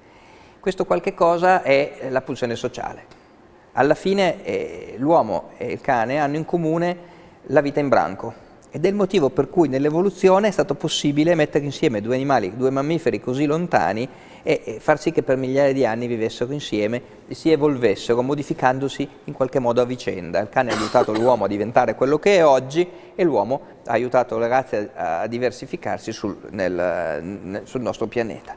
Questo qualche cosa è eh, la pulsione sociale. Alla fine eh, l'uomo e il cane hanno in comune la vita in branco, ed è il motivo per cui nell'evoluzione è stato possibile mettere insieme due animali, due mammiferi così lontani e, far sì che per migliaia di anni vivessero insieme e si evolvessero modificandosi in qualche modo a vicenda. Il cane ha aiutato l'uomo a diventare quello che è oggi e l'uomo ha aiutato le razze a, diversificarsi sul, nel, sul nostro pianeta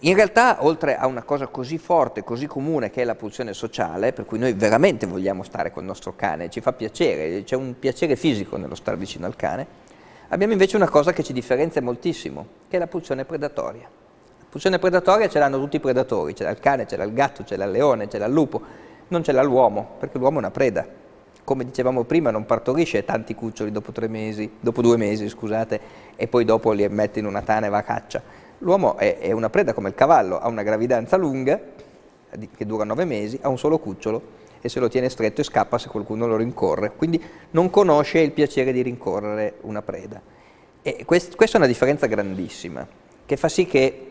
in realtà, oltre a una cosa così forte, così comune che è la pulsione sociale, per cui noi veramente vogliamo stare con il nostro cane, ci fa piacere, c'è un piacere fisico nello stare vicino al cane, abbiamo invece una cosa che ci differenzia moltissimo, che è la pulsione predatoria. La pulsione predatoria ce l'hanno tutti i predatori, ce l'ha il cane, ce l'ha il gatto, ce l'ha il leone, ce l'ha il lupo, non ce l'ha l'uomo, perché l'uomo è una preda come dicevamo prima, non partorisce tanti cuccioli dopo, mesi, dopo due mesi, scusate, e poi dopo li mette in una tana e va a caccia. L'uomo è, è, una preda come il cavallo, ha una gravidanza lunga, che dura nove mesi, ha un solo cucciolo e se lo tiene stretto e scappa se qualcuno lo rincorre. Quindi non conosce il piacere di rincorrere una preda. E quest, questa è una differenza grandissima, che fa sì che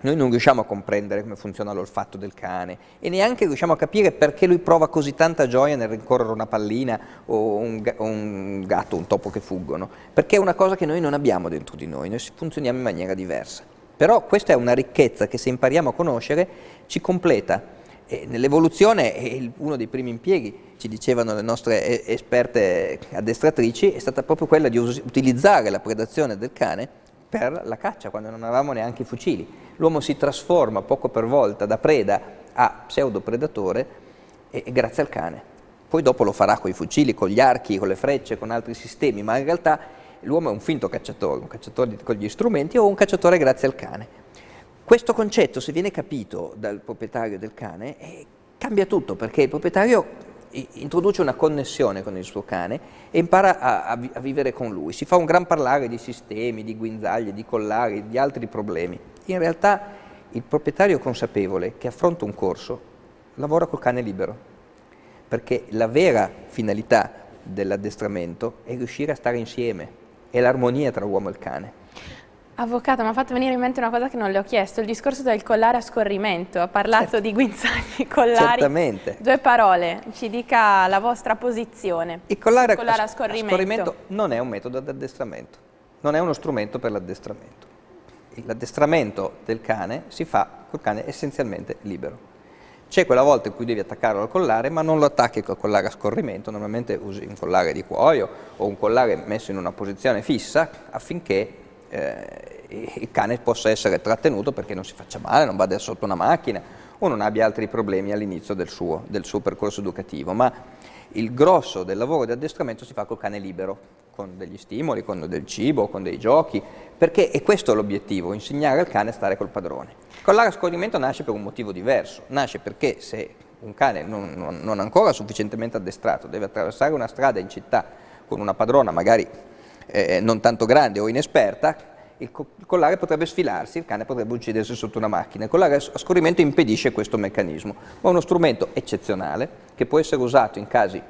noi non riusciamo a comprendere come funziona l'olfatto del cane e neanche riusciamo a capire perché lui prova così tanta gioia nel rincorrere una pallina o un, o un gatto, un topo che fuggono, perché è una cosa che noi non abbiamo dentro di noi, noi funzioniamo in maniera diversa. Però questa è una ricchezza che se impariamo a conoscere ci completa. Nell'evoluzione uno dei primi impieghi, ci dicevano le nostre eh, esperte addestratrici, è stata proprio quella di utilizzare la predazione del cane per la caccia, quando non avevamo neanche i fucili. L'uomo si trasforma poco per volta da preda a pseudopredatore e, e grazie al cane. Poi dopo lo farà con i fucili, con gli archi, con le frecce, con altri sistemi, ma in realtà l'uomo è un finto cacciatore, un cacciatore con gli strumenti o un cacciatore grazie al cane. Questo concetto, se viene capito dal proprietario del cane, eh, cambia tutto perché il proprietario introduce una connessione con il suo cane e impara a, a, a, vivere con lui. Si fa un gran parlare di sistemi, di guinzaglie, di collari, di altri problemi. In realtà il proprietario consapevole che affronta un corso lavora col cane libero, perché la vera finalità dell'addestramento è riuscire a stare insieme, è l'armonia tra uomo e cane. Avvocato, mi ha fatto venire in mente una cosa che non le ho chiesto, il discorso del collare a scorrimento, ha parlato certo. di guinzagli, collari, Certamente. due parole, ci dica la vostra posizione. Il collare, collare a, scorrimento. a scorrimento non è un metodo di addestramento, non è uno strumento per l'addestramento. L'addestramento del cane si fa col cane essenzialmente libero. C'è quella volta in cui devi attaccarlo al collare, ma non lo attacchi col collare a scorrimento, normalmente usi un collare di cuoio o un collare messo in una posizione fissa affinché eh, il cane possa essere trattenuto perché non si faccia male, non vada sotto una macchina o non abbia altri problemi all'inizio del, del suo percorso educativo. Ma il grosso del lavoro di addestramento si fa col cane libero, con degli stimoli, con del cibo, con dei giochi, perché è questo l'obiettivo, insegnare al cane a stare col padrone. Con l'arascodimento nasce per un motivo diverso, nasce perché se un cane non, non, non ancora sufficientemente addestrato deve attraversare una strada in città con una padrona magari eh, non tanto grande o inesperta, il, collare potrebbe sfilarsi, il cane potrebbe uccidersi sotto una macchina. Il collare a scorrimento impedisce questo meccanismo, ma è uno strumento eccezionale che può essere usato in casi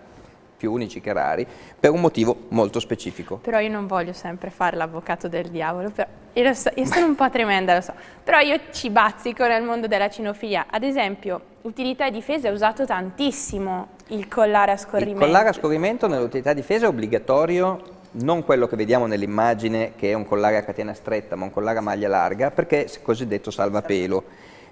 più unici che rari per un motivo molto specifico. Però io non voglio sempre fare l'avvocato del diavolo, però io, so, io sono un po' tremenda, lo so, però io ci bazzico nel mondo della cinofilia. Ad esempio, utilità e difesa è usato tantissimo il collare a scorrimento. Il collare a scorrimento nell'utilità e difesa è obbligatorio non quello che vediamo nell'immagine che è un collare a catena stretta ma un collare a maglia larga perché è cosiddetto salvapelo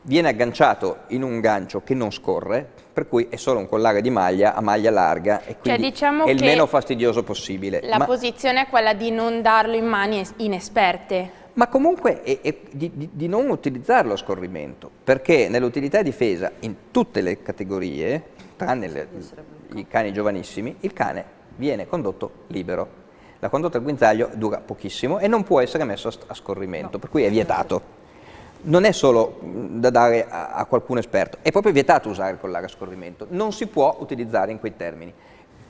viene agganciato in un gancio che non scorre per cui è solo un collare di maglia a maglia larga e cioè, quindi cioè, diciamo è il meno fastidioso possibile la ma... posizione è quella di non darlo in mani inesperte ma comunque è, è di, di, di, non utilizzarlo a scorrimento perché nell'utilità e difesa in tutte le categorie tranne le, i cani giovanissimi il cane viene condotto libero la condotta al guinzaglio dura pochissimo e non può essere messo a scorrimento, no. per cui è vietato. Non è solo da dare a, a qualcuno esperto, è proprio vietato usare il collare a scorrimento, non si può utilizzare in quei termini.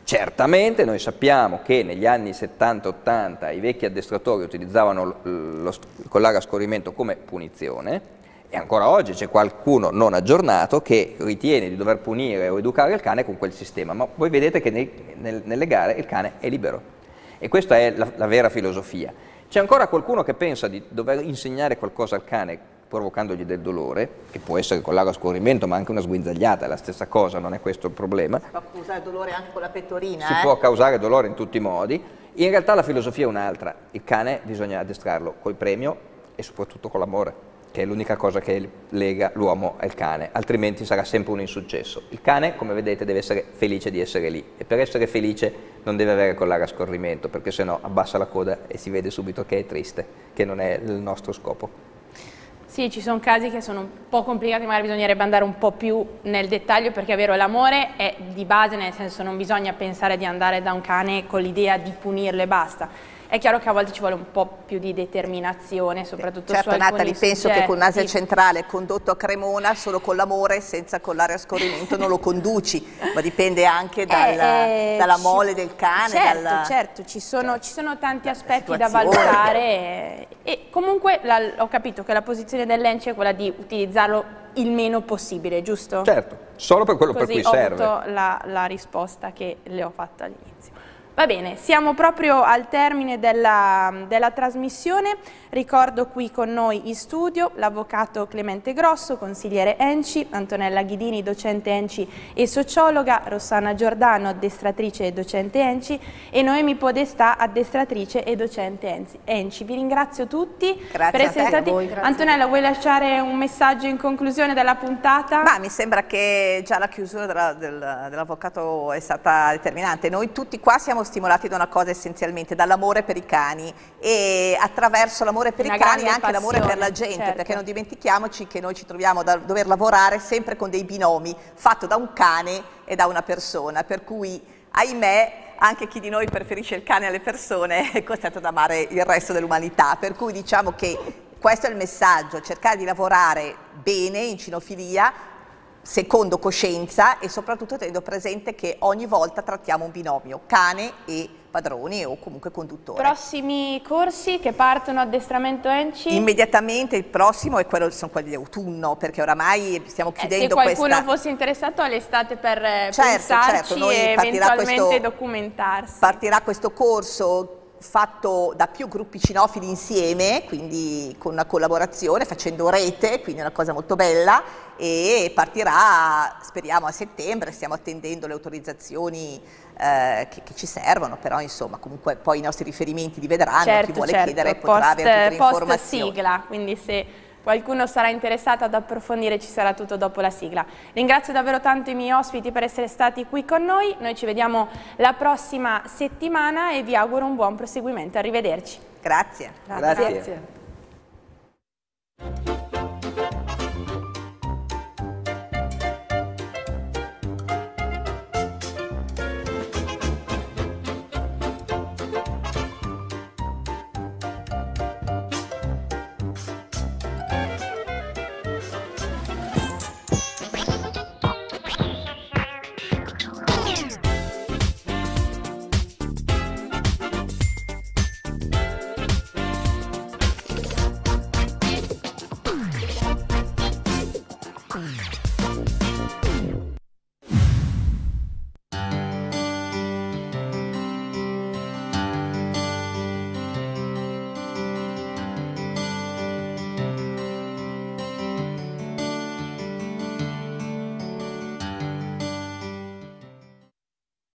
Certamente noi sappiamo che negli anni 70-80 i vecchi addestratori utilizzavano lo, il collare a scorrimento come punizione e ancora oggi c'è qualcuno non aggiornato che ritiene di dover punire o educare il cane con quel sistema, ma voi vedete che nei, nel, nelle gare il cane è libero e questa è la, la vera filosofia. C'è ancora qualcuno che pensa di dover insegnare qualcosa al cane provocandogli del dolore, che può essere con l'ago a scorrimento, ma anche una sguinzagliata, è la stessa cosa, non è questo il problema. Si può causare dolore anche con la pettorina. Si eh? può causare dolore in tutti i modi. In realtà la filosofia è un'altra, il cane bisogna addestrarlo col premio e soprattutto con l'amore che è l'unica cosa che lega l'uomo al cane, altrimenti sarà sempre un insuccesso. Il cane, come vedete, deve essere felice di essere lì e per essere felice non deve avere collare a scorrimento, perché sennò abbassa la coda e si vede subito che è triste, che non è il nostro scopo. Sì, ci sono casi che sono un po' complicati, magari bisognerebbe andare un po' più nel dettaglio perché è vero, l'amore è di base, nel senso non bisogna pensare di andare da un cane con l'idea di punirle e basta è chiaro che a volte ci vuole un po' più di determinazione, soprattutto certo, su alcuni Natali, suggetti. penso che con un'Asia centrale condotto a Cremona solo con l'amore senza con l'aria a scorrimento non lo conduci, ma dipende anche eh, dalla, eh, eh, dalla mole ci, del cane. Certo, dalla, certo, ci sono, ci sono tanti aspetti da valutare e, eh, e comunque la, ho capito che la posizione dell'ENCE è quella di utilizzarlo il meno possibile, giusto? Certo, solo per quello Così per cui serve. ho avuto la, la risposta che le ho fatta all'inizio. Va bene, siamo proprio al termine della, della trasmissione. Ricordo qui con noi in studio l'avvocato Clemente Grosso, consigliere Enci, Antonella Ghidini, docente Enci e sociologa, Rossana Giordano, addestratrice e docente Enci e Noemi Podestà, addestratrice e docente Enci. Vi ringrazio tutti Grazie per essere stati. Voi. Antonella, vuoi lasciare un messaggio in conclusione della puntata? Ma mi sembra che già la chiusura dell'avvocato del, dell è stata determinante. Noi tutti qua siamo stimolati da una cosa essenzialmente, dall'amore per i cani e attraverso l'amore l'amore per Una i cani e anche l'amore per la gente, certo. perché non dimentichiamoci che noi ci troviamo a dover lavorare sempre con dei binomi, fatto da un cane e da una persona, per cui ahimè anche chi di noi preferisce il cane alle persone è costretto ad amare il resto dell'umanità, per cui diciamo che questo è il messaggio, cercare di lavorare bene in cinofilia secondo coscienza e soprattutto tenendo presente che ogni volta trattiamo un binomio cane e padroni o comunque conduttori. Prossimi corsi che partono addestramento ENCI? Immediatamente il prossimo è quello, sono quelli di autunno perché oramai stiamo eh, chiudendo questa... Eh, se qualcuno questa... fosse interessato all'estate per eh, certo, certo, pensarci certo, e eventualmente questo, documentarsi. Partirà questo corso fatto da più gruppi cinofili insieme, quindi con una collaborazione, facendo rete, quindi è una cosa molto bella e partirà, speriamo, a settembre, stiamo attendendo le autorizzazioni eh, che, che, ci servono, però insomma comunque poi i nostri riferimenti li vedranno, certo, chi vuole certo. chiedere post, potrà avere tutte post informazioni. sigla, quindi se qualcuno sarà interessato ad approfondire ci sarà tutto dopo la sigla. Ringrazio davvero tanto i miei ospiti per essere stati qui con noi, noi ci vediamo la prossima settimana e vi auguro un buon proseguimento, arrivederci. Grazie. Grazie. Grazie.